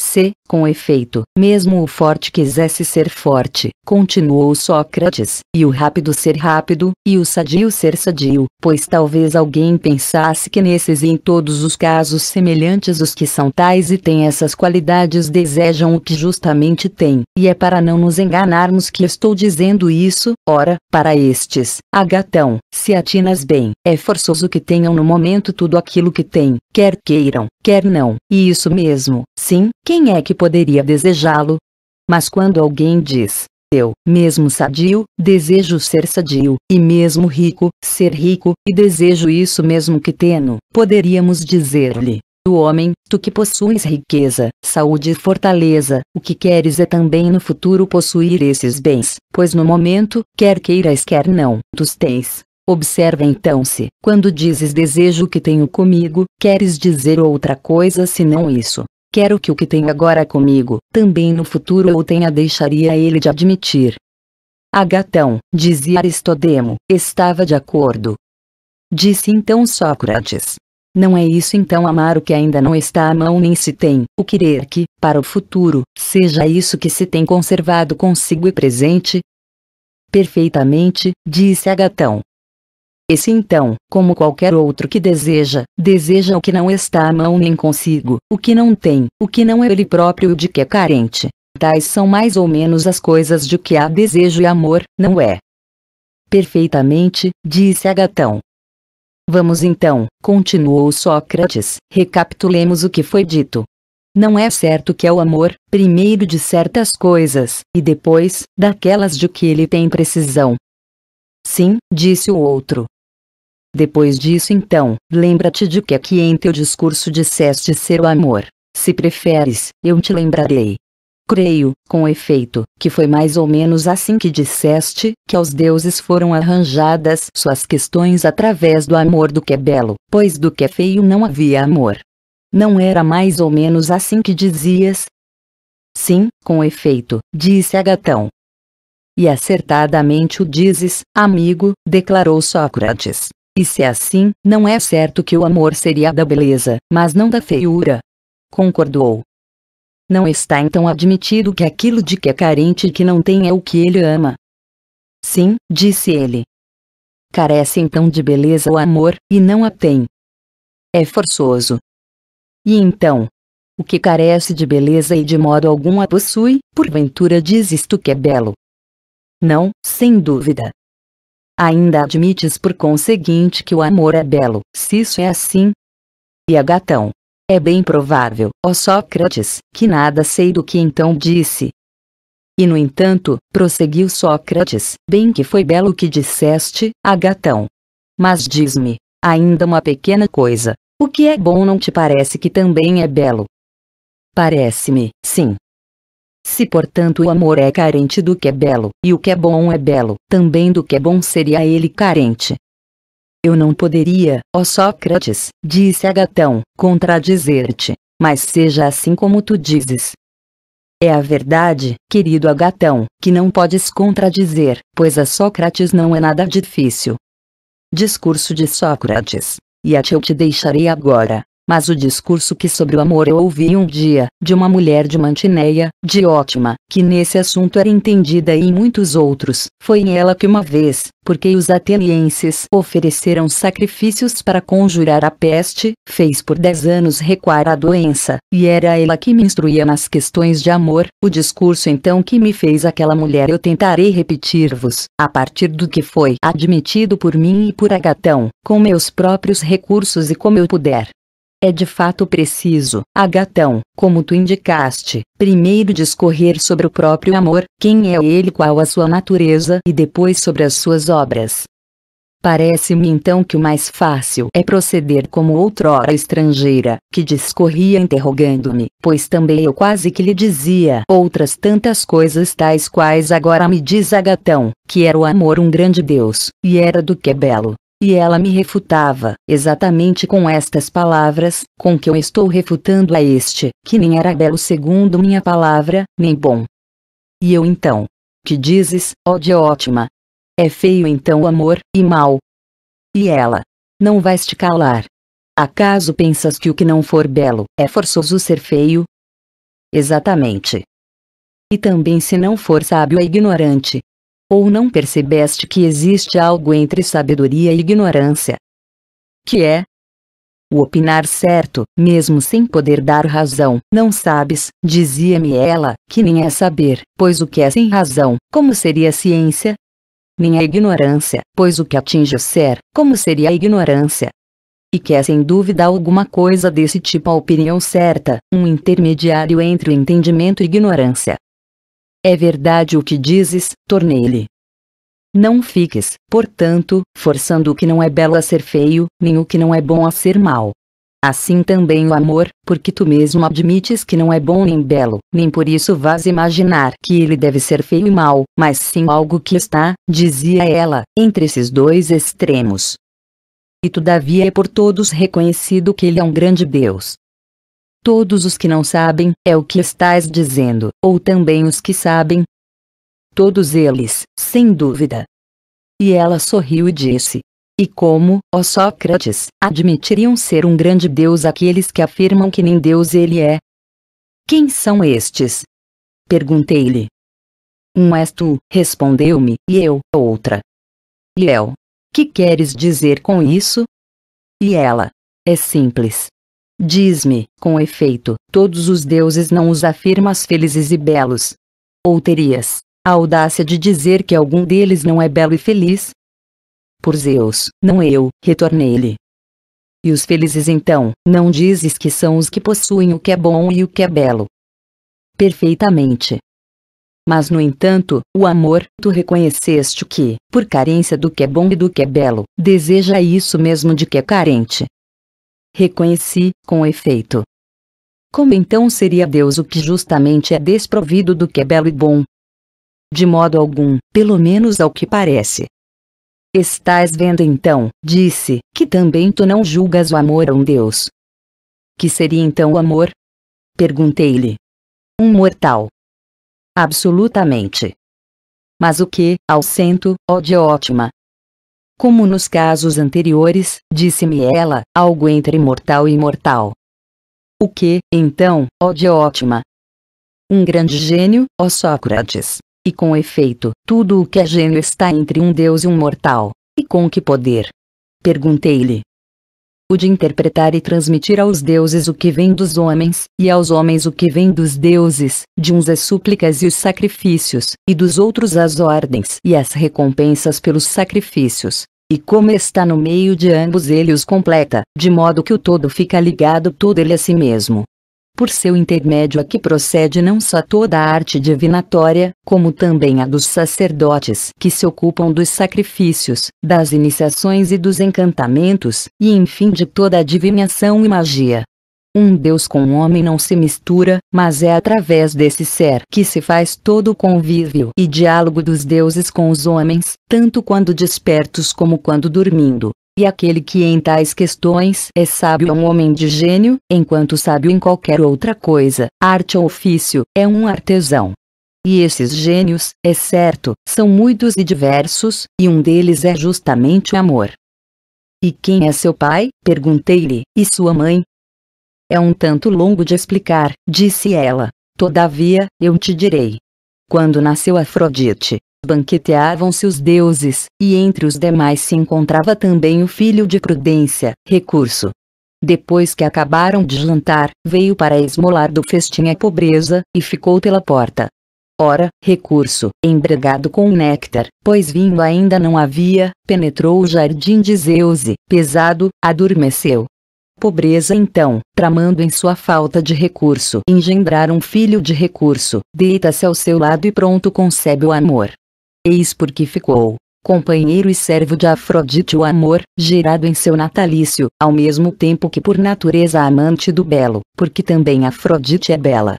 se, com efeito, mesmo o forte quisesse ser forte, continuou Sócrates, e o rápido ser rápido, e o sadio ser sadio, pois talvez alguém pensasse que nesses e em todos os casos semelhantes os que são tais e têm essas qualidades desejam o que justamente têm, e é para não nos enganarmos que estou dizendo isso, ora, para estes, agatão, se atinas bem, é forçoso que tenham no momento tudo aquilo que têm, quer queiram, quer não, e isso mesmo, assim, quem é que poderia desejá-lo? Mas quando alguém diz, eu, mesmo sadio, desejo ser sadio, e mesmo rico, ser rico, e desejo isso mesmo que teno, poderíamos dizer-lhe, do homem, tu que possuis riqueza, saúde e fortaleza, o que queres é também no futuro possuir esses bens, pois no momento, quer queiras quer não, tu os tens. Observa então se, quando dizes desejo que tenho comigo, queres dizer outra coisa senão isso, Quero que o que tem agora comigo, também no futuro eu tenha deixaria ele de admitir. Agatão, ah, dizia Aristodemo, estava de acordo. Disse então Sócrates. Não é isso então amar o que ainda não está à mão nem se tem, o querer que, para o futuro, seja isso que se tem conservado consigo e presente? Perfeitamente, disse Agatão. Esse então, como qualquer outro que deseja, deseja o que não está à mão nem consigo, o que não tem, o que não é ele próprio e de que é carente. Tais são mais ou menos as coisas de que há desejo e amor, não é? Perfeitamente, disse Agatão. Vamos então, continuou Sócrates, recapitulemos o que foi dito. Não é certo que é o amor, primeiro de certas coisas, e depois, daquelas de que ele tem precisão. Sim, disse o outro, depois disso então, lembra-te de que aqui em teu discurso disseste ser o amor. Se preferes, eu te lembrarei. Creio, com efeito, que foi mais ou menos assim que disseste, que aos deuses foram arranjadas suas questões através do amor do que é belo, pois do que é feio não havia amor. Não era mais ou menos assim que dizias? Sim, com efeito, disse Agatão. E acertadamente o dizes, amigo, declarou Sócrates. E se é assim, não é certo que o amor seria da beleza, mas não da feiura. Concordou. Não está então admitido que aquilo de que é carente e que não tem é o que ele ama. Sim, disse ele. Carece então de beleza o amor, e não a tem. É forçoso. E então? O que carece de beleza e de modo algum a possui, porventura diz isto que é belo? Não, sem dúvida. Ainda admites por conseguinte que o amor é belo, se isso é assim? E Agatão, É bem provável, ó Sócrates, que nada sei do que então disse. E no entanto, prosseguiu Sócrates, bem que foi belo o que disseste, Agatão. Mas diz-me, ainda uma pequena coisa, o que é bom não te parece que também é belo? Parece-me, sim, se portanto o amor é carente do que é belo, e o que é bom é belo, também do que é bom seria ele carente. Eu não poderia, ó Sócrates, disse Agatão, contradizer-te, mas seja assim como tu dizes. É a verdade, querido Agatão, que não podes contradizer, pois a Sócrates não é nada difícil. Discurso de Sócrates. E a eu te deixarei agora mas o discurso que sobre o amor eu ouvi um dia, de uma mulher de Mantineia, de ótima, que nesse assunto era entendida e em muitos outros, foi ela que uma vez, porque os atenienses ofereceram sacrifícios para conjurar a peste, fez por dez anos recuar a doença, e era ela que me instruía nas questões de amor, o discurso então que me fez aquela mulher eu tentarei repetir-vos, a partir do que foi admitido por mim e por Agatão, com meus próprios recursos e como eu puder é de fato preciso, Agatão, como tu indicaste, primeiro discorrer sobre o próprio amor, quem é ele, qual a sua natureza e depois sobre as suas obras. Parece-me então que o mais fácil é proceder como outrora estrangeira, que discorria interrogando-me, pois também eu quase que lhe dizia outras tantas coisas tais quais agora me diz Agatão, que era o amor um grande Deus, e era do que é belo, e ela me refutava, exatamente com estas palavras, com que eu estou refutando a este, que nem era belo segundo minha palavra, nem bom. E eu então? Que dizes, ó de ótima? É feio então o amor, e mal. E ela? Não vais te calar. Acaso pensas que o que não for belo, é forçoso ser feio? Exatamente. E também se não for sábio é ignorante, ou não percebeste que existe algo entre sabedoria e ignorância? Que é, o opinar certo, mesmo sem poder dar razão, não sabes, dizia-me ela, que nem é saber, pois o que é sem razão, como seria a ciência? Nem a ignorância, pois o que atinge o ser, como seria a ignorância? E que é sem dúvida alguma coisa desse tipo a opinião certa, um intermediário entre o entendimento e ignorância, é verdade o que dizes, tornei-lhe. Não fiques, portanto, forçando o que não é belo a ser feio, nem o que não é bom a ser mal. Assim também o amor, porque tu mesmo admites que não é bom nem belo, nem por isso vás imaginar que ele deve ser feio e mau, mas sim algo que está, dizia ela, entre esses dois extremos. E todavia é por todos reconhecido que ele é um grande Deus, Todos os que não sabem, é o que estás dizendo, ou também os que sabem? Todos eles, sem dúvida. E ela sorriu e disse: E como, ó Sócrates, admitiriam ser um grande Deus aqueles que afirmam que nem Deus ele é? Quem são estes? Perguntei-lhe. Um és tu, respondeu-me, e eu, outra. E eu, que queres dizer com isso? E ela, é simples, Diz-me, com efeito, todos os deuses não os afirmas felizes e belos. Ou terias a audácia de dizer que algum deles não é belo e feliz? Por Zeus, não eu, retornei-lhe. E os felizes então, não dizes que são os que possuem o que é bom e o que é belo? Perfeitamente. Mas no entanto, o amor, tu reconheceste que, por carência do que é bom e do que é belo, deseja isso mesmo de que é carente, reconheci, com efeito. Como então seria Deus o que justamente é desprovido do que é belo e bom? De modo algum, pelo menos ao que parece. Estás vendo então, disse, que também tu não julgas o amor a um Deus. Que seria então o amor? Perguntei-lhe. Um mortal. Absolutamente. Mas o que, ao cento, ó de ótima, como nos casos anteriores, disse-me ela, algo entre mortal e imortal. O que, então, ó de ótima? Um grande gênio, ó Sócrates. E com efeito, tudo o que é gênio está entre um deus e um mortal. E com que poder? Perguntei-lhe o de interpretar e transmitir aos deuses o que vem dos homens, e aos homens o que vem dos deuses, de uns as súplicas e os sacrifícios, e dos outros as ordens e as recompensas pelos sacrifícios. E como está no meio de ambos ele os completa, de modo que o todo fica ligado todo ele a si mesmo por seu intermédio a que procede não só toda a arte divinatória, como também a dos sacerdotes que se ocupam dos sacrifícios, das iniciações e dos encantamentos, e enfim de toda a divinação e magia. Um Deus com um homem não se mistura, mas é através desse ser que se faz todo o convívio e diálogo dos deuses com os homens, tanto quando despertos como quando dormindo e aquele que em tais questões é sábio é um homem de gênio, enquanto sábio em qualquer outra coisa, arte ou ofício, é um artesão. E esses gênios, é certo, são muitos e diversos, e um deles é justamente o amor. E quem é seu pai? perguntei-lhe, e sua mãe? É um tanto longo de explicar, disse ela. Todavia, eu te direi. Quando nasceu Afrodite, banqueteavam-se os deuses, e entre os demais se encontrava também o filho de Prudência, Recurso. Depois que acabaram de jantar, veio para esmolar do festim a pobreza, e ficou pela porta. Ora, Recurso, embregado com néctar, pois vinho ainda não havia, penetrou o jardim de Zeus e, pesado, adormeceu. Pobreza então, tramando em sua falta de recurso engendrar um filho de recurso, deita-se ao seu lado e pronto concebe o amor. Eis porque ficou, companheiro e servo de Afrodite o amor, gerado em seu natalício, ao mesmo tempo que por natureza amante do belo, porque também Afrodite é bela.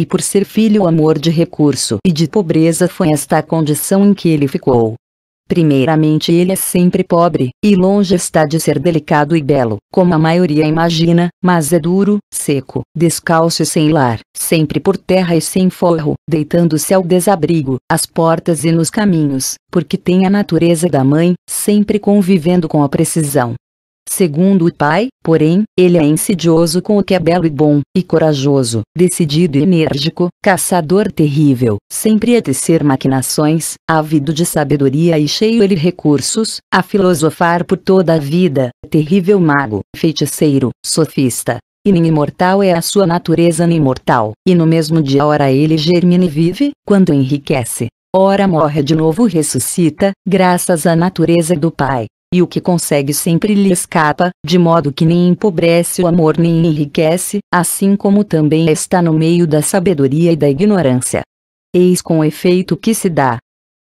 E por ser filho o amor de recurso e de pobreza foi esta a condição em que ele ficou, Primeiramente ele é sempre pobre, e longe está de ser delicado e belo, como a maioria imagina, mas é duro, seco, descalço e sem lar, sempre por terra e sem forro, deitando-se ao desabrigo, às portas e nos caminhos, porque tem a natureza da mãe, sempre convivendo com a precisão, Segundo o pai, porém, ele é insidioso com o que é belo e bom, e corajoso, decidido e enérgico, caçador terrível, sempre a tecer maquinações, ávido de sabedoria e cheio de recursos, a filosofar por toda a vida, terrível mago, feiticeiro, sofista. E nem imortal é a sua natureza nem mortal, e no mesmo dia ora ele germina e vive, quando enriquece, ora morre de novo ressuscita, graças à natureza do Pai e o que consegue sempre lhe escapa, de modo que nem empobrece o amor nem enriquece, assim como também está no meio da sabedoria e da ignorância. Eis com efeito que se dá.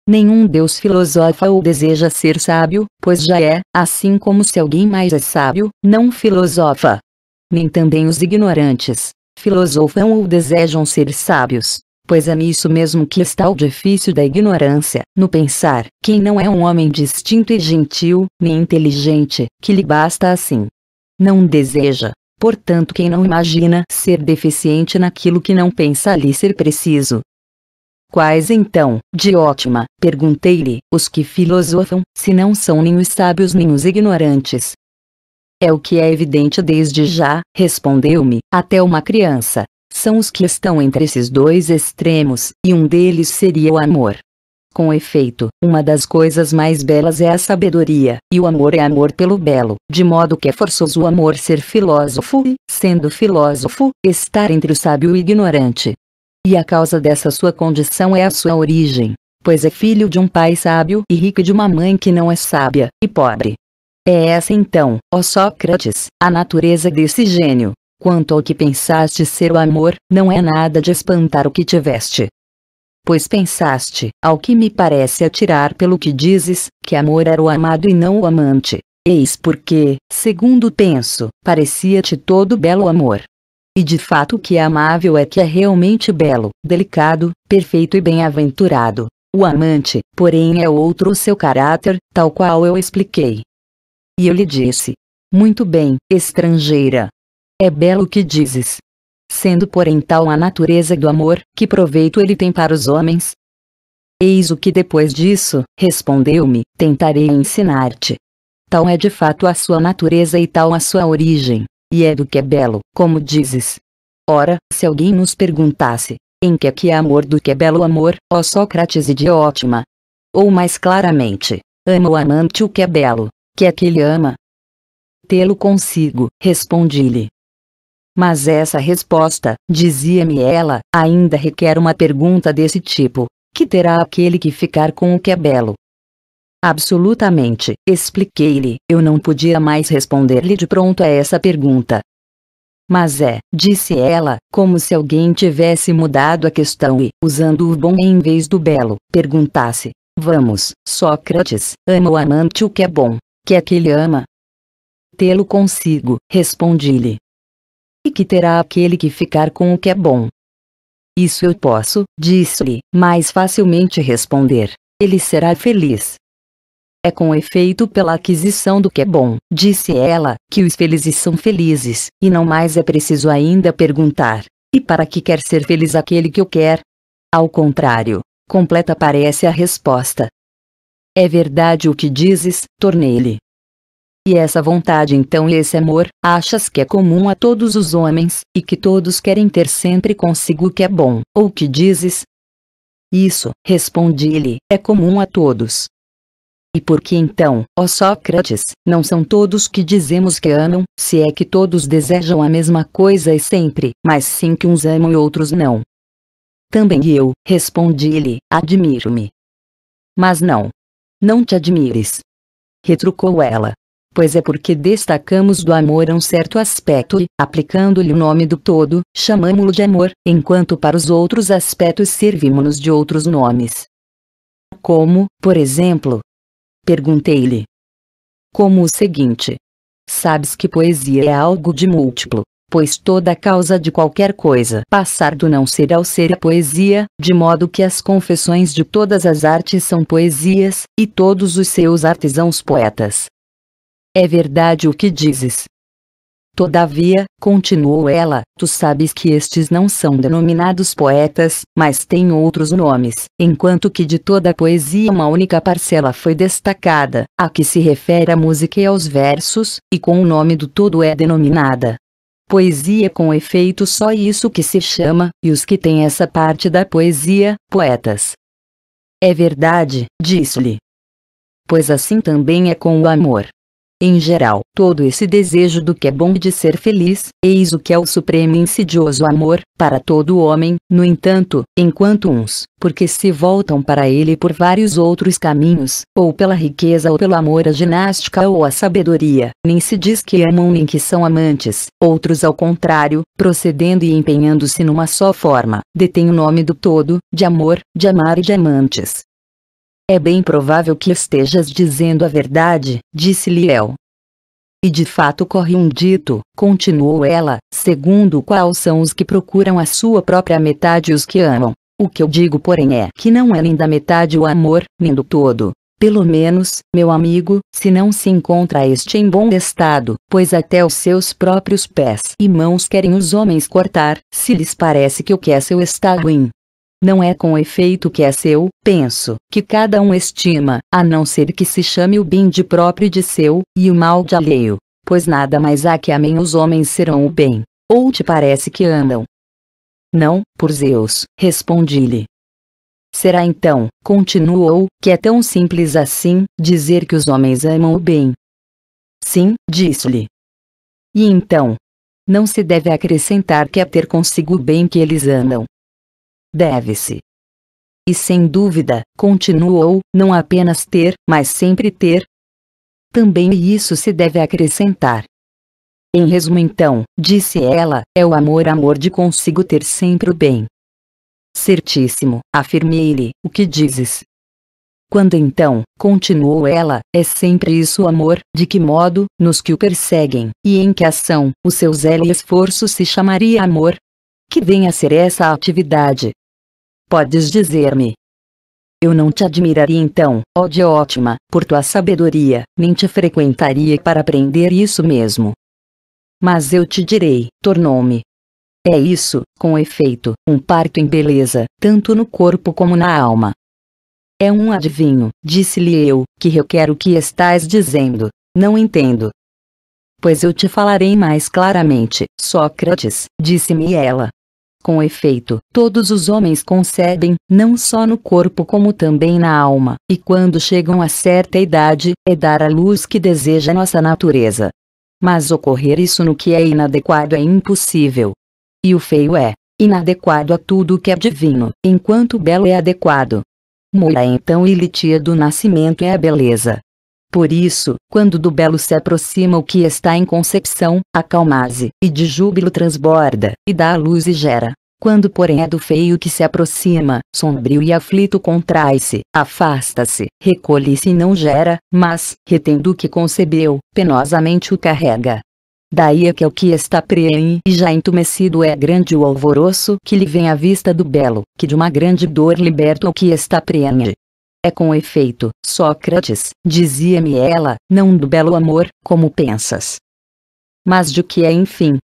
Nenhum Deus filosofa ou deseja ser sábio, pois já é, assim como se alguém mais é sábio, não filosofa. Nem também os ignorantes, filosofam ou desejam ser sábios, pois é nisso mesmo que está o difícil da ignorância, no pensar, quem não é um homem distinto e gentil, nem inteligente, que lhe basta assim. Não deseja, portanto quem não imagina ser deficiente naquilo que não pensa ali ser preciso. Quais então, de ótima, perguntei-lhe, os que filosofam, se não são nem os sábios nem os ignorantes? É o que é evidente desde já, respondeu-me, até uma criança, são os que estão entre esses dois extremos, e um deles seria o amor. Com efeito, uma das coisas mais belas é a sabedoria, e o amor é amor pelo belo, de modo que é forçoso o amor ser filósofo e, sendo filósofo, estar entre o sábio e o ignorante. E a causa dessa sua condição é a sua origem, pois é filho de um pai sábio e rico de uma mãe que não é sábia, e pobre. É essa então, ó Sócrates, a natureza desse gênio. Quanto ao que pensaste ser o amor, não é nada de espantar o que tiveste. Pois pensaste, ao que me parece atirar pelo que dizes, que amor era o amado e não o amante. Eis porque, segundo penso, parecia-te todo belo amor. E de fato o que é amável é que é realmente belo, delicado, perfeito e bem-aventurado. O amante, porém, é outro o seu caráter, tal qual eu expliquei. E eu lhe disse: Muito bem, estrangeira, é belo o que dizes. Sendo porém tal a natureza do amor, que proveito ele tem para os homens? Eis o que depois disso, respondeu-me, tentarei ensinar-te. Tal é de fato a sua natureza e tal a sua origem, e é do que é belo, como dizes. Ora, se alguém nos perguntasse, em que é que é amor do que é belo amor, ó Sócrates e Diótima? Ou mais claramente, ama o amante o que é belo, que é que ele ama? Tê-lo consigo, respondi-lhe. Mas essa resposta, dizia-me ela, ainda requer uma pergunta desse tipo: que terá aquele que ficar com o que é belo? Absolutamente, expliquei-lhe, eu não podia mais responder-lhe de pronto a essa pergunta. Mas é, disse ela, como se alguém tivesse mudado a questão e, usando o bom em vez do belo, perguntasse: Vamos, Sócrates, ama o amante o que é bom, que é que ele ama? Tê-lo consigo, respondi-lhe, e que terá aquele que ficar com o que é bom. Isso eu posso, disse-lhe, mais facilmente responder. Ele será feliz. É com efeito pela aquisição do que é bom, disse ela, que os felizes são felizes, e não mais é preciso ainda perguntar: e para que quer ser feliz aquele que o quer? Ao contrário, completa parece a resposta. É verdade o que dizes, tornei-lhe. E essa vontade então e esse amor, achas que é comum a todos os homens, e que todos querem ter sempre consigo o que é bom, ou que dizes? Isso, respondi-lhe, é comum a todos. E por que então, ó Sócrates, não são todos que dizemos que amam, se é que todos desejam a mesma coisa e sempre, mas sim que uns amam e outros não? Também eu, respondi-lhe, admiro-me. Mas não. Não te admires. Retrucou ela pois é porque destacamos do amor um certo aspecto e, aplicando-lhe o nome do todo, chamamos-lo de amor, enquanto para os outros aspectos servimos-nos de outros nomes. Como, por exemplo? Perguntei-lhe. Como o seguinte. Sabes que poesia é algo de múltiplo, pois toda causa de qualquer coisa passar do não ser ao ser é poesia, de modo que as confessões de todas as artes são poesias, e todos os seus artesãos poetas. É verdade o que dizes. Todavia, continuou ela, tu sabes que estes não são denominados poetas, mas têm outros nomes, enquanto que de toda a poesia uma única parcela foi destacada, a que se refere à música e aos versos, e com o nome do todo é denominada. Poesia com efeito só isso que se chama, e os que têm essa parte da poesia, poetas. É verdade, disse-lhe. Pois assim também é com o amor. Em geral, todo esse desejo do que é bom e de ser feliz, eis o que é o supremo e insidioso amor, para todo homem, no entanto, enquanto uns, porque se voltam para ele por vários outros caminhos, ou pela riqueza ou pelo amor à ginástica ou à sabedoria, nem se diz que amam nem que são amantes, outros ao contrário, procedendo e empenhando-se numa só forma, detêm o nome do todo, de amor, de amar e de amantes. É bem provável que estejas dizendo a verdade, disse Liel. E de fato corre um dito, continuou ela, segundo o qual são os que procuram a sua própria metade os que amam. O que eu digo porém é que não é nem da metade o amor, nem do todo. Pelo menos, meu amigo, se não se encontra este em bom estado, pois até os seus próprios pés e mãos querem os homens cortar, se lhes parece que o que é seu está ruim, não é com efeito que é seu, penso, que cada um estima, a não ser que se chame o bem de próprio de seu, e o mal de alheio. Pois nada mais há que amem os homens serão o bem. Ou te parece que andam? Não, por Zeus, respondi-lhe. Será então, continuou, que é tão simples assim, dizer que os homens amam o bem? Sim, disse-lhe. E então? Não se deve acrescentar que é ter consigo o bem que eles andam, deve-se. E sem dúvida, continuou, não apenas ter, mas sempre ter. Também isso se deve acrescentar. Em resumo então, disse ela, é o amor amor de consigo ter sempre o bem. Certíssimo, afirmei-lhe, o que dizes, quando então, continuou ela, é sempre isso o amor, de que modo, nos que o perseguem, e em que ação, o seu zelo e esforço se chamaria amor? Que venha a ser essa atividade, podes dizer-me. Eu não te admiraria então, ó de ótima, por tua sabedoria, nem te frequentaria para aprender isso mesmo. Mas eu te direi, tornou-me. É isso, com efeito, um parto em beleza, tanto no corpo como na alma. É um adivinho, disse-lhe eu, que requer o que estás dizendo, não entendo. Pois eu te falarei mais claramente, Sócrates, disse-me ela, com efeito, todos os homens concebem, não só no corpo como também na alma, e quando chegam a certa idade, é dar à luz que deseja nossa natureza. Mas ocorrer isso no que é inadequado é impossível. E o feio é inadequado a tudo que é divino, enquanto o belo é adequado. Moira então e litia do nascimento é a beleza, por isso, quando do belo se aproxima o que está em concepção, acalma-se, e de júbilo transborda, e dá a luz e gera. Quando porém é do feio que se aproxima, sombrio e aflito contrai-se, afasta-se, recolhe-se e não gera, mas, retendo o que concebeu, penosamente o carrega. Daí é que é o que está preenhe e já entumecido é grande o alvoroço que lhe vem à vista do belo, que de uma grande dor liberta o que está preenhe. É com efeito, Sócrates, dizia-me ela, não do belo amor, como pensas. Mas de que é enfim?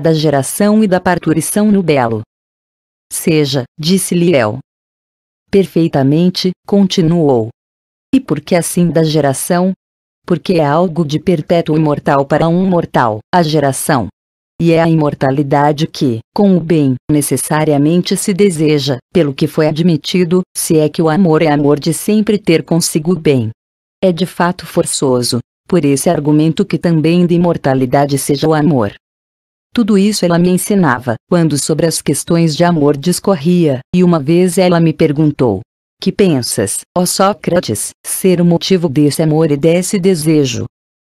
Da geração e da parturição no belo. Seja, disse-lhe El. Perfeitamente, continuou. E por que assim da geração? Porque é algo de perpétuo imortal para um mortal, a geração, e é a imortalidade que, com o bem, necessariamente se deseja, pelo que foi admitido, se é que o amor é amor de sempre ter consigo o bem. É de fato forçoso, por esse argumento que também de imortalidade seja o amor. Tudo isso ela me ensinava, quando sobre as questões de amor discorria, e uma vez ela me perguntou: Que pensas, ó Sócrates, ser o motivo desse amor e desse desejo?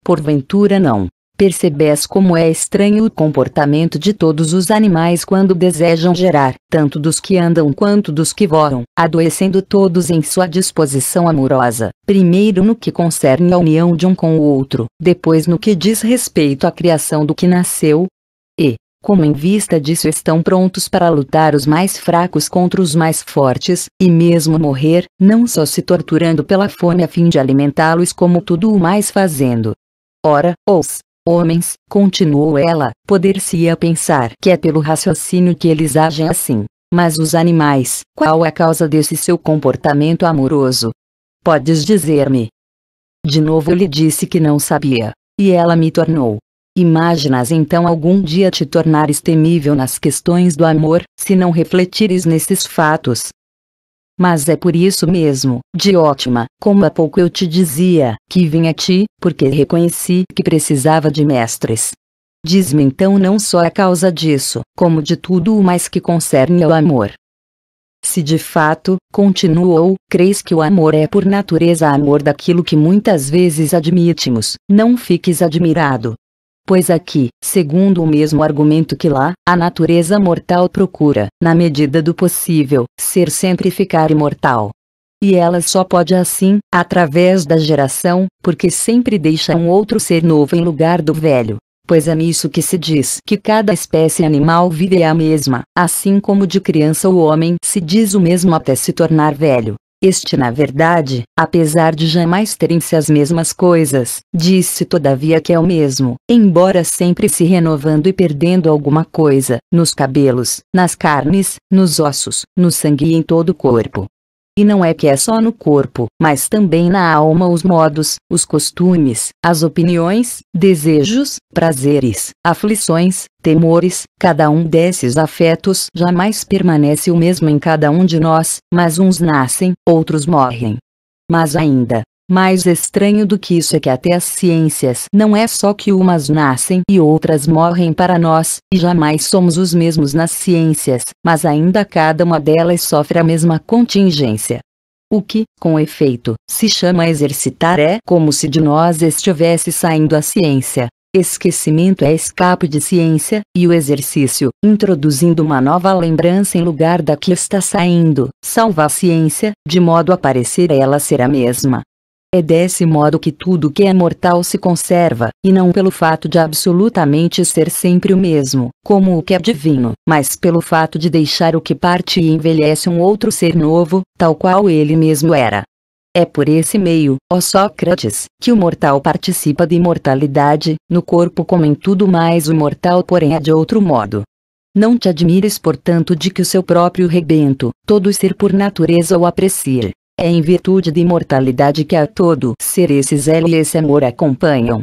Porventura não. Percebes como é estranho o comportamento de todos os animais quando desejam gerar, tanto dos que andam quanto dos que voam, adoecendo todos em sua disposição amorosa, primeiro no que concerne a união de um com o outro, depois no que diz respeito à criação do que nasceu. E, como em vista disso estão prontos para lutar os mais fracos contra os mais fortes, e mesmo morrer, não só se torturando pela fome a fim de alimentá-los como tudo o mais fazendo. Ora, os homens, continuou ela, poder-se-ia pensar que é pelo raciocínio que eles agem assim. Mas os animais, qual é a causa desse seu comportamento amoroso? Podes dizer-me? De novo lhe disse que não sabia, e ela me tornou. Imaginas então algum dia te tornares temível nas questões do amor, se não refletires nesses fatos, mas é por isso mesmo, de ótima, como há pouco eu te dizia, que vim a ti, porque reconheci que precisava de mestres. Diz-me então não só a causa disso, como de tudo o mais que concerne ao amor. Se de fato, continuou, creis que o amor é por natureza amor daquilo que muitas vezes admitimos, não fiques admirado, Pois aqui, segundo o mesmo argumento que lá, a natureza mortal procura, na medida do possível, ser sempre ficar imortal. E ela só pode assim, através da geração, porque sempre deixa um outro ser novo em lugar do velho. Pois é nisso que se diz que cada espécie animal vive a mesma, assim como de criança o homem se diz o mesmo até se tornar velho. Este na verdade, apesar de jamais terem-se as mesmas coisas, disse todavia que é o mesmo, embora sempre se renovando e perdendo alguma coisa, nos cabelos, nas carnes, nos ossos, no sangue e em todo o corpo. E não é que é só no corpo, mas também na alma os modos, os costumes, as opiniões, desejos, prazeres, aflições, temores, cada um desses afetos jamais permanece o mesmo em cada um de nós, mas uns nascem, outros morrem. Mas ainda, mais estranho do que isso é que até as ciências não é só que umas nascem e outras morrem para nós, e jamais somos os mesmos nas ciências, mas ainda cada uma delas sofre a mesma contingência. O que, com efeito, se chama exercitar é como se de nós estivesse saindo a ciência. Esquecimento é escape de ciência, e o exercício, introduzindo uma nova lembrança em lugar da que está saindo, salva a ciência, de modo a parecer ela ser a mesma. É desse modo que tudo que é mortal se conserva, e não pelo fato de absolutamente ser sempre o mesmo, como o que é divino, mas pelo fato de deixar o que parte e envelhece um outro ser novo, tal qual ele mesmo era. É por esse meio, ó Sócrates, que o mortal participa de imortalidade, no corpo como em tudo mais o mortal porém é de outro modo. Não te admires portanto de que o seu próprio rebento, todo ser por natureza o aprecie, é em virtude da imortalidade que a todo ser esse zelo e esse amor acompanham.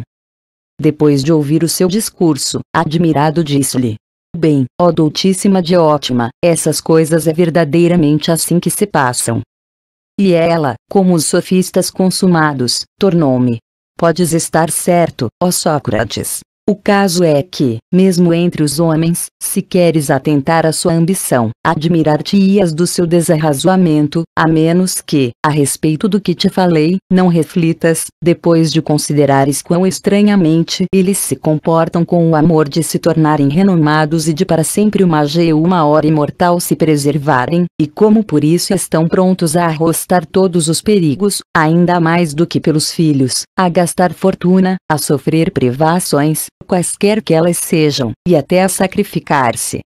Depois de ouvir o seu discurso, admirado disse-lhe: Bem, ó doutíssima de ótima, essas coisas é verdadeiramente assim que se passam. E ela, como os sofistas consumados, tornou-me. Podes estar certo, ó Sócrates, o caso é que, mesmo entre os homens, se queres atentar à sua ambição, admirar-te-ias do seu desarrazoamento, a menos que, a respeito do que te falei, não reflitas, depois de considerares quão estranhamente eles se comportam com o amor de se tornarem renomados e de para sempre uma geu uma hora imortal se preservarem, e como por isso estão prontos a arrostar todos os perigos, ainda mais do que pelos filhos, a gastar fortuna, a sofrer privações, quaisquer que elas sejam, e até a sacrificar-se.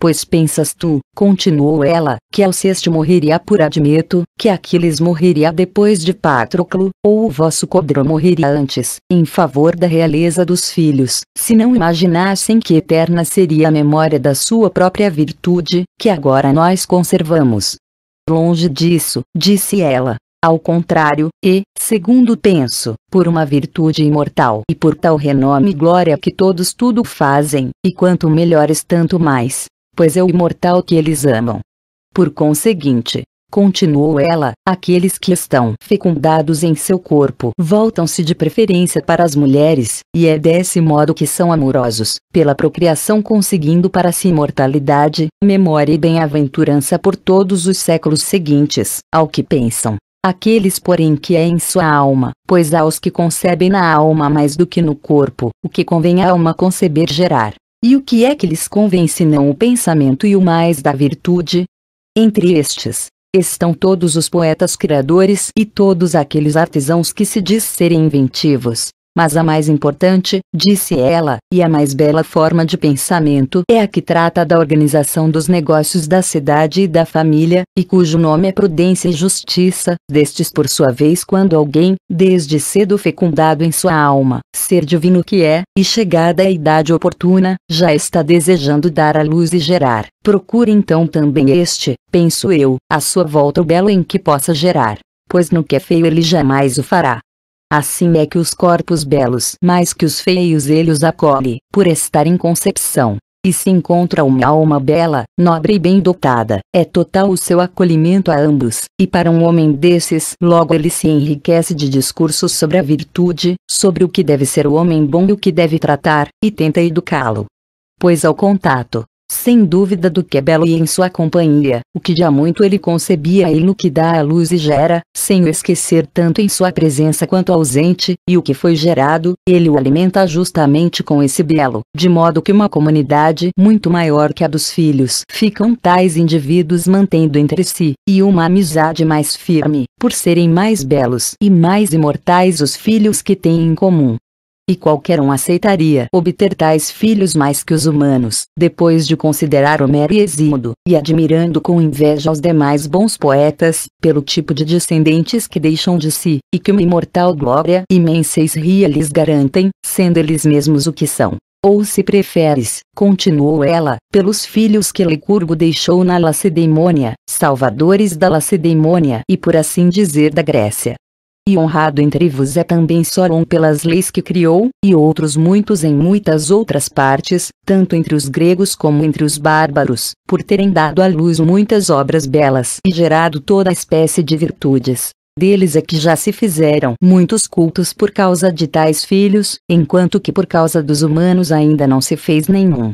Pois pensas tu, continuou ela, que Alceste morreria por Admeto, que Aquiles morreria depois de Patroclo, ou o vosso Codro morreria antes, em favor da realeza dos filhos, se não imaginassem que eterna seria a memória da sua própria virtude, que agora nós conservamos. Longe disso, disse ela, ao contrário, e, segundo penso, por uma virtude imortal e por tal renome e glória que todos tudo fazem, e quanto melhores tanto mais, pois é o imortal que eles amam. Por conseguinte, continuou ela, aqueles que estão fecundados em seu corpo voltam-se de preferência para as mulheres, e é desse modo que são amorosos, pela procriação conseguindo para si imortalidade, memória e bem-aventurança por todos os séculos seguintes, ao que pensam, Aqueles porém que é em sua alma, pois há os que concebem na alma mais do que no corpo, o que convém à alma conceber gerar. E o que é que lhes convém senão o pensamento e o mais da virtude? Entre estes, estão todos os poetas criadores e todos aqueles artesãos que se diz serem inventivos, mas a mais importante, disse ela, e a mais bela forma de pensamento é a que trata da organização dos negócios da cidade e da família, e cujo nome é Prudência e Justiça, destes por sua vez quando alguém, desde cedo fecundado em sua alma, ser divino que é, e chegada à idade oportuna, já está desejando dar à luz e gerar, procure então também este, penso eu, à sua volta o belo em que possa gerar pois no que é feio ele jamais o fará. Assim é que os corpos belos mais que os feios ele os acolhe, por estar em concepção. E se encontra uma alma bela, nobre e bem dotada, é total o seu acolhimento a ambos, e para um homem desses, logo ele se enriquece de discursos sobre a virtude, sobre o que deve ser o homem bom e o que deve tratar, e tenta educá-lo. Pois ao contato, sem dúvida do que é belo e em sua companhia, o que já muito ele concebia e no que dá a luz e gera, sem o esquecer tanto em sua presença quanto ausente, e o que foi gerado, ele o alimenta justamente com esse belo, de modo que uma comunidade muito maior que a dos filhos ficam tais indivíduos mantendo entre si, e uma amizade mais firme, por serem mais belos e mais imortais os filhos que têm em comum e qualquer um aceitaria obter tais filhos mais que os humanos. Depois de considerar Homero e Exímodo, e admirando com inveja os demais bons poetas, pelo tipo de descendentes que deixam de si, e que uma imortal glória imensa ria lhes garantem, sendo eles mesmos o que são. Ou se preferes, continuou ela, pelos filhos que Licurgo deixou na Lacedemônia, salvadores da Lacedemônia e por assim dizer da Grécia e honrado entre vos é também só um pelas leis que criou, e outros muitos em muitas outras partes, tanto entre os gregos como entre os bárbaros, por terem dado à luz muitas obras belas e gerado toda espécie de virtudes. Deles é que já se fizeram muitos cultos por causa de tais filhos, enquanto que por causa dos humanos ainda não se fez nenhum.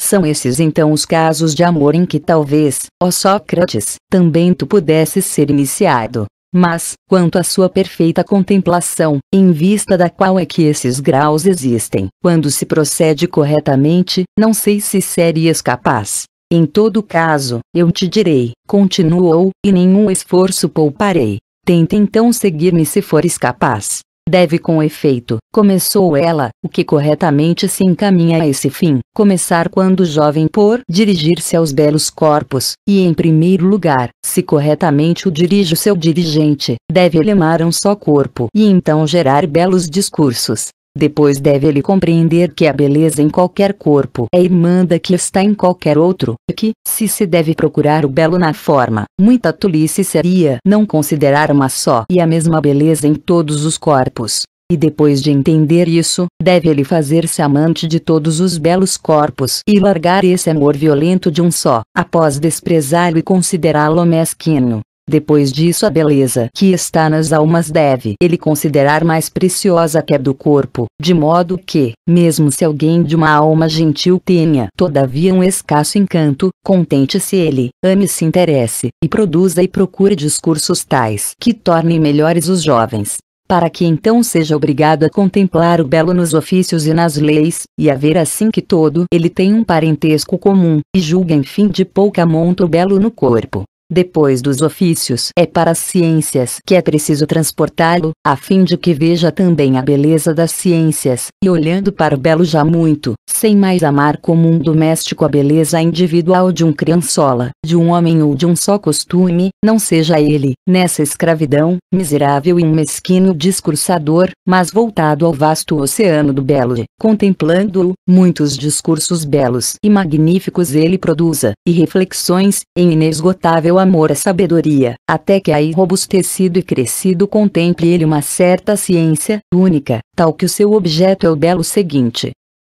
São esses então os casos de amor em que talvez, ó Sócrates, também tu pudesses ser iniciado. Mas, quanto à sua perfeita contemplação, em vista da qual é que esses graus existem, quando se procede corretamente, não sei se serias capaz. Em todo caso, eu te direi, continuou, e nenhum esforço pouparei. Tenta então seguir-me se fores capaz. Deve com efeito, começou ela, o que corretamente se encaminha a esse fim, começar quando jovem por dirigir-se aos belos corpos, e em primeiro lugar, se corretamente o dirige o seu dirigente, deve elemar um só corpo e então gerar belos discursos, depois deve ele compreender que a beleza em qualquer corpo é irmã da que está em qualquer outro, e que, se se deve procurar o belo na forma, muita tolice seria não considerar uma só e a mesma beleza em todos os corpos. E depois de entender isso, deve ele fazer-se amante de todos os belos corpos e largar esse amor violento de um só, após desprezá-lo e considerá-lo mesquinho. Depois disso a beleza que está nas almas deve ele considerar mais preciosa que a do corpo, de modo que, mesmo se alguém de uma alma gentil tenha todavia um escasso encanto, contente-se ele, ame-se interesse, e produza e procure discursos tais que tornem melhores os jovens, para que então seja obrigado a contemplar o belo nos ofícios e nas leis, e a ver assim que todo ele tem um parentesco comum, e julga enfim de pouca monta o belo no corpo, depois dos ofícios é para as ciências que é preciso transportá-lo, a fim de que veja também a beleza das ciências, e olhando para o belo já muito, sem mais amar como um doméstico a beleza individual de um criançola, de um homem ou de um só costume, não seja ele, nessa escravidão, miserável e um mesquinho discursador, mas voltado ao vasto oceano do belo e, contemplando-o, muitos discursos belos e magníficos ele produza, e reflexões, em inesgotável amor à sabedoria, até que aí robustecido e crescido contemple ele uma certa ciência, única, tal que o seu objeto é o belo seguinte.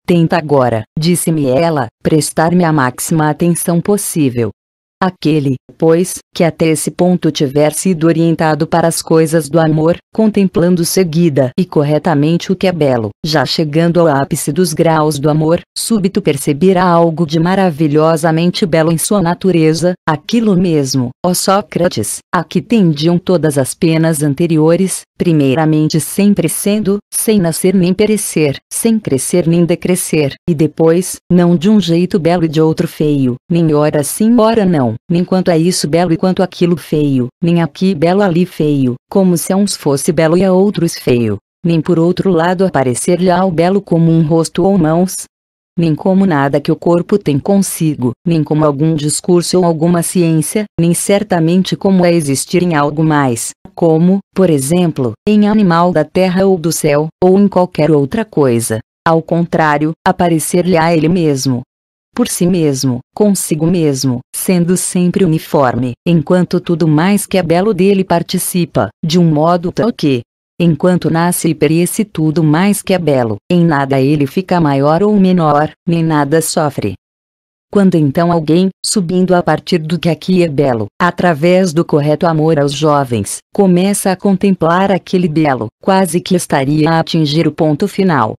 Tenta agora, disse-me ela, prestar-me a máxima atenção possível, Aquele, pois, que até esse ponto tiver sido orientado para as coisas do amor, contemplando seguida e corretamente o que é belo, já chegando ao ápice dos graus do amor, súbito perceberá algo de maravilhosamente belo em sua natureza, aquilo mesmo, ó Sócrates, a que tendiam todas as penas anteriores, primeiramente sempre sendo, sem nascer nem perecer, sem crescer nem decrescer, e depois, não de um jeito belo e de outro feio, nem ora sim ora não nem quanto é isso belo e quanto aquilo feio, nem aqui belo ali feio, como se a uns fosse belo e a outros feio, nem por outro lado aparecer-lhe ao belo como um rosto ou mãos, nem como nada que o corpo tem consigo, nem como algum discurso ou alguma ciência, nem certamente como é existir em algo mais, como, por exemplo, em animal da terra ou do céu, ou em qualquer outra coisa. Ao contrário, aparecer-lhe a ele mesmo, por si mesmo, consigo mesmo, sendo sempre uniforme, enquanto tudo mais que é belo dele participa, de um modo tal que, enquanto nasce e perece tudo mais que é belo, em nada ele fica maior ou menor, nem nada sofre. Quando então alguém, subindo a partir do que aqui é belo, através do correto amor aos jovens, começa a contemplar aquele belo, quase que estaria a atingir o ponto final.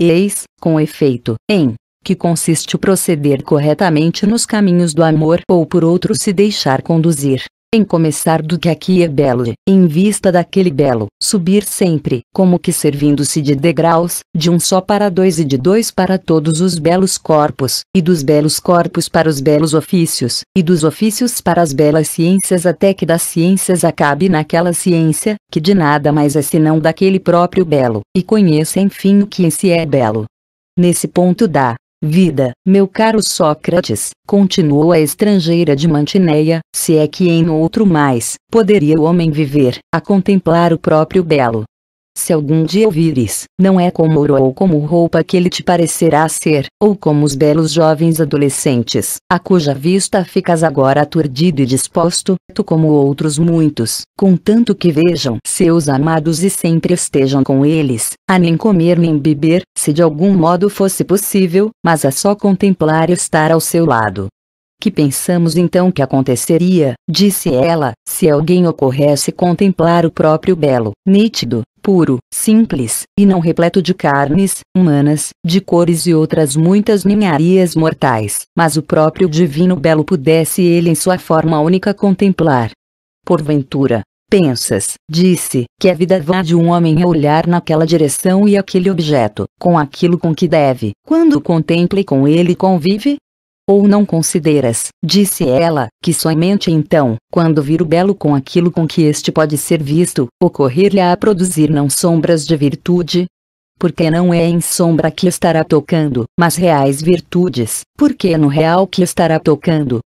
Eis, com efeito, em que consiste o proceder corretamente nos caminhos do amor ou por outro se deixar conduzir, em começar do que aqui é belo e, em vista daquele belo, subir sempre, como que servindo-se de degraus, de um só para dois e de dois para todos os belos corpos, e dos belos corpos para os belos ofícios, e dos ofícios para as belas ciências até que das ciências acabe naquela ciência, que de nada mais é senão daquele próprio belo, e conheça enfim o que em si é belo. Nesse ponto dá, Vida, meu caro Sócrates, continuou a estrangeira de Mantineia, se é que em outro mais, poderia o homem viver, a contemplar o próprio belo, se algum dia ouvires, não é como ouro ou como roupa que ele te parecerá ser, ou como os belos jovens adolescentes, a cuja vista ficas agora aturdido e disposto, tu como outros muitos, contanto que vejam seus amados e sempre estejam com eles, a nem comer nem beber, se de algum modo fosse possível, mas a é só contemplar e estar ao seu lado. Que pensamos então que aconteceria, disse ela, se alguém ocorresse contemplar o próprio belo, nítido, puro, simples, e não repleto de carnes, humanas, de cores e outras muitas ninharias mortais, mas o próprio divino belo pudesse ele em sua forma única contemplar. Porventura, Pensas, disse, que a vida vá de um homem a olhar naquela direção e aquele objeto, com aquilo com que deve, quando contempla e com ele convive? Ou não consideras, disse ela, que somente então, quando vir o belo com aquilo com que este pode ser visto, ocorrer-lhe a produzir não sombras de virtude? Porque não é em sombra que estará tocando, mas reais virtudes, porque é no real que estará tocando.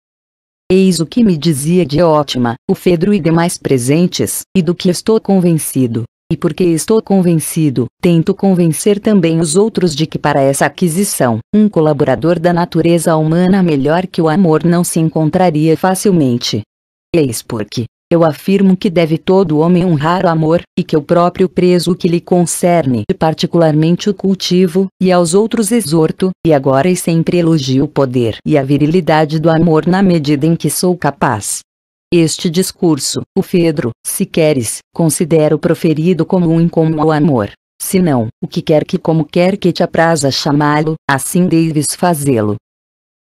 Eis o que me dizia de ótima, o Fedro e demais presentes, e do que estou convencido e porque estou convencido, tento convencer também os outros de que para essa aquisição, um colaborador da natureza humana melhor que o amor não se encontraria facilmente. Eis porque, eu afirmo que deve todo homem honrar o amor, e que o próprio preso que lhe concerne, particularmente o cultivo, e aos outros exorto, e agora e sempre elogio o poder e a virilidade do amor na medida em que sou capaz. Este discurso, o Fedro, se queres, considero proferido como um incomo ao amor. Se não, o que quer que como quer que te apraza chamá-lo, assim deves fazê-lo.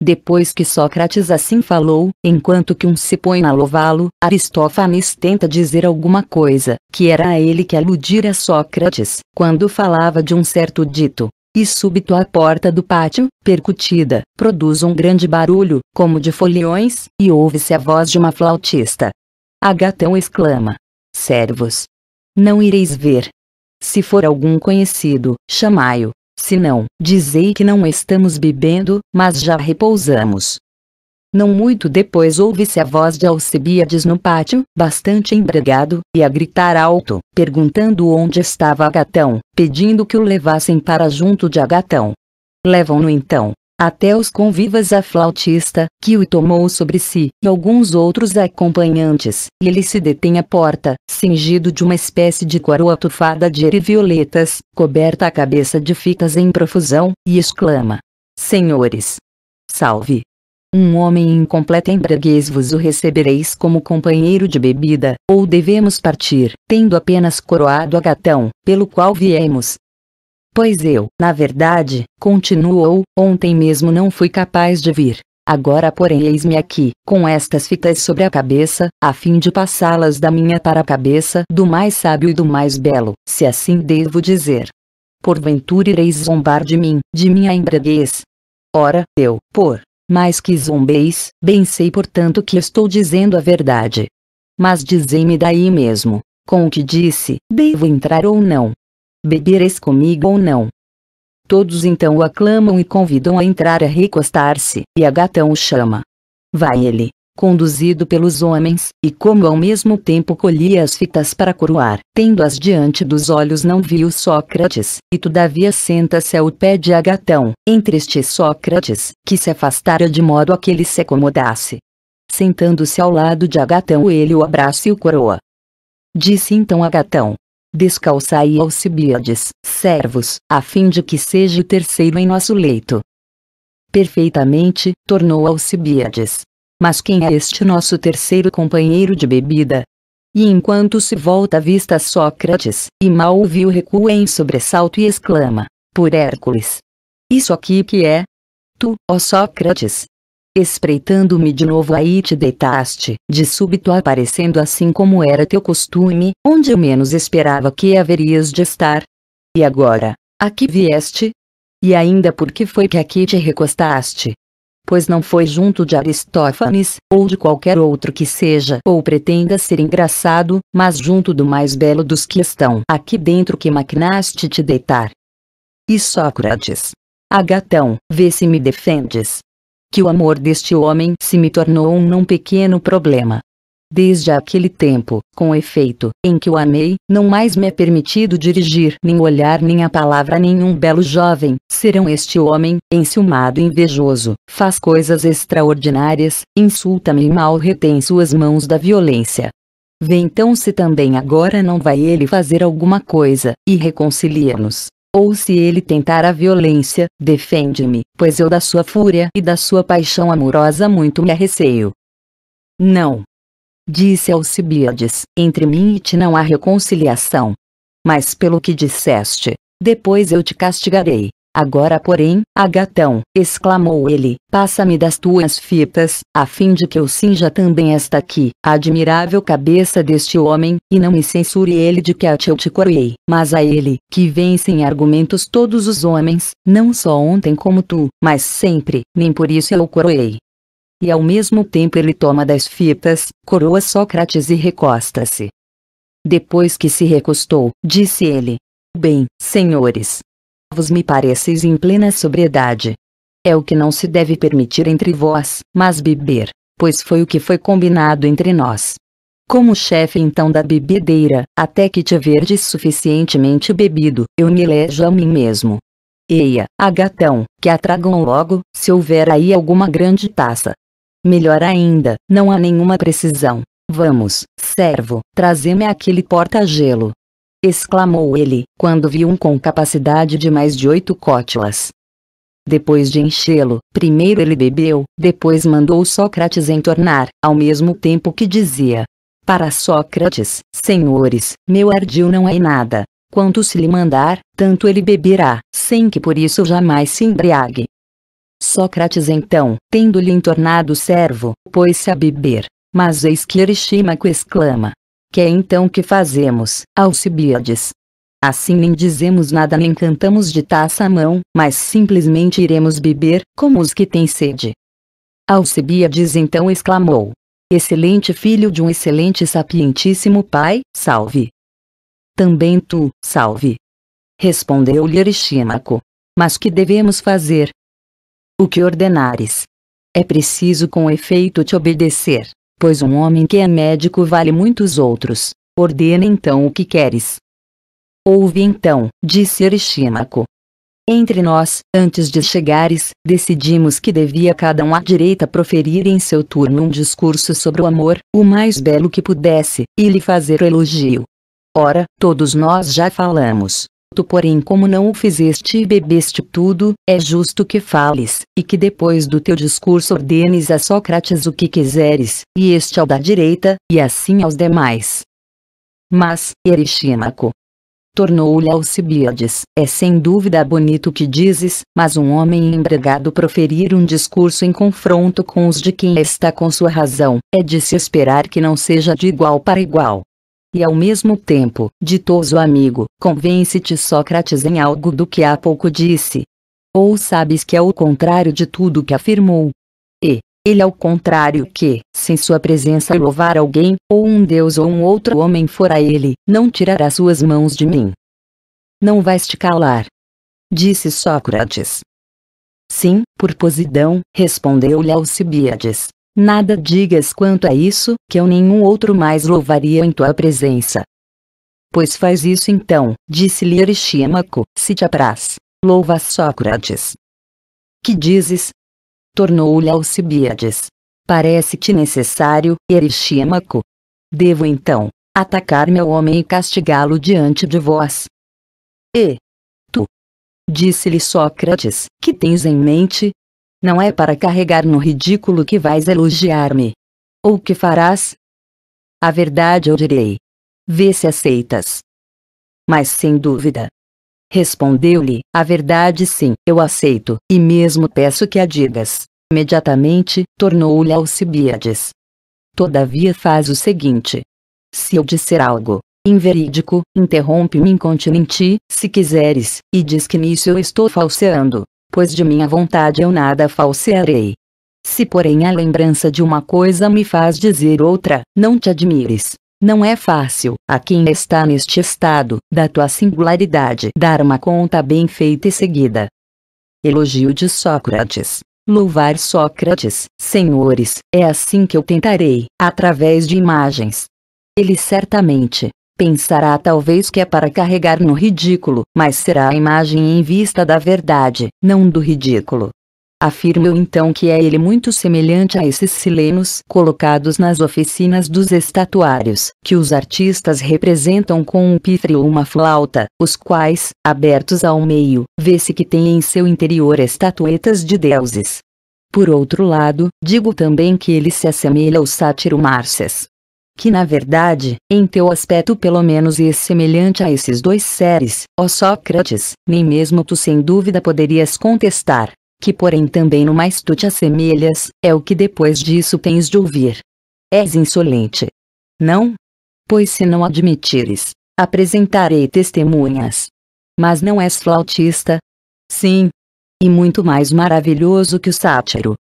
Depois que Sócrates assim falou, enquanto que um se põe a louvá-lo, Aristófanes tenta dizer alguma coisa, que era a ele que aludira Sócrates, quando falava de um certo dito, e súbito a porta do pátio, percutida, produz um grande barulho, como de foliões, e ouve-se a voz de uma flautista. Agatão exclama: Servos! Não ireis ver. Se for algum conhecido, chamai-o. Se não, dizei que não estamos bebendo, mas já repousamos. Não muito depois ouve-se a voz de Alcebiades no pátio, bastante embregado e a gritar alto, perguntando onde estava Agatão, pedindo que o levassem para junto de Agatão. Levam-no então, até os convivas a flautista, que o tomou sobre si, e alguns outros acompanhantes, e ele se detém à porta, cingido de uma espécie de coroa tufada de eri violetas, coberta a cabeça de fitas em profusão, e exclama: Senhores! Salve! Um homem incompleto em embriaguez vos o recebereis como companheiro de bebida, ou devemos partir, tendo apenas coroado a gatão, pelo qual viemos. Pois eu, na verdade, continuou, ontem mesmo não fui capaz de vir. Agora porém eis-me aqui, com estas fitas sobre a cabeça, a fim de passá-las da minha para a cabeça do mais sábio e do mais belo, se assim devo dizer. Porventura ireis zombar de mim, de minha embriaguez. Ora, eu, por mas que zombeis, bem sei portanto que estou dizendo a verdade. Mas dizei-me daí mesmo, com o que disse, devo entrar ou não? Bebereis comigo ou não? Todos então o aclamam e convidam a entrar a recostar-se, e Agatão o chama. Vai ele, conduzido pelos homens, e como ao mesmo tempo colhia as fitas para coroar, tendo-as diante dos olhos não viu Sócrates, e todavia senta-se ao pé de Agatão, Entre este Sócrates, que se afastara de modo a que ele se acomodasse. Sentando-se ao lado de Agatão ele o abraça e o coroa. Disse então Agatão, Descalçai Alcibiades, servos, a fim de que seja o terceiro em nosso leito. Perfeitamente, tornou Alcibiades, mas quem é este nosso terceiro companheiro de bebida? E enquanto se volta a vista Sócrates, e mal o viu recua em sobressalto e exclama, por Hércules. Isso aqui que é? Tu, ó Sócrates. Espreitando-me de novo aí te deitaste, de súbito aparecendo assim como era teu costume, onde eu menos esperava que haverias de estar. E agora, aqui vieste? E ainda por que foi que aqui te recostaste? pois não foi junto de Aristófanes, ou de qualquer outro que seja ou pretenda ser engraçado, mas junto do mais belo dos que estão aqui dentro que maquinaste te deitar. E Sócrates. Agatão, vê se me defendes. Que o amor deste homem se me tornou um não pequeno problema. Desde aquele tempo, com efeito, em que o amei, não mais me é permitido dirigir nem olhar nem a palavra a nenhum belo jovem, serão este homem, enciumado e invejoso, faz coisas extraordinárias, insulta-me e mal retém suas mãos da violência. Vê então se também agora não vai ele fazer alguma coisa, e reconcilia-nos. Ou se ele tentar a violência, defende-me, pois eu da sua fúria e da sua paixão amorosa muito me arreceio. Não, disse Alcibiades: Entre mim e ti não há reconciliação. Mas pelo que disseste, depois eu te castigarei. Agora, porém, Agatão, exclamou ele, passa-me das tuas fitas, a fim de que eu cinja também esta aqui, admirável cabeça deste homem, e não me censure ele de que a ti eu te coroei, mas a ele, que vence em argumentos todos os homens, não só ontem como tu, mas sempre, nem por isso eu o coroei e ao mesmo tempo ele toma das fitas, coroa Sócrates e recosta-se. Depois que se recostou, disse ele: Bem, senhores, vos me pareceis em plena sobriedade. É o que não se deve permitir entre vós, mas beber, pois foi o que foi combinado entre nós. Como chefe então da bebedeira, até que te verdes suficientemente bebido, eu me elejo a mim mesmo. Eia, agatão, que a tragam logo, se houver aí alguma grande taça. Melhor ainda, não há nenhuma precisão. Vamos, servo, traze-me aquele porta-gelo. Exclamou ele, quando viu um com capacidade de mais de oito cótilas. Depois de enchê-lo, primeiro ele bebeu, depois mandou Sócrates entornar, ao mesmo tempo que dizia: Para Sócrates, senhores, meu ardil não é nada. Quanto se lhe mandar, tanto ele beberá, sem que por isso jamais se embriague. Sócrates então, tendo-lhe entornado o servo, pôs-se a beber. Mas eis que Erisímaco exclama. Que é então que fazemos, Alcibiades? Assim nem dizemos nada nem cantamos de taça à mão, mas simplesmente iremos beber, como os que têm sede. Alcibiades então exclamou. Excelente filho de um excelente e sapientíssimo pai, salve! Também tu, salve! Respondeu-lhe Erisímaco. Mas que devemos fazer, o que ordenares. É preciso com efeito te obedecer, pois um homem que é médico vale muitos outros. Ordena então o que queres. Ouve então, disse Aristímaco, Entre nós, antes de chegares, decidimos que devia cada um à direita proferir em seu turno um discurso sobre o amor, o mais belo que pudesse, e lhe fazer elogio. Ora, todos nós já falamos. Tu porém como não o fizeste e bebeste tudo, é justo que fales, e que depois do teu discurso ordenes a Sócrates o que quiseres, e este ao da direita, e assim aos demais. Mas, Erixímaco, tornou-lhe Alcibiades, é sem dúvida bonito o que dizes, mas um homem embregado proferir um discurso em confronto com os de quem está com sua razão, é de se esperar que não seja de igual para igual e ao mesmo tempo, ditoso amigo, convence-te Sócrates em algo do que há pouco disse. Ou sabes que é o contrário de tudo que afirmou. E, ele é o contrário que, sem sua presença louvar alguém, ou um deus ou um outro homem for a ele, não tirará suas mãos de mim. Não vais te calar. Disse Sócrates. Sim, por Posidão, respondeu-lhe Alcibiades. Nada digas quanto a isso, que eu nenhum outro mais louvaria em tua presença. Pois faz isso então, disse-lhe Erishímaco, se te apraz. Louva Sócrates. Que dizes? Tornou-lhe Alcibiades. Parece-te necessário, Erishímaco? Devo então, atacar meu homem e castigá-lo diante de vós. E? Tu? Disse-lhe Sócrates, que tens em mente? Não é para carregar no ridículo que vais elogiar-me. Ou que farás? A verdade eu direi. Vê se aceitas. Mas sem dúvida. Respondeu-lhe: A verdade sim, eu aceito, e mesmo peço que a digas. Imediatamente, tornou-lhe Alcibiades. Todavia faz o seguinte. Se eu disser algo, inverídico, interrompe-me incontinenti, se quiseres, e diz que nisso eu estou falseando pois de minha vontade eu nada falsearei. Se porém a lembrança de uma coisa me faz dizer outra, não te admires. Não é fácil, a quem está neste estado, da tua singularidade, dar uma conta bem feita e seguida. Elogio de Sócrates. Louvar Sócrates, senhores, é assim que eu tentarei, através de imagens. Ele certamente, Pensará talvez que é para carregar no ridículo, mas será a imagem em vista da verdade, não do ridículo. Afirmo eu então que é ele muito semelhante a esses silenos colocados nas oficinas dos estatuários, que os artistas representam com um pifre ou uma flauta, os quais, abertos ao meio, vê-se que têm em seu interior estatuetas de deuses. Por outro lado, digo também que ele se assemelha ao sátiro Márcias, que na verdade, em teu aspecto pelo menos e é semelhante a esses dois seres, ó Sócrates, nem mesmo tu sem dúvida poderias contestar, que porém também no mais tu te assemelhas, é o que depois disso tens de ouvir. És insolente. Não? Pois se não admitires, apresentarei testemunhas. Mas não és flautista? Sim. E muito mais maravilhoso que o sátiro,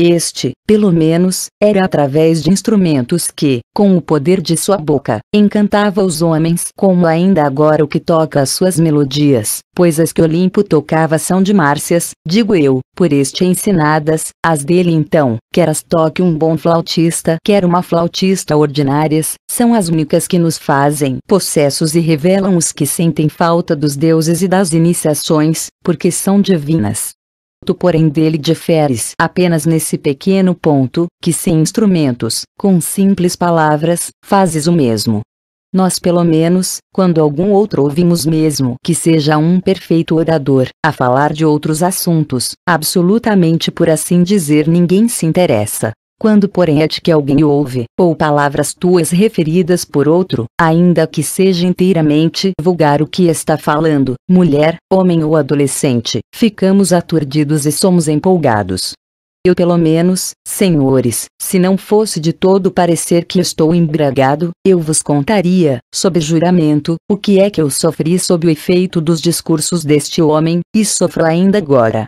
este, pelo menos, era através de instrumentos que, com o poder de sua boca, encantava os homens como ainda agora o que toca as suas melodias, pois as que Olimpo tocava são de Márcias, digo eu, por este ensinadas, as dele então, quer as toque um bom flautista quer uma flautista ordinárias, são as únicas que nos fazem possessos e revelam os que sentem falta dos deuses e das iniciações, porque são divinas. Tu porém dele diferes apenas nesse pequeno ponto, que sem instrumentos, com simples palavras, fazes o mesmo. Nós pelo menos, quando algum outro ouvimos mesmo que seja um perfeito orador, a falar de outros assuntos, absolutamente por assim dizer ninguém se interessa. Quando porém é de que alguém ouve, ou palavras tuas referidas por outro, ainda que seja inteiramente vulgar o que está falando, mulher, homem ou adolescente, ficamos aturdidos e somos empolgados. Eu pelo menos, senhores, se não fosse de todo parecer que estou embriagado, eu vos contaria, sob juramento, o que é que eu sofri sob o efeito dos discursos deste homem, e sofro ainda agora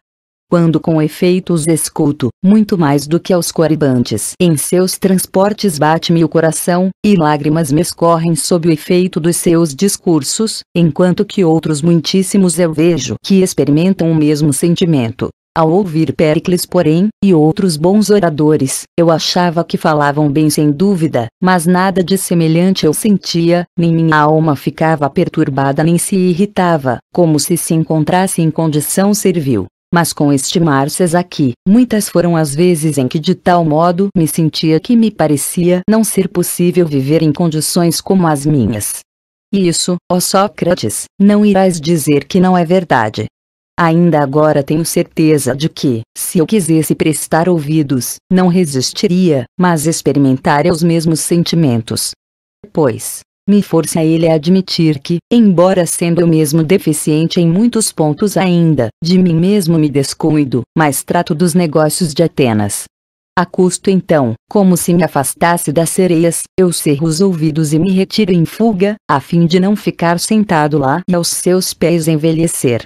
quando com efeito os escuto, muito mais do que aos coribantes. Em seus transportes bate-me o coração, e lágrimas me escorrem sob o efeito dos seus discursos, enquanto que outros muitíssimos eu vejo que experimentam o mesmo sentimento. Ao ouvir Péricles porém, e outros bons oradores, eu achava que falavam bem sem dúvida, mas nada de semelhante eu sentia, nem minha alma ficava perturbada nem se irritava, como se se encontrasse em condição servil mas com estimar-ses aqui. Muitas foram as vezes em que de tal modo me sentia que me parecia não ser possível viver em condições como as minhas. E isso, ó Sócrates, não irás dizer que não é verdade. Ainda agora tenho certeza de que, se eu quisesse prestar ouvidos, não resistiria, mas experimentaria os mesmos sentimentos. Pois, me força ele a admitir que, embora sendo eu mesmo deficiente em muitos pontos ainda, de mim mesmo me descuido, mas trato dos negócios de Atenas. A custo então, como se me afastasse das sereias, eu cerro os ouvidos e me retiro em fuga, a fim de não ficar sentado lá e aos seus pés envelhecer.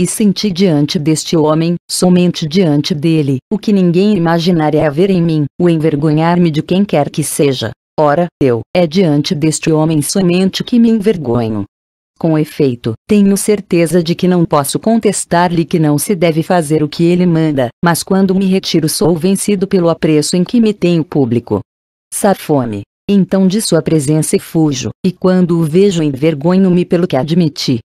E senti diante deste homem, somente diante dele, o que ninguém imaginaria haver em mim, o envergonhar-me de quem quer que seja. Ora, eu, é diante deste homem somente que me envergonho. Com efeito, tenho certeza de que não posso contestar-lhe que não se deve fazer o que ele manda, mas quando me retiro sou vencido pelo apreço em que me tem o público. Safome. Então de sua presença e fujo, e quando o vejo envergonho-me pelo que admiti.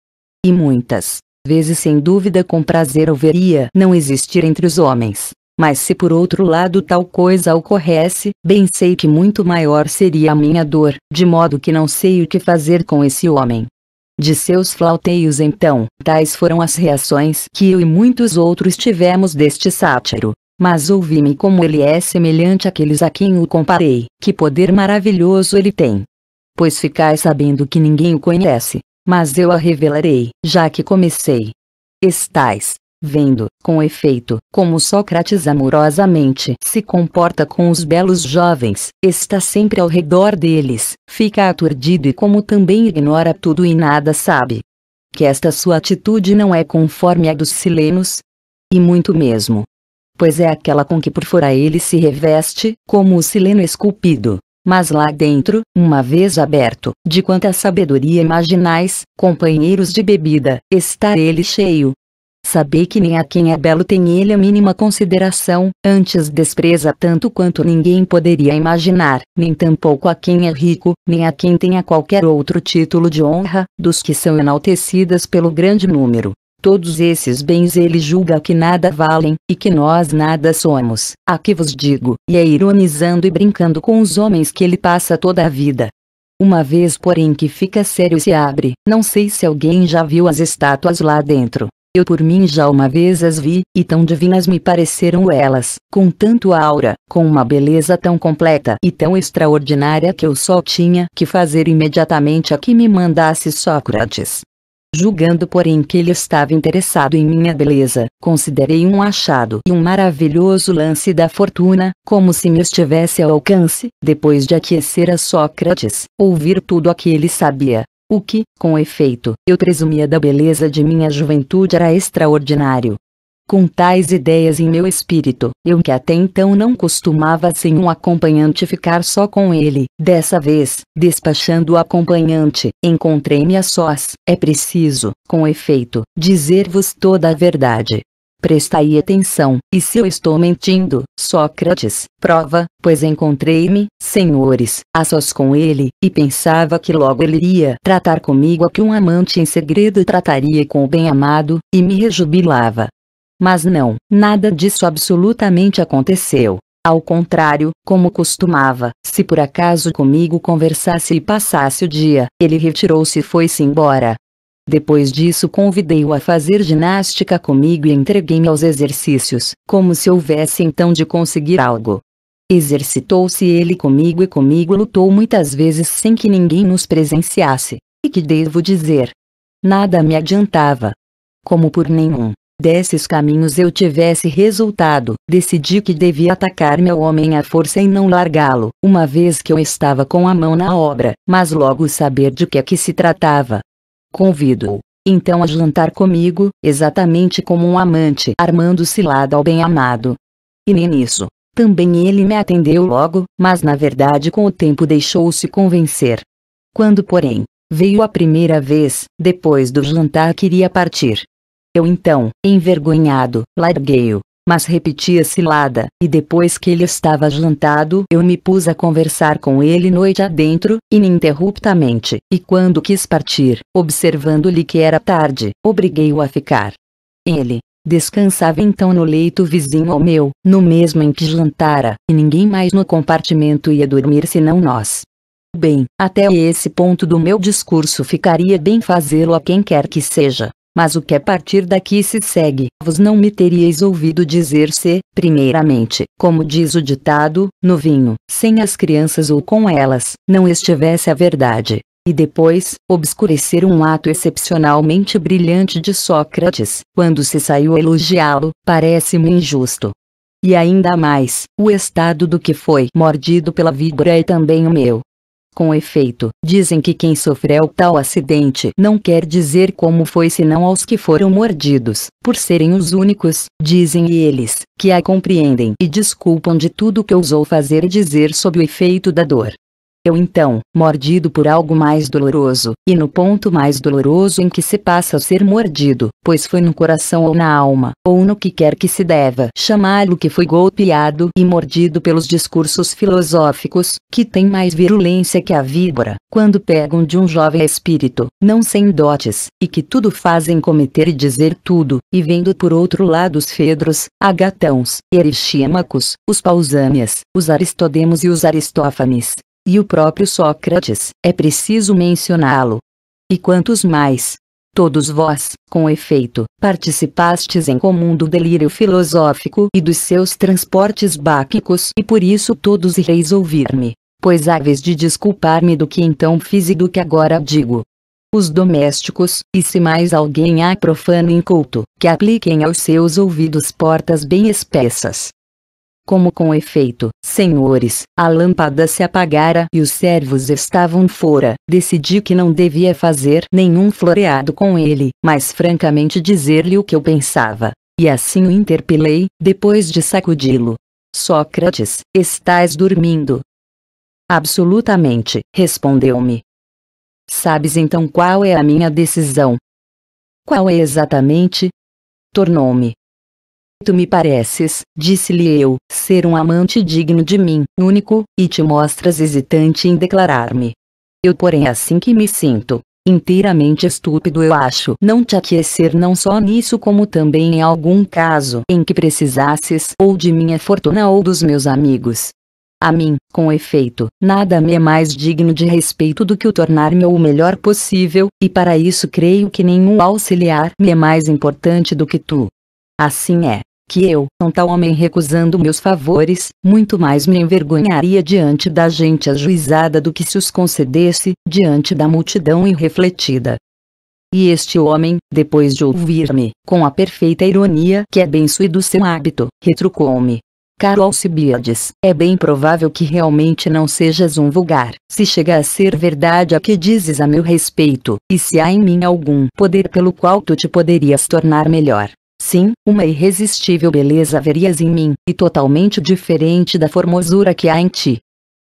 E muitas vezes sem dúvida com prazer o veria não existir entre os homens mas se por outro lado tal coisa ocorresse, bem sei que muito maior seria a minha dor, de modo que não sei o que fazer com esse homem. De seus flauteios então, tais foram as reações que eu e muitos outros tivemos deste sátiro. Mas ouvi-me como ele é semelhante àqueles a quem o comparei, que poder maravilhoso ele tem. Pois ficai sabendo que ninguém o conhece, mas eu a revelarei, já que comecei. Estais, vendo, com efeito, como Sócrates amorosamente se comporta com os belos jovens, está sempre ao redor deles, fica aturdido e como também ignora tudo e nada sabe. Que esta sua atitude não é conforme a dos silenos? E muito mesmo. Pois é aquela com que por fora ele se reveste, como o sileno esculpido. Mas lá dentro, uma vez aberto, de quanta sabedoria imaginais, companheiros de bebida, está ele cheio, Sabei que nem a quem é belo tem ele a mínima consideração, antes despreza tanto quanto ninguém poderia imaginar, nem tampouco a quem é rico, nem a quem tenha qualquer outro título de honra, dos que são enaltecidas pelo grande número. Todos esses bens ele julga que nada valem, e que nós nada somos, a que vos digo, e é ironizando e brincando com os homens que ele passa toda a vida. Uma vez porém que fica sério e se abre, não sei se alguém já viu as estátuas lá dentro, eu por mim já uma vez as vi, e tão divinas me pareceram elas, com tanto aura, com uma beleza tão completa e tão extraordinária que eu só tinha que fazer imediatamente a que me mandasse Sócrates. Julgando porém que ele estava interessado em minha beleza, considerei um achado e um maravilhoso lance da fortuna, como se me estivesse ao alcance, depois de aquecer a Sócrates, ouvir tudo o que ele sabia, o que, com efeito, eu presumia da beleza de minha juventude era extraordinário. Com tais ideias em meu espírito, eu que até então não costumava sem um acompanhante ficar só com ele, dessa vez, despachando o acompanhante, encontrei-me a sós. É preciso, com efeito, dizer-vos toda a verdade aí atenção, e se eu estou mentindo, Sócrates, prova, pois encontrei-me, senhores, a sós com ele, e pensava que logo ele iria tratar comigo a que um amante em segredo trataria com o bem-amado, e me rejubilava. Mas não, nada disso absolutamente aconteceu. Ao contrário, como costumava, se por acaso comigo conversasse e passasse o dia, ele retirou-se e foi-se embora, depois disso convidei-o a fazer ginástica comigo e entreguei-me aos exercícios, como se houvesse então de conseguir algo. Exercitou-se ele comigo e comigo lutou muitas vezes sem que ninguém nos presenciasse, e que devo dizer? Nada me adiantava. Como por nenhum desses caminhos eu tivesse resultado, decidi que devia atacar meu homem à força e não largá-lo, uma vez que eu estava com a mão na obra, mas logo saber de que é que se tratava, Convido-o, então, a jantar comigo, exatamente como um amante armando cilada ao bem-amado. E nem nisso, também ele me atendeu logo, mas na verdade com o tempo deixou-se convencer. Quando, porém, veio a primeira vez, depois do jantar queria partir. Eu então, envergonhado, larguei-o, mas repetia cilada, e depois que ele estava jantado eu me pus a conversar com ele noite adentro, ininterruptamente, e quando quis partir, observando-lhe que era tarde, obriguei-o a ficar. Ele, Descansava então no leito vizinho ao meu, no mesmo em que jantara, e ninguém mais no compartimento ia dormir senão nós. Bem, até esse ponto do meu discurso ficaria bem fazê-lo a quem quer que seja, mas o que a partir daqui se segue, vos não me teríeis ouvido dizer se, primeiramente, como diz o ditado, no vinho, sem as crianças ou com elas, não estivesse a verdade. E depois, obscurecer um ato excepcionalmente brilhante de Sócrates, quando se saiu a elogiá-lo, parece-me injusto. E ainda mais, o estado do que foi mordido pela víbora é também o meu. Com efeito, dizem que quem sofreu tal acidente não quer dizer como foi senão aos que foram mordidos, por serem os únicos, dizem eles, que a compreendem e desculpam de tudo que ousou fazer e dizer sob o efeito da dor. Eu então, mordido por algo mais doloroso, e no ponto mais doloroso em que se passa a ser mordido, pois foi no coração ou na alma, ou no que quer que se deva chamá-lo que foi golpeado e mordido pelos discursos filosóficos, que têm mais virulência que a víbora, quando pegam de um jovem espírito, não sem dotes, e que tudo fazem cometer e dizer tudo, e vendo por outro lado os Fedros, Agatãos, Erixímacos, os Pausânias, os Aristodemos e os Aristófanes, e o próprio Sócrates, é preciso mencioná-lo. E quantos mais? Todos vós, com efeito, participastes em comum do delírio filosófico e dos seus transportes báquicos e por isso todos ireis ouvir-me, pois há vez de desculpar-me do que então fiz e do que agora digo. Os domésticos, e se mais alguém há profano e inculto, que apliquem aos seus ouvidos portas bem espessas, como com efeito, senhores, a lâmpada se apagara e os servos estavam fora. Decidi que não devia fazer nenhum floreado com ele, mas francamente dizer-lhe o que eu pensava. E assim o interpelei, depois de sacudi-lo. Sócrates, estás dormindo? Absolutamente, respondeu-me. Sabes então qual é a minha decisão? Qual é exatamente? Tornou-me. Tu me pareces, disse-lhe eu, ser um amante digno de mim, único, e te mostras hesitante em declarar-me. Eu, porém, assim que me sinto, inteiramente estúpido eu acho não te aquecer não só nisso como também em algum caso em que precisasses ou de minha fortuna ou dos meus amigos. A mim, com efeito, nada me é mais digno de respeito do que o tornar-me o melhor possível, e para isso creio que nenhum auxiliar me é mais importante do que tu. Assim é que eu, um tal homem recusando meus favores, muito mais me envergonharia diante da gente ajuizada do que se os concedesse, diante da multidão irrefletida. E este homem, depois de ouvir-me, com a perfeita ironia que é suído seu hábito, retrucou-me. Caro Alcibiades, é bem provável que realmente não sejas um vulgar, se chega a ser verdade a que dizes a meu respeito, e se há em mim algum poder pelo qual tu te poderias tornar melhor, Sim, uma irresistível beleza verias em mim, e totalmente diferente da formosura que há em ti.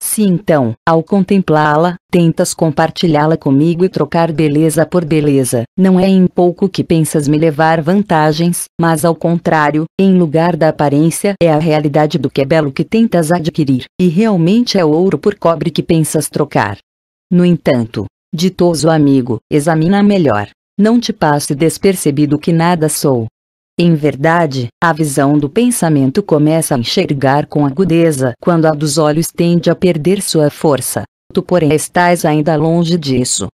Se então, ao contemplá-la, tentas compartilhá-la comigo e trocar beleza por beleza, não é em pouco que pensas me levar vantagens, mas ao contrário, em lugar da aparência é a realidade do que é belo que tentas adquirir, e realmente é ouro por cobre que pensas trocar. No entanto, ditoso amigo, examina melhor. Não te passe despercebido que nada sou, em verdade, a visão do pensamento começa a enxergar com agudeza quando a dos olhos tende a perder sua força. Tu, porém, estás ainda longe disso.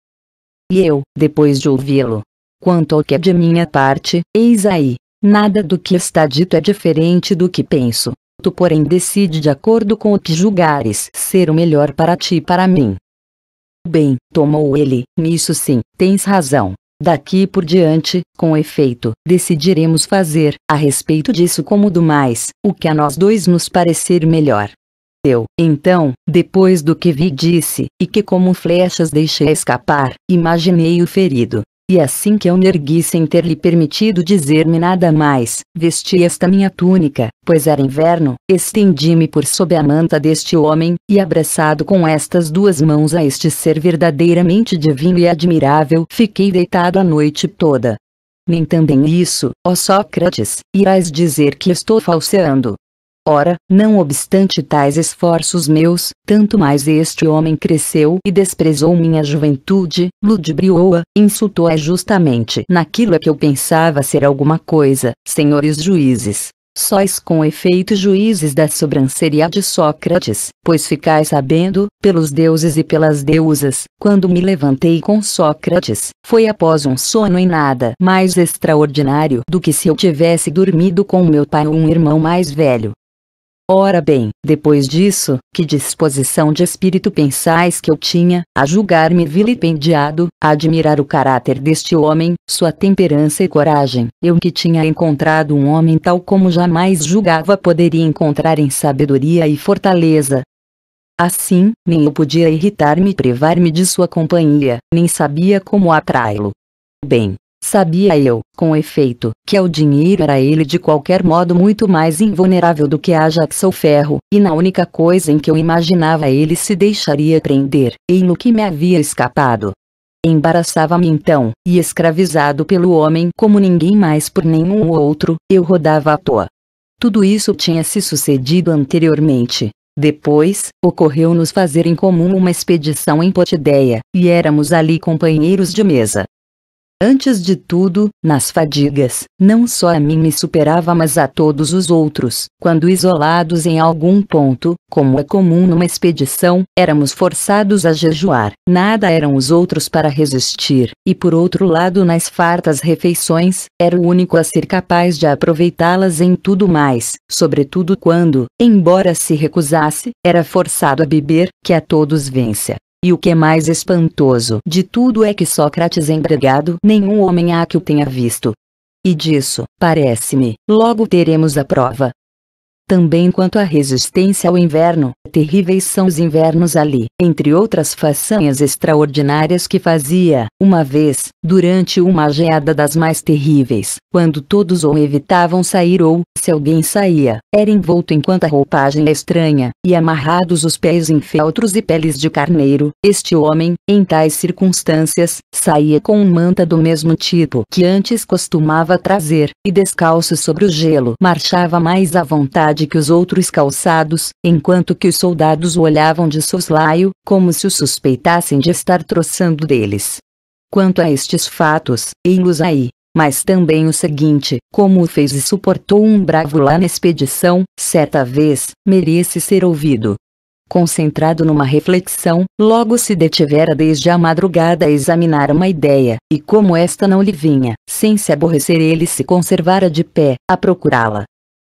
E eu, depois de ouvi-lo, quanto ao que é de minha parte, eis aí, nada do que está dito é diferente do que penso. Tu, porém, decide de acordo com o que julgares ser o melhor para ti e para mim. Bem, tomou ele, nisso sim, tens razão. Daqui por diante, com efeito, decidiremos fazer, a respeito disso como do mais, o que a nós dois nos parecer melhor. Eu, então, depois do que vi disse, e que como flechas deixei escapar, imaginei o ferido, e assim que eu me ergui sem ter-lhe permitido dizer-me nada mais, vesti esta minha túnica, pois era inverno, estendi-me por sob a manta deste homem, e abraçado com estas duas mãos a este ser verdadeiramente divino e admirável, fiquei deitado a noite toda. Nem também isso, ó Sócrates, irás dizer que estou falseando, Ora, não obstante tais esforços meus, tanto mais este homem cresceu e desprezou minha juventude, ludibriou-a, insultou-a justamente naquilo a é que eu pensava ser alguma coisa, senhores juízes. Sois com efeito juízes da sobranceria de Sócrates, pois ficais sabendo, pelos deuses e pelas deusas, quando me levantei com Sócrates, foi após um sono em nada mais extraordinário do que se eu tivesse dormido com meu pai ou um irmão mais velho, Ora bem, depois disso, que disposição de espírito pensais que eu tinha, a julgar-me vilipendiado, a admirar o caráter deste homem, sua temperança e coragem, eu que tinha encontrado um homem tal como jamais julgava poderia encontrar em sabedoria e fortaleza, Assim, nem eu podia irritar-me e privar-me de sua companhia, nem sabia como atraí-lo. Bem, Sabia eu, com efeito, que é o dinheiro era ele de qualquer modo muito mais invulnerável do que Ajax ou ferro, e na única coisa em que eu imaginava ele se deixaria prender, e no que me havia escapado. Embaraçava-me então, e escravizado pelo homem como ninguém mais por nenhum outro, eu rodava à toa. Tudo isso tinha se sucedido anteriormente, depois, ocorreu-nos fazer em comum uma expedição em Potideia, e éramos ali companheiros de mesa. Antes de tudo, nas fadigas, não só a mim me superava mas a todos os outros. Quando isolados em algum ponto, como é comum numa expedição, éramos forçados a jejuar. Nada eram os outros para resistir, e por outro lado nas fartas refeições, era o único a ser capaz de aproveitá-las em tudo mais, sobretudo quando, embora se recusasse, era forçado a beber, que a todos vença. E o que é mais espantoso de tudo é que Sócrates empregado nenhum homem há que o tenha visto. E disso, parece-me, logo teremos a prova, também quanto à resistência ao inverno, terríveis são os invernos ali, entre outras façanhas extraordinárias que fazia, uma vez, durante uma geada das mais terríveis, quando todos ou evitavam sair ou, se alguém saía, era envolto em quanta roupagem estranha, e amarrados os pés em feltros e peles de carneiro, este homem, em tais circunstâncias, saía com um manta do mesmo tipo que antes costumava trazer, e descalço sobre o gelo marchava mais à vontade igualdade que os outros calçados, enquanto que os soldados o olhavam de soslaio, como se o suspeitassem de estar troçando deles. Quanto a estes fatos, ei-los aí. Mas também o seguinte, como o fez e suportou um bravo lá na expedição, certa vez, merece ser ouvido. Concentrado numa reflexão, logo se detivera desde a madrugada a examinar uma ideia, e como esta não lhe vinha, sem se aborrecer ele se conservara de pé, a procurá-la.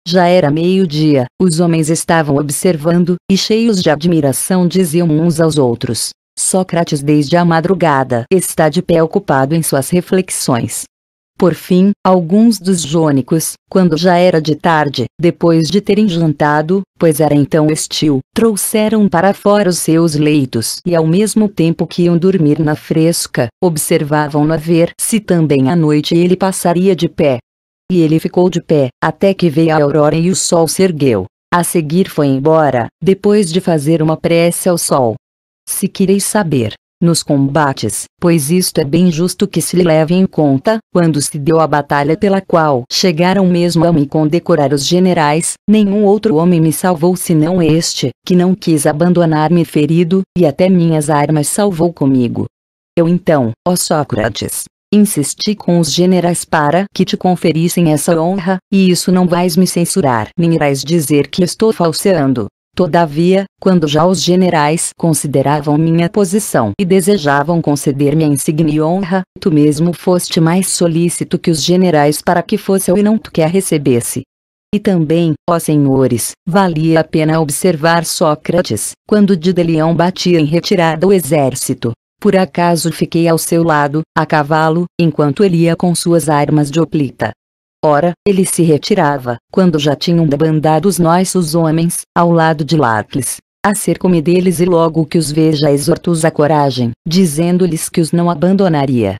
Já era meio-dia, os homens estavam observando, e cheios de admiração diziam uns aos outros. Sócrates desde a madrugada está de pé ocupado em suas reflexões. Por fim, alguns dos jônicos, quando já era de tarde, depois de terem jantado, pois era então estio, trouxeram para fora os seus leitos e ao mesmo tempo que iam dormir na fresca, observavam-no a ver se também à noite ele passaria de pé. E ele ficou de pé, até que veio a aurora e o sol se ergueu. A seguir foi embora, depois de fazer uma prece ao sol. Se quereis saber, nos combates, pois isto é bem justo que se leve em conta, quando se deu a batalha pela qual chegaram mesmo a me condecorar os generais, nenhum outro homem me salvou senão este, que não quis abandonar-me ferido, e até minhas armas salvou comigo. Eu então, ó Sócrates, Insisti com os generais para que te conferissem essa honra, e isso não vais me censurar nem irás dizer que estou falseando. Todavia, quando já os generais consideravam minha posição e desejavam conceder-me a insigne honra, tu mesmo foste mais solícito que os generais para que fosse eu e não tu que a recebesse. E também, ó senhores, valia a pena observar Sócrates, quando de Delião batia em retirada o exército, por acaso fiquei ao seu lado, a cavalo, enquanto ele ia com suas armas de oplita. Ora, ele se retirava, quando já tinham debandado os nossos homens, ao lado de Lacles. Acerco-me deles e logo que os veja exorto-os a coragem, dizendo-lhes que os não abandonaria.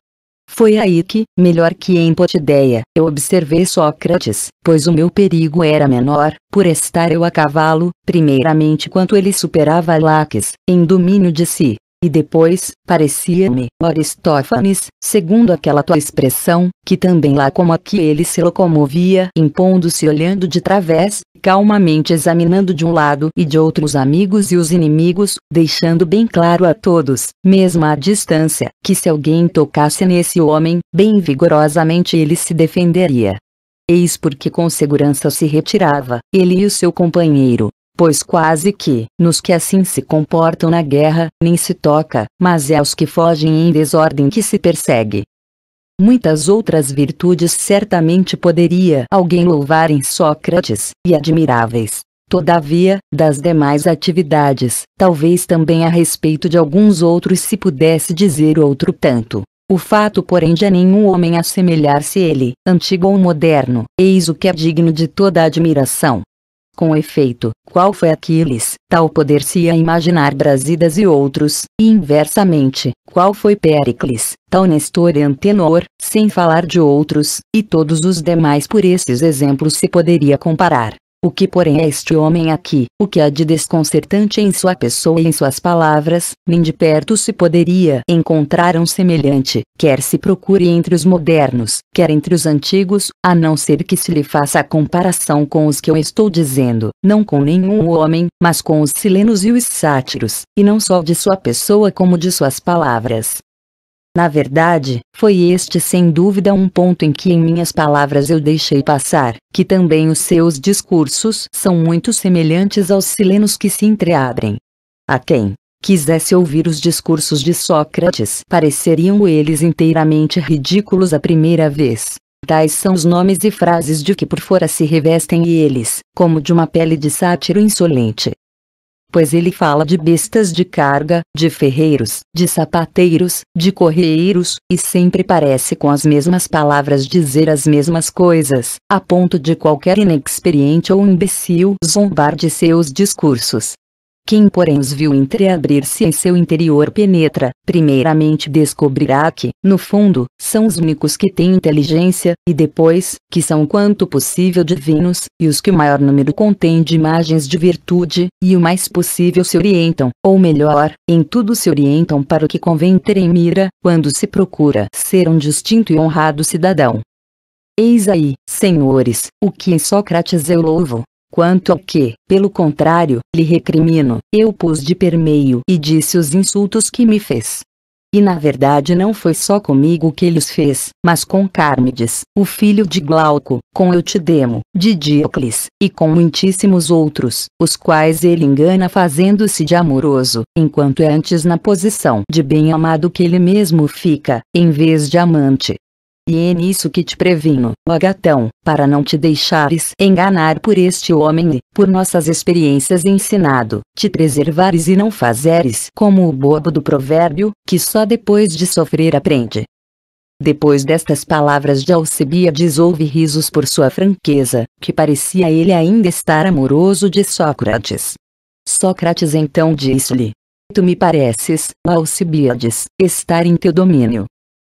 Foi aí que, melhor que em Potideia, eu observei Sócrates, pois o meu perigo era menor, por estar eu a cavalo, primeiramente quanto ele superava Laques, em domínio de si, e depois, parecia-me, Aristófanes, segundo aquela tua expressão, que também lá como aqui ele se locomovia, impondo-se olhando de través, calmamente examinando de um lado e de outro os amigos e os inimigos, deixando bem claro a todos, mesmo à distância, que se alguém tocasse nesse homem, bem vigorosamente ele se defenderia. Eis porque com segurança se retirava, ele e o seu companheiro, pois quase que, nos que assim se comportam na guerra, nem se toca, mas é aos que fogem em desordem que se persegue. Muitas outras virtudes certamente poderia alguém louvar em Sócrates, e admiráveis. Todavia, das demais atividades, talvez também a respeito de alguns outros se pudesse dizer outro tanto. O fato porém de a nenhum homem assemelhar-se ele, antigo ou moderno, eis o que é digno de toda admiração. Com efeito, qual foi Aquiles, tal poder se ia imaginar Brasidas e outros, e inversamente, qual foi Péricles, tal Nestor e Antenor, sem falar de outros, e todos os demais por esses exemplos se poderia comparar. O que porém é este homem aqui? O que há de desconcertante em sua pessoa e em suas palavras? Nem de perto se poderia encontrar um semelhante, quer se procure entre os modernos, quer entre os antigos, a não ser que se lhe faça a comparação com os que eu estou dizendo, não com nenhum homem, mas com os silenos e os sátiros, e não só de sua pessoa como de suas palavras. Na verdade, foi este sem dúvida um ponto em que em minhas palavras eu deixei passar, que também os seus discursos são muito semelhantes aos silenos que se entreabrem. A quem quisesse ouvir os discursos de Sócrates, pareceriam eles inteiramente ridículos à primeira vez. Tais são os nomes e frases de que por fora se revestem eles, como de uma pele de sátiro insolente, pois ele fala de bestas de carga, de ferreiros, de sapateiros, de correeiros, e sempre parece com as mesmas palavras dizer as mesmas coisas, a ponto de qualquer inexperiente ou imbecil zombar de seus discursos. Quem porém os viu entreabrir-se em seu interior penetra, primeiramente descobrirá que, no fundo, são os únicos que têm inteligência, e depois, que são quanto possível divinos, e os que o maior número contém de imagens de virtude, e o mais possível se orientam, ou melhor, em tudo se orientam para o que convém ter em mira, quando se procura ser um distinto e honrado cidadão. Eis aí, senhores, o que em Sócrates eu louvo, quanto ao que, pelo contrário, lhe recrimino, eu pus de permeio e disse os insultos que me fez. E na verdade não foi só comigo que ele os fez, mas com Cármides, o filho de Glauco, com Eutidemo, de Diocles, e com muitíssimos outros, os quais ele engana fazendo-se de amoroso, enquanto é antes na posição de bem-amado que ele mesmo fica, em vez de amante. E é nisso que te previno, agatão, para não te deixares enganar por este homem e, por nossas experiências ensinado, te preservares e não fazeres como o bobo do provérbio, que só depois de sofrer aprende. Depois destas palavras de Alcibiades houve risos por sua franqueza, que parecia ele ainda estar amoroso de Sócrates. Sócrates então disse-lhe: Tu me pareces, Alcibiades, estar em teu domínio,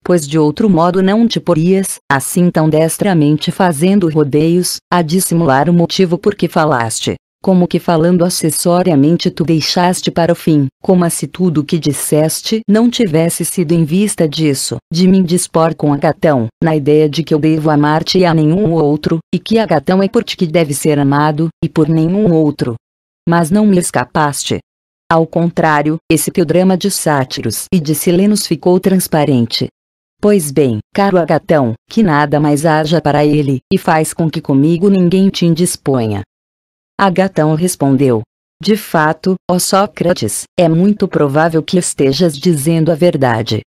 pois de outro modo não te porias, assim tão destramente fazendo rodeios, a dissimular o motivo por que falaste. Como que falando acessoriamente tu deixaste para o fim, como se tudo o que disseste não tivesse sido em vista disso, de mim dispor com Agatão, na ideia de que eu devo amar-te e a nenhum outro, e que Agatão é por ti que deve ser amado, e por nenhum outro. Mas não me escapaste, ao contrário, esse teu drama de sátiros e de silenos ficou transparente, Pois bem, caro agatão, que nada mais haja para ele, e faz com que comigo ninguém te indisponha. Agatão respondeu. De fato, ó Sócrates, é muito provável que estejas dizendo a verdade.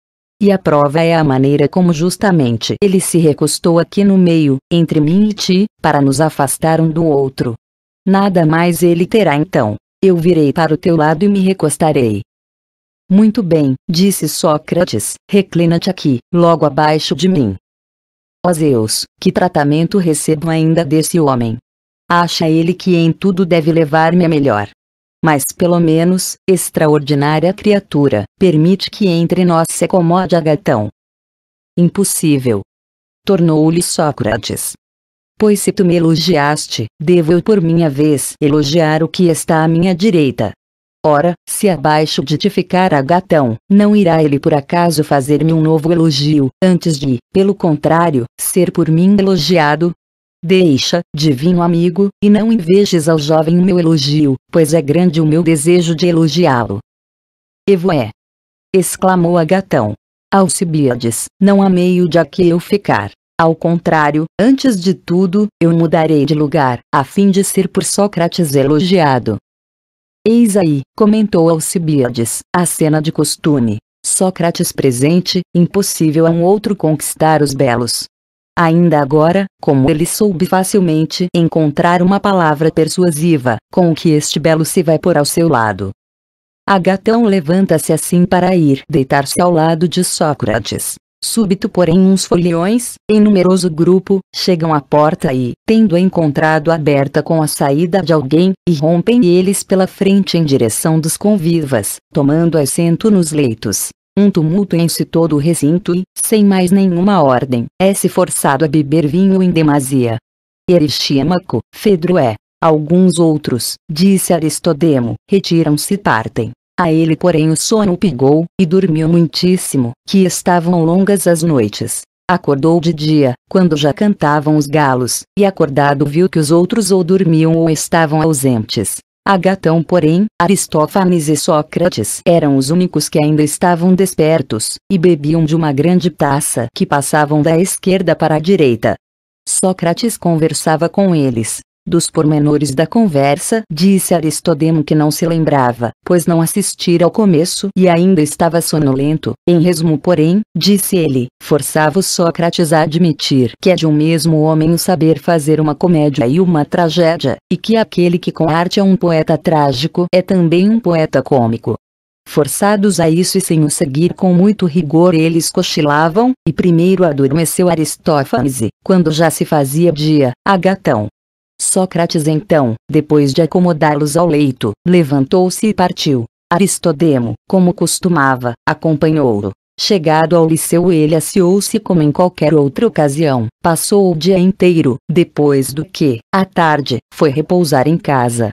E a prova é a maneira como justamente ele se recostou aqui no meio, entre mim e ti, para nos afastar um do outro. Nada mais ele terá então. Eu virei para o teu lado e me recostarei. Muito bem, disse Sócrates, reclina-te aqui, logo abaixo de mim. Ó Zeus, que tratamento recebo ainda desse homem? Acha ele que em tudo deve levar-me a melhor. Mas pelo menos, extraordinária criatura, permite que entre nós se acomode Agatão. Impossível. Tornou-lhe Sócrates. Pois se tu me elogiaste, devo eu por minha vez elogiar o que está à minha direita. Ora, se abaixo de te ficar agatão, não irá ele por acaso fazer-me um novo elogio, antes de, pelo contrário, ser por mim elogiado? Deixa, divino amigo, e não invejes ao jovem o meu elogio, pois é grande o meu desejo de elogiá-lo. Evoé! exclamou Agatão. Alcibiades, não há meio de aqui eu ficar. Ao contrário, antes de tudo, eu mudarei de lugar, a fim de ser por Sócrates elogiado. Eis aí, comentou Alcibiades, a cena de costume. Sócrates presente, impossível a um outro conquistar os belos. Ainda agora, como ele soube facilmente encontrar uma palavra persuasiva, com o que este belo se vai pôr ao seu lado. Agatão levanta-se assim para ir deitar-se ao lado de Sócrates. Súbito porém uns foliões, em numeroso grupo, chegam à porta e, tendo encontrado aberta com a saída de alguém, irrompem eles pela frente em direção dos convivas, tomando assento nos leitos. Um tumulto enche todo o recinto e, sem mais nenhuma ordem, é-se forçado a beber vinho em demasia. Fedro é, alguns outros, disse Aristodemo, retiram-se e partem. A ele porém o sono pegou, e dormiu muitíssimo, que estavam longas as noites. Acordou de dia, quando já cantavam os galos, e acordado viu que os outros ou dormiam ou estavam ausentes. Agatão porém, Aristófanes e Sócrates eram os únicos que ainda estavam despertos, e bebiam de uma grande taça que passavam da esquerda para a direita. Sócrates conversava com eles, dos pormenores da conversa, disse Aristodemo que não se lembrava, pois não assistira ao começo e ainda estava sonolento. Em resumo, porém, disse ele, forçava o Sócrates a admitir que é de um mesmo homem o saber fazer uma comédia e uma tragédia, e que aquele que com arte é um poeta trágico é também um poeta cômico. Forçados a isso e sem o seguir com muito rigor eles cochilavam, e primeiro adormeceu Aristófanes, quando já se fazia dia, Agatão, Sócrates então, depois de acomodá-los ao leito, levantou-se e partiu. Aristodemo, como costumava, acompanhou-o. Chegado ao liceu ele assiou-se como em qualquer outra ocasião, passou o dia inteiro, depois do que, à tarde, foi repousar em casa.